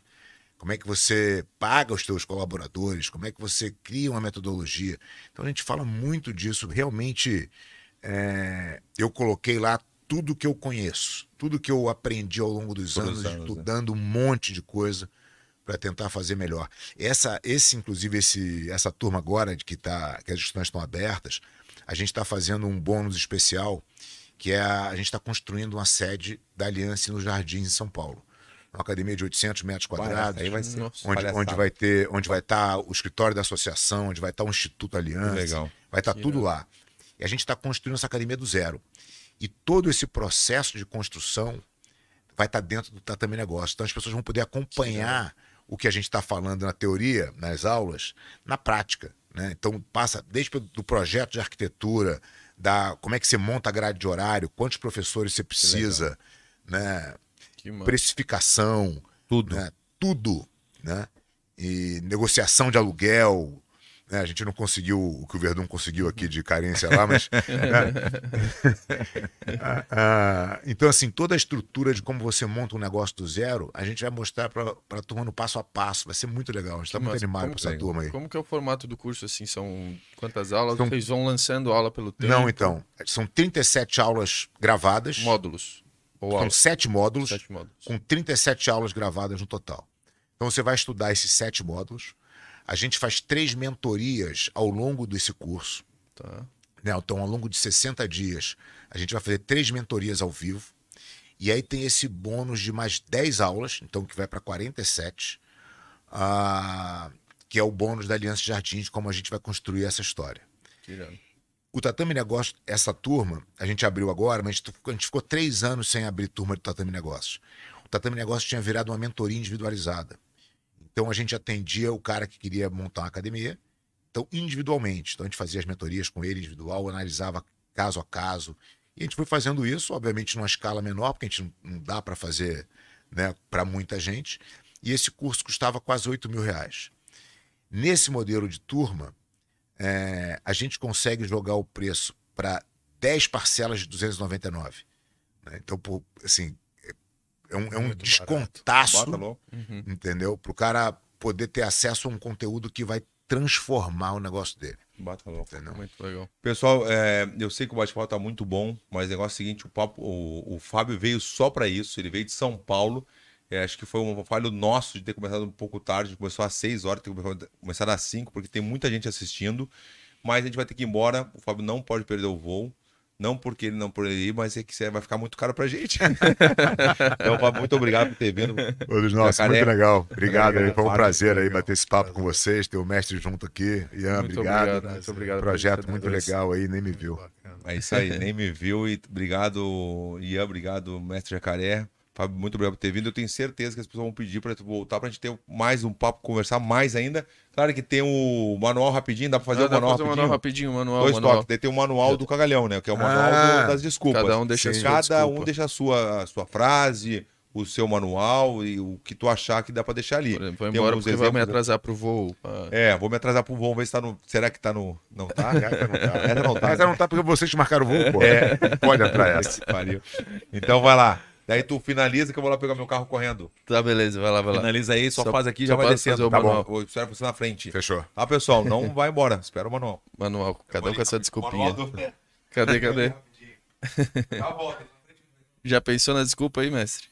Como é que você paga os seus colaboradores? Como é que você cria uma metodologia? Então a gente fala muito disso. Realmente, é, eu coloquei lá tudo que eu conheço, tudo que eu aprendi ao longo dos anos, anos, né? estudando um monte de coisa para tentar fazer melhor. Essa, esse, inclusive, esse, essa turma agora de que, tá, que as discussões estão abertas, a gente está fazendo um bônus especial, que é a, a gente está construindo uma sede da Aliança nos Jardins, em São Paulo. Uma academia de 800 metros quadrados, Aí vai ser, nossa, onde, vai ter, onde vai estar tá o escritório da associação, onde vai estar tá o Instituto Aliança, Legal. vai estar tá tudo lá. E a gente está construindo essa academia do zero. E todo esse processo de construção vai estar tá dentro do Tatame Negócio. Então as pessoas vão poder acompanhar o que a gente está falando na teoria, nas aulas, na prática. Né? Então, passa desde do projeto de arquitetura, da como é que você monta a grade de horário, quantos professores você precisa, né? precificação, tudo. Né? tudo né? E negociação de aluguel, né, a gente não conseguiu o que o Verdun conseguiu aqui de carência lá, mas. Né? ah, ah, então, assim, toda a estrutura de como você monta um negócio do zero, a gente vai mostrar para a turma no passo a passo. Vai ser muito legal. A gente está muito animado com essa tem? turma aí. Como que é o formato do curso? Assim, são quantas aulas? São... Vocês vão lançando aula pelo tempo? Não, então. São 37 aulas gravadas. Módulos. Ou são sete módulos, sete módulos, com 37 aulas gravadas no total. Então, você vai estudar esses sete módulos a gente faz três mentorias ao longo desse curso. Tá. Né? Então, ao longo de 60 dias, a gente vai fazer três mentorias ao vivo. E aí tem esse bônus de mais 10 aulas, então que vai para 47, uh, que é o bônus da Aliança de de como a gente vai construir essa história. Tirando. O Tatame Negócio, essa turma, a gente abriu agora, mas a gente ficou três anos sem abrir turma do Tatame Negócio. O Tatame Negócio tinha virado uma mentoria individualizada. Então a gente atendia o cara que queria montar uma academia, então individualmente. Então a gente fazia as mentorias com ele individual, analisava caso a caso. E a gente foi fazendo isso, obviamente numa escala menor, porque a gente não dá para fazer né, para muita gente. E esse curso custava quase 8 mil reais. Nesse modelo de turma, é, a gente consegue jogar o preço para 10 parcelas de 299. Né? Então, por, assim, é um, é um descontaço, uhum. entendeu? Pro cara poder ter acesso a um conteúdo que vai transformar o negócio dele. Bata louco. Entendeu? Muito legal. Pessoal, é, eu sei que o bate-papo tá muito bom, mas o negócio é o seguinte, o, papo, o, o Fábio veio só para isso, ele veio de São Paulo, é, acho que foi um falho nosso de ter começado um pouco tarde, começou às 6 horas, tem que começar às 5, porque tem muita gente assistindo, mas a gente vai ter que ir embora, o Fábio não pode perder o voo. Não porque ele não poderia ir, mas é que vai ficar muito caro pra gente. então, muito obrigado por ter vindo. todos nós muito legal. Obrigado. obrigado. Foi um prazer aí bater esse papo com vocês, ter o mestre junto aqui. Ian, muito obrigado. obrigado. Muito obrigado. Projeto muito legal aí, nem me viu. É isso aí, nem me viu. E obrigado, Ian, obrigado, mestre Jacaré. Fábio, muito obrigado por ter vindo. Eu tenho certeza que as pessoas vão pedir para tu voltar, para a gente ter mais um papo, conversar mais ainda. Claro que tem o manual rapidinho, dá para fazer ah, o manual fazer rapidinho. manual rapidinho, manual, Dois manual. toques. Daí tem o manual do cagalhão, né? Que é o manual ah, do, das desculpas. Cada um deixa Sim. a sua Cada um deixa a sua, a sua frase, o seu manual e o que tu achar que dá para deixar ali. Por exemplo, vou embora vai me né? atrasar para o voo. Ah. É, vou me atrasar para o voo, ver se tá no... Será que tá no... Não tá? Essa não tá. Essa tá? não tá, porque vocês marcaram o voo, pô. É. Pode atrasar essa. Então vai lá. Daí tu finaliza que eu vou lá pegar meu carro correndo. Tá, beleza, vai lá, vai lá. Finaliza aí, só, só faz aqui, já vai descendo. Tá bom, eu espero você na frente. Fechou. Tá, pessoal, não vai embora, espera o manual. Manual, é cada um com essa desculpinha. Do... Cadê, cadê? já pensou na desculpa aí, mestre?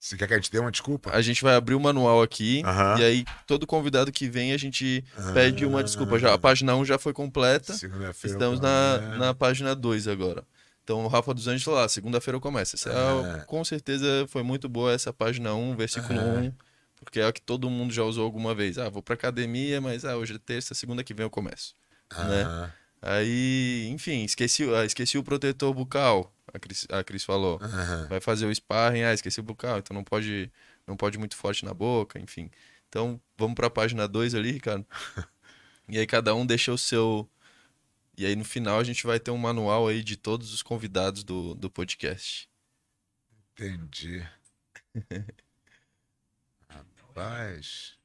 Você quer que a gente dê uma desculpa? A gente vai abrir o manual aqui uhum. e aí todo convidado que vem a gente ah. pede uhum. uma desculpa. Já, a página 1 já foi completa. Estamos na, na página 2 agora. Então, o Rafa dos Anjos lá, ah, segunda-feira eu começo. ah. com certeza foi muito boa essa página 1, versículo ah. É. 1, porque é a que todo mundo já usou alguma vez. Ah, vou pra academia, mas ah, hoje é terça, segunda que vem eu começo. Ah. Né? Aí, enfim, esqueci, ah, esqueci o protetor bucal, a Cris, a Cris falou. Vai fazer o sparring, ah, esqueci o bucal, então não pode, não pode muito forte na boca, enfim. Então, vamos pra página 2 ali, Ricardo. E aí cada um deixa o seu e aí no final a gente vai ter um manual aí de todos os convidados do, do podcast. Entendi. Rapaz.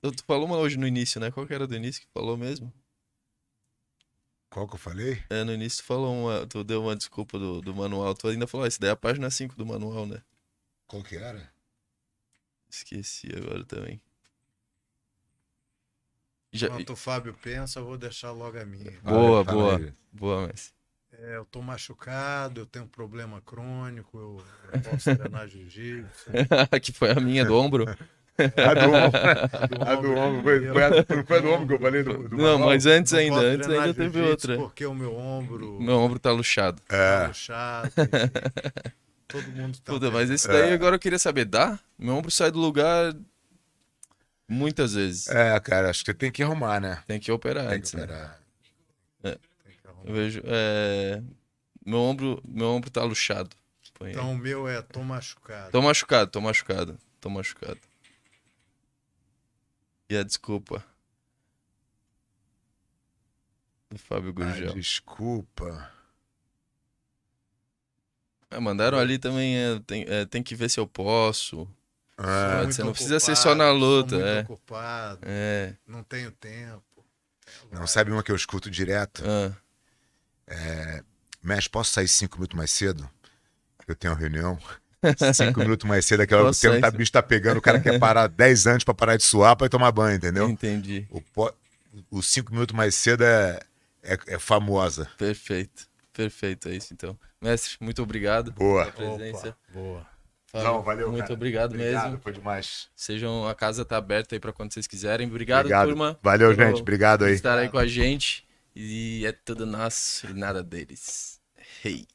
Tu falou uma hoje no início, né? Qual que era do início que falou mesmo? Qual que eu falei? É, no início tu falou uma. Tu deu uma desculpa do, do manual. Tu ainda falou, ah, isso daí é a página 5 do manual, né? Qual que era? Esqueci agora também. Já... Enquanto o Fábio pensa, eu vou deixar logo a minha. Boa, boa. Aí. Boa, Messi. É, eu tô machucado, eu tenho um problema crônico, eu, eu posso treinar jiu-jitsu. que foi a minha, do ombro? a do ombro, a do ombro, foi, a do ombro que eu falei do, do Não, mas antes ainda, antes ainda teve outra. Porque o meu ombro. Meu ombro tá luxado. Tá é. Tá luxado, todo mundo tá. Puta, mas esse daí é. agora eu queria saber, dá? Meu ombro sai do lugar, Muitas vezes. É, cara, acho que tem que arrumar, né? Tem que operar tem antes, que né? operar. Né? É. Tem que Eu vejo. É... Meu ombro, meu ombro tá luxado. Põe então aí. o meu é tô machucado. Tô machucado, tô machucado, tô machucado. E a desculpa. Do Fábio Gurgel. Ah, desculpa. É, mandaram ali também, é, tem, é, tem que ver se eu posso você é. não ocupado, precisa ser só na luta. Muito é. ocupado, é. não tenho tempo. Não, sabe uma que eu escuto direto? Ah. É, Mestre, posso sair cinco minutos mais cedo? Eu tenho uma reunião. Cinco minutos mais cedo, aquela hora o tempo tá, tá pegando, o cara quer parar dez anos para parar de suar para tomar banho, entendeu? Entendi. O, o cinco minutos mais cedo é, é, é famosa. Perfeito, perfeito, é isso então. Mestre, muito obrigado Boa. pela presença. Opa, boa. Fábio, Não, valeu. Muito cara. obrigado, obrigado mesmo. Foi demais. Sejam, a casa tá aberta aí para quando vocês quiserem. Obrigado, obrigado. turma. Valeu, gente. Obrigado aí. Estar aí com a gente. E é tudo nosso e nada deles. Hey.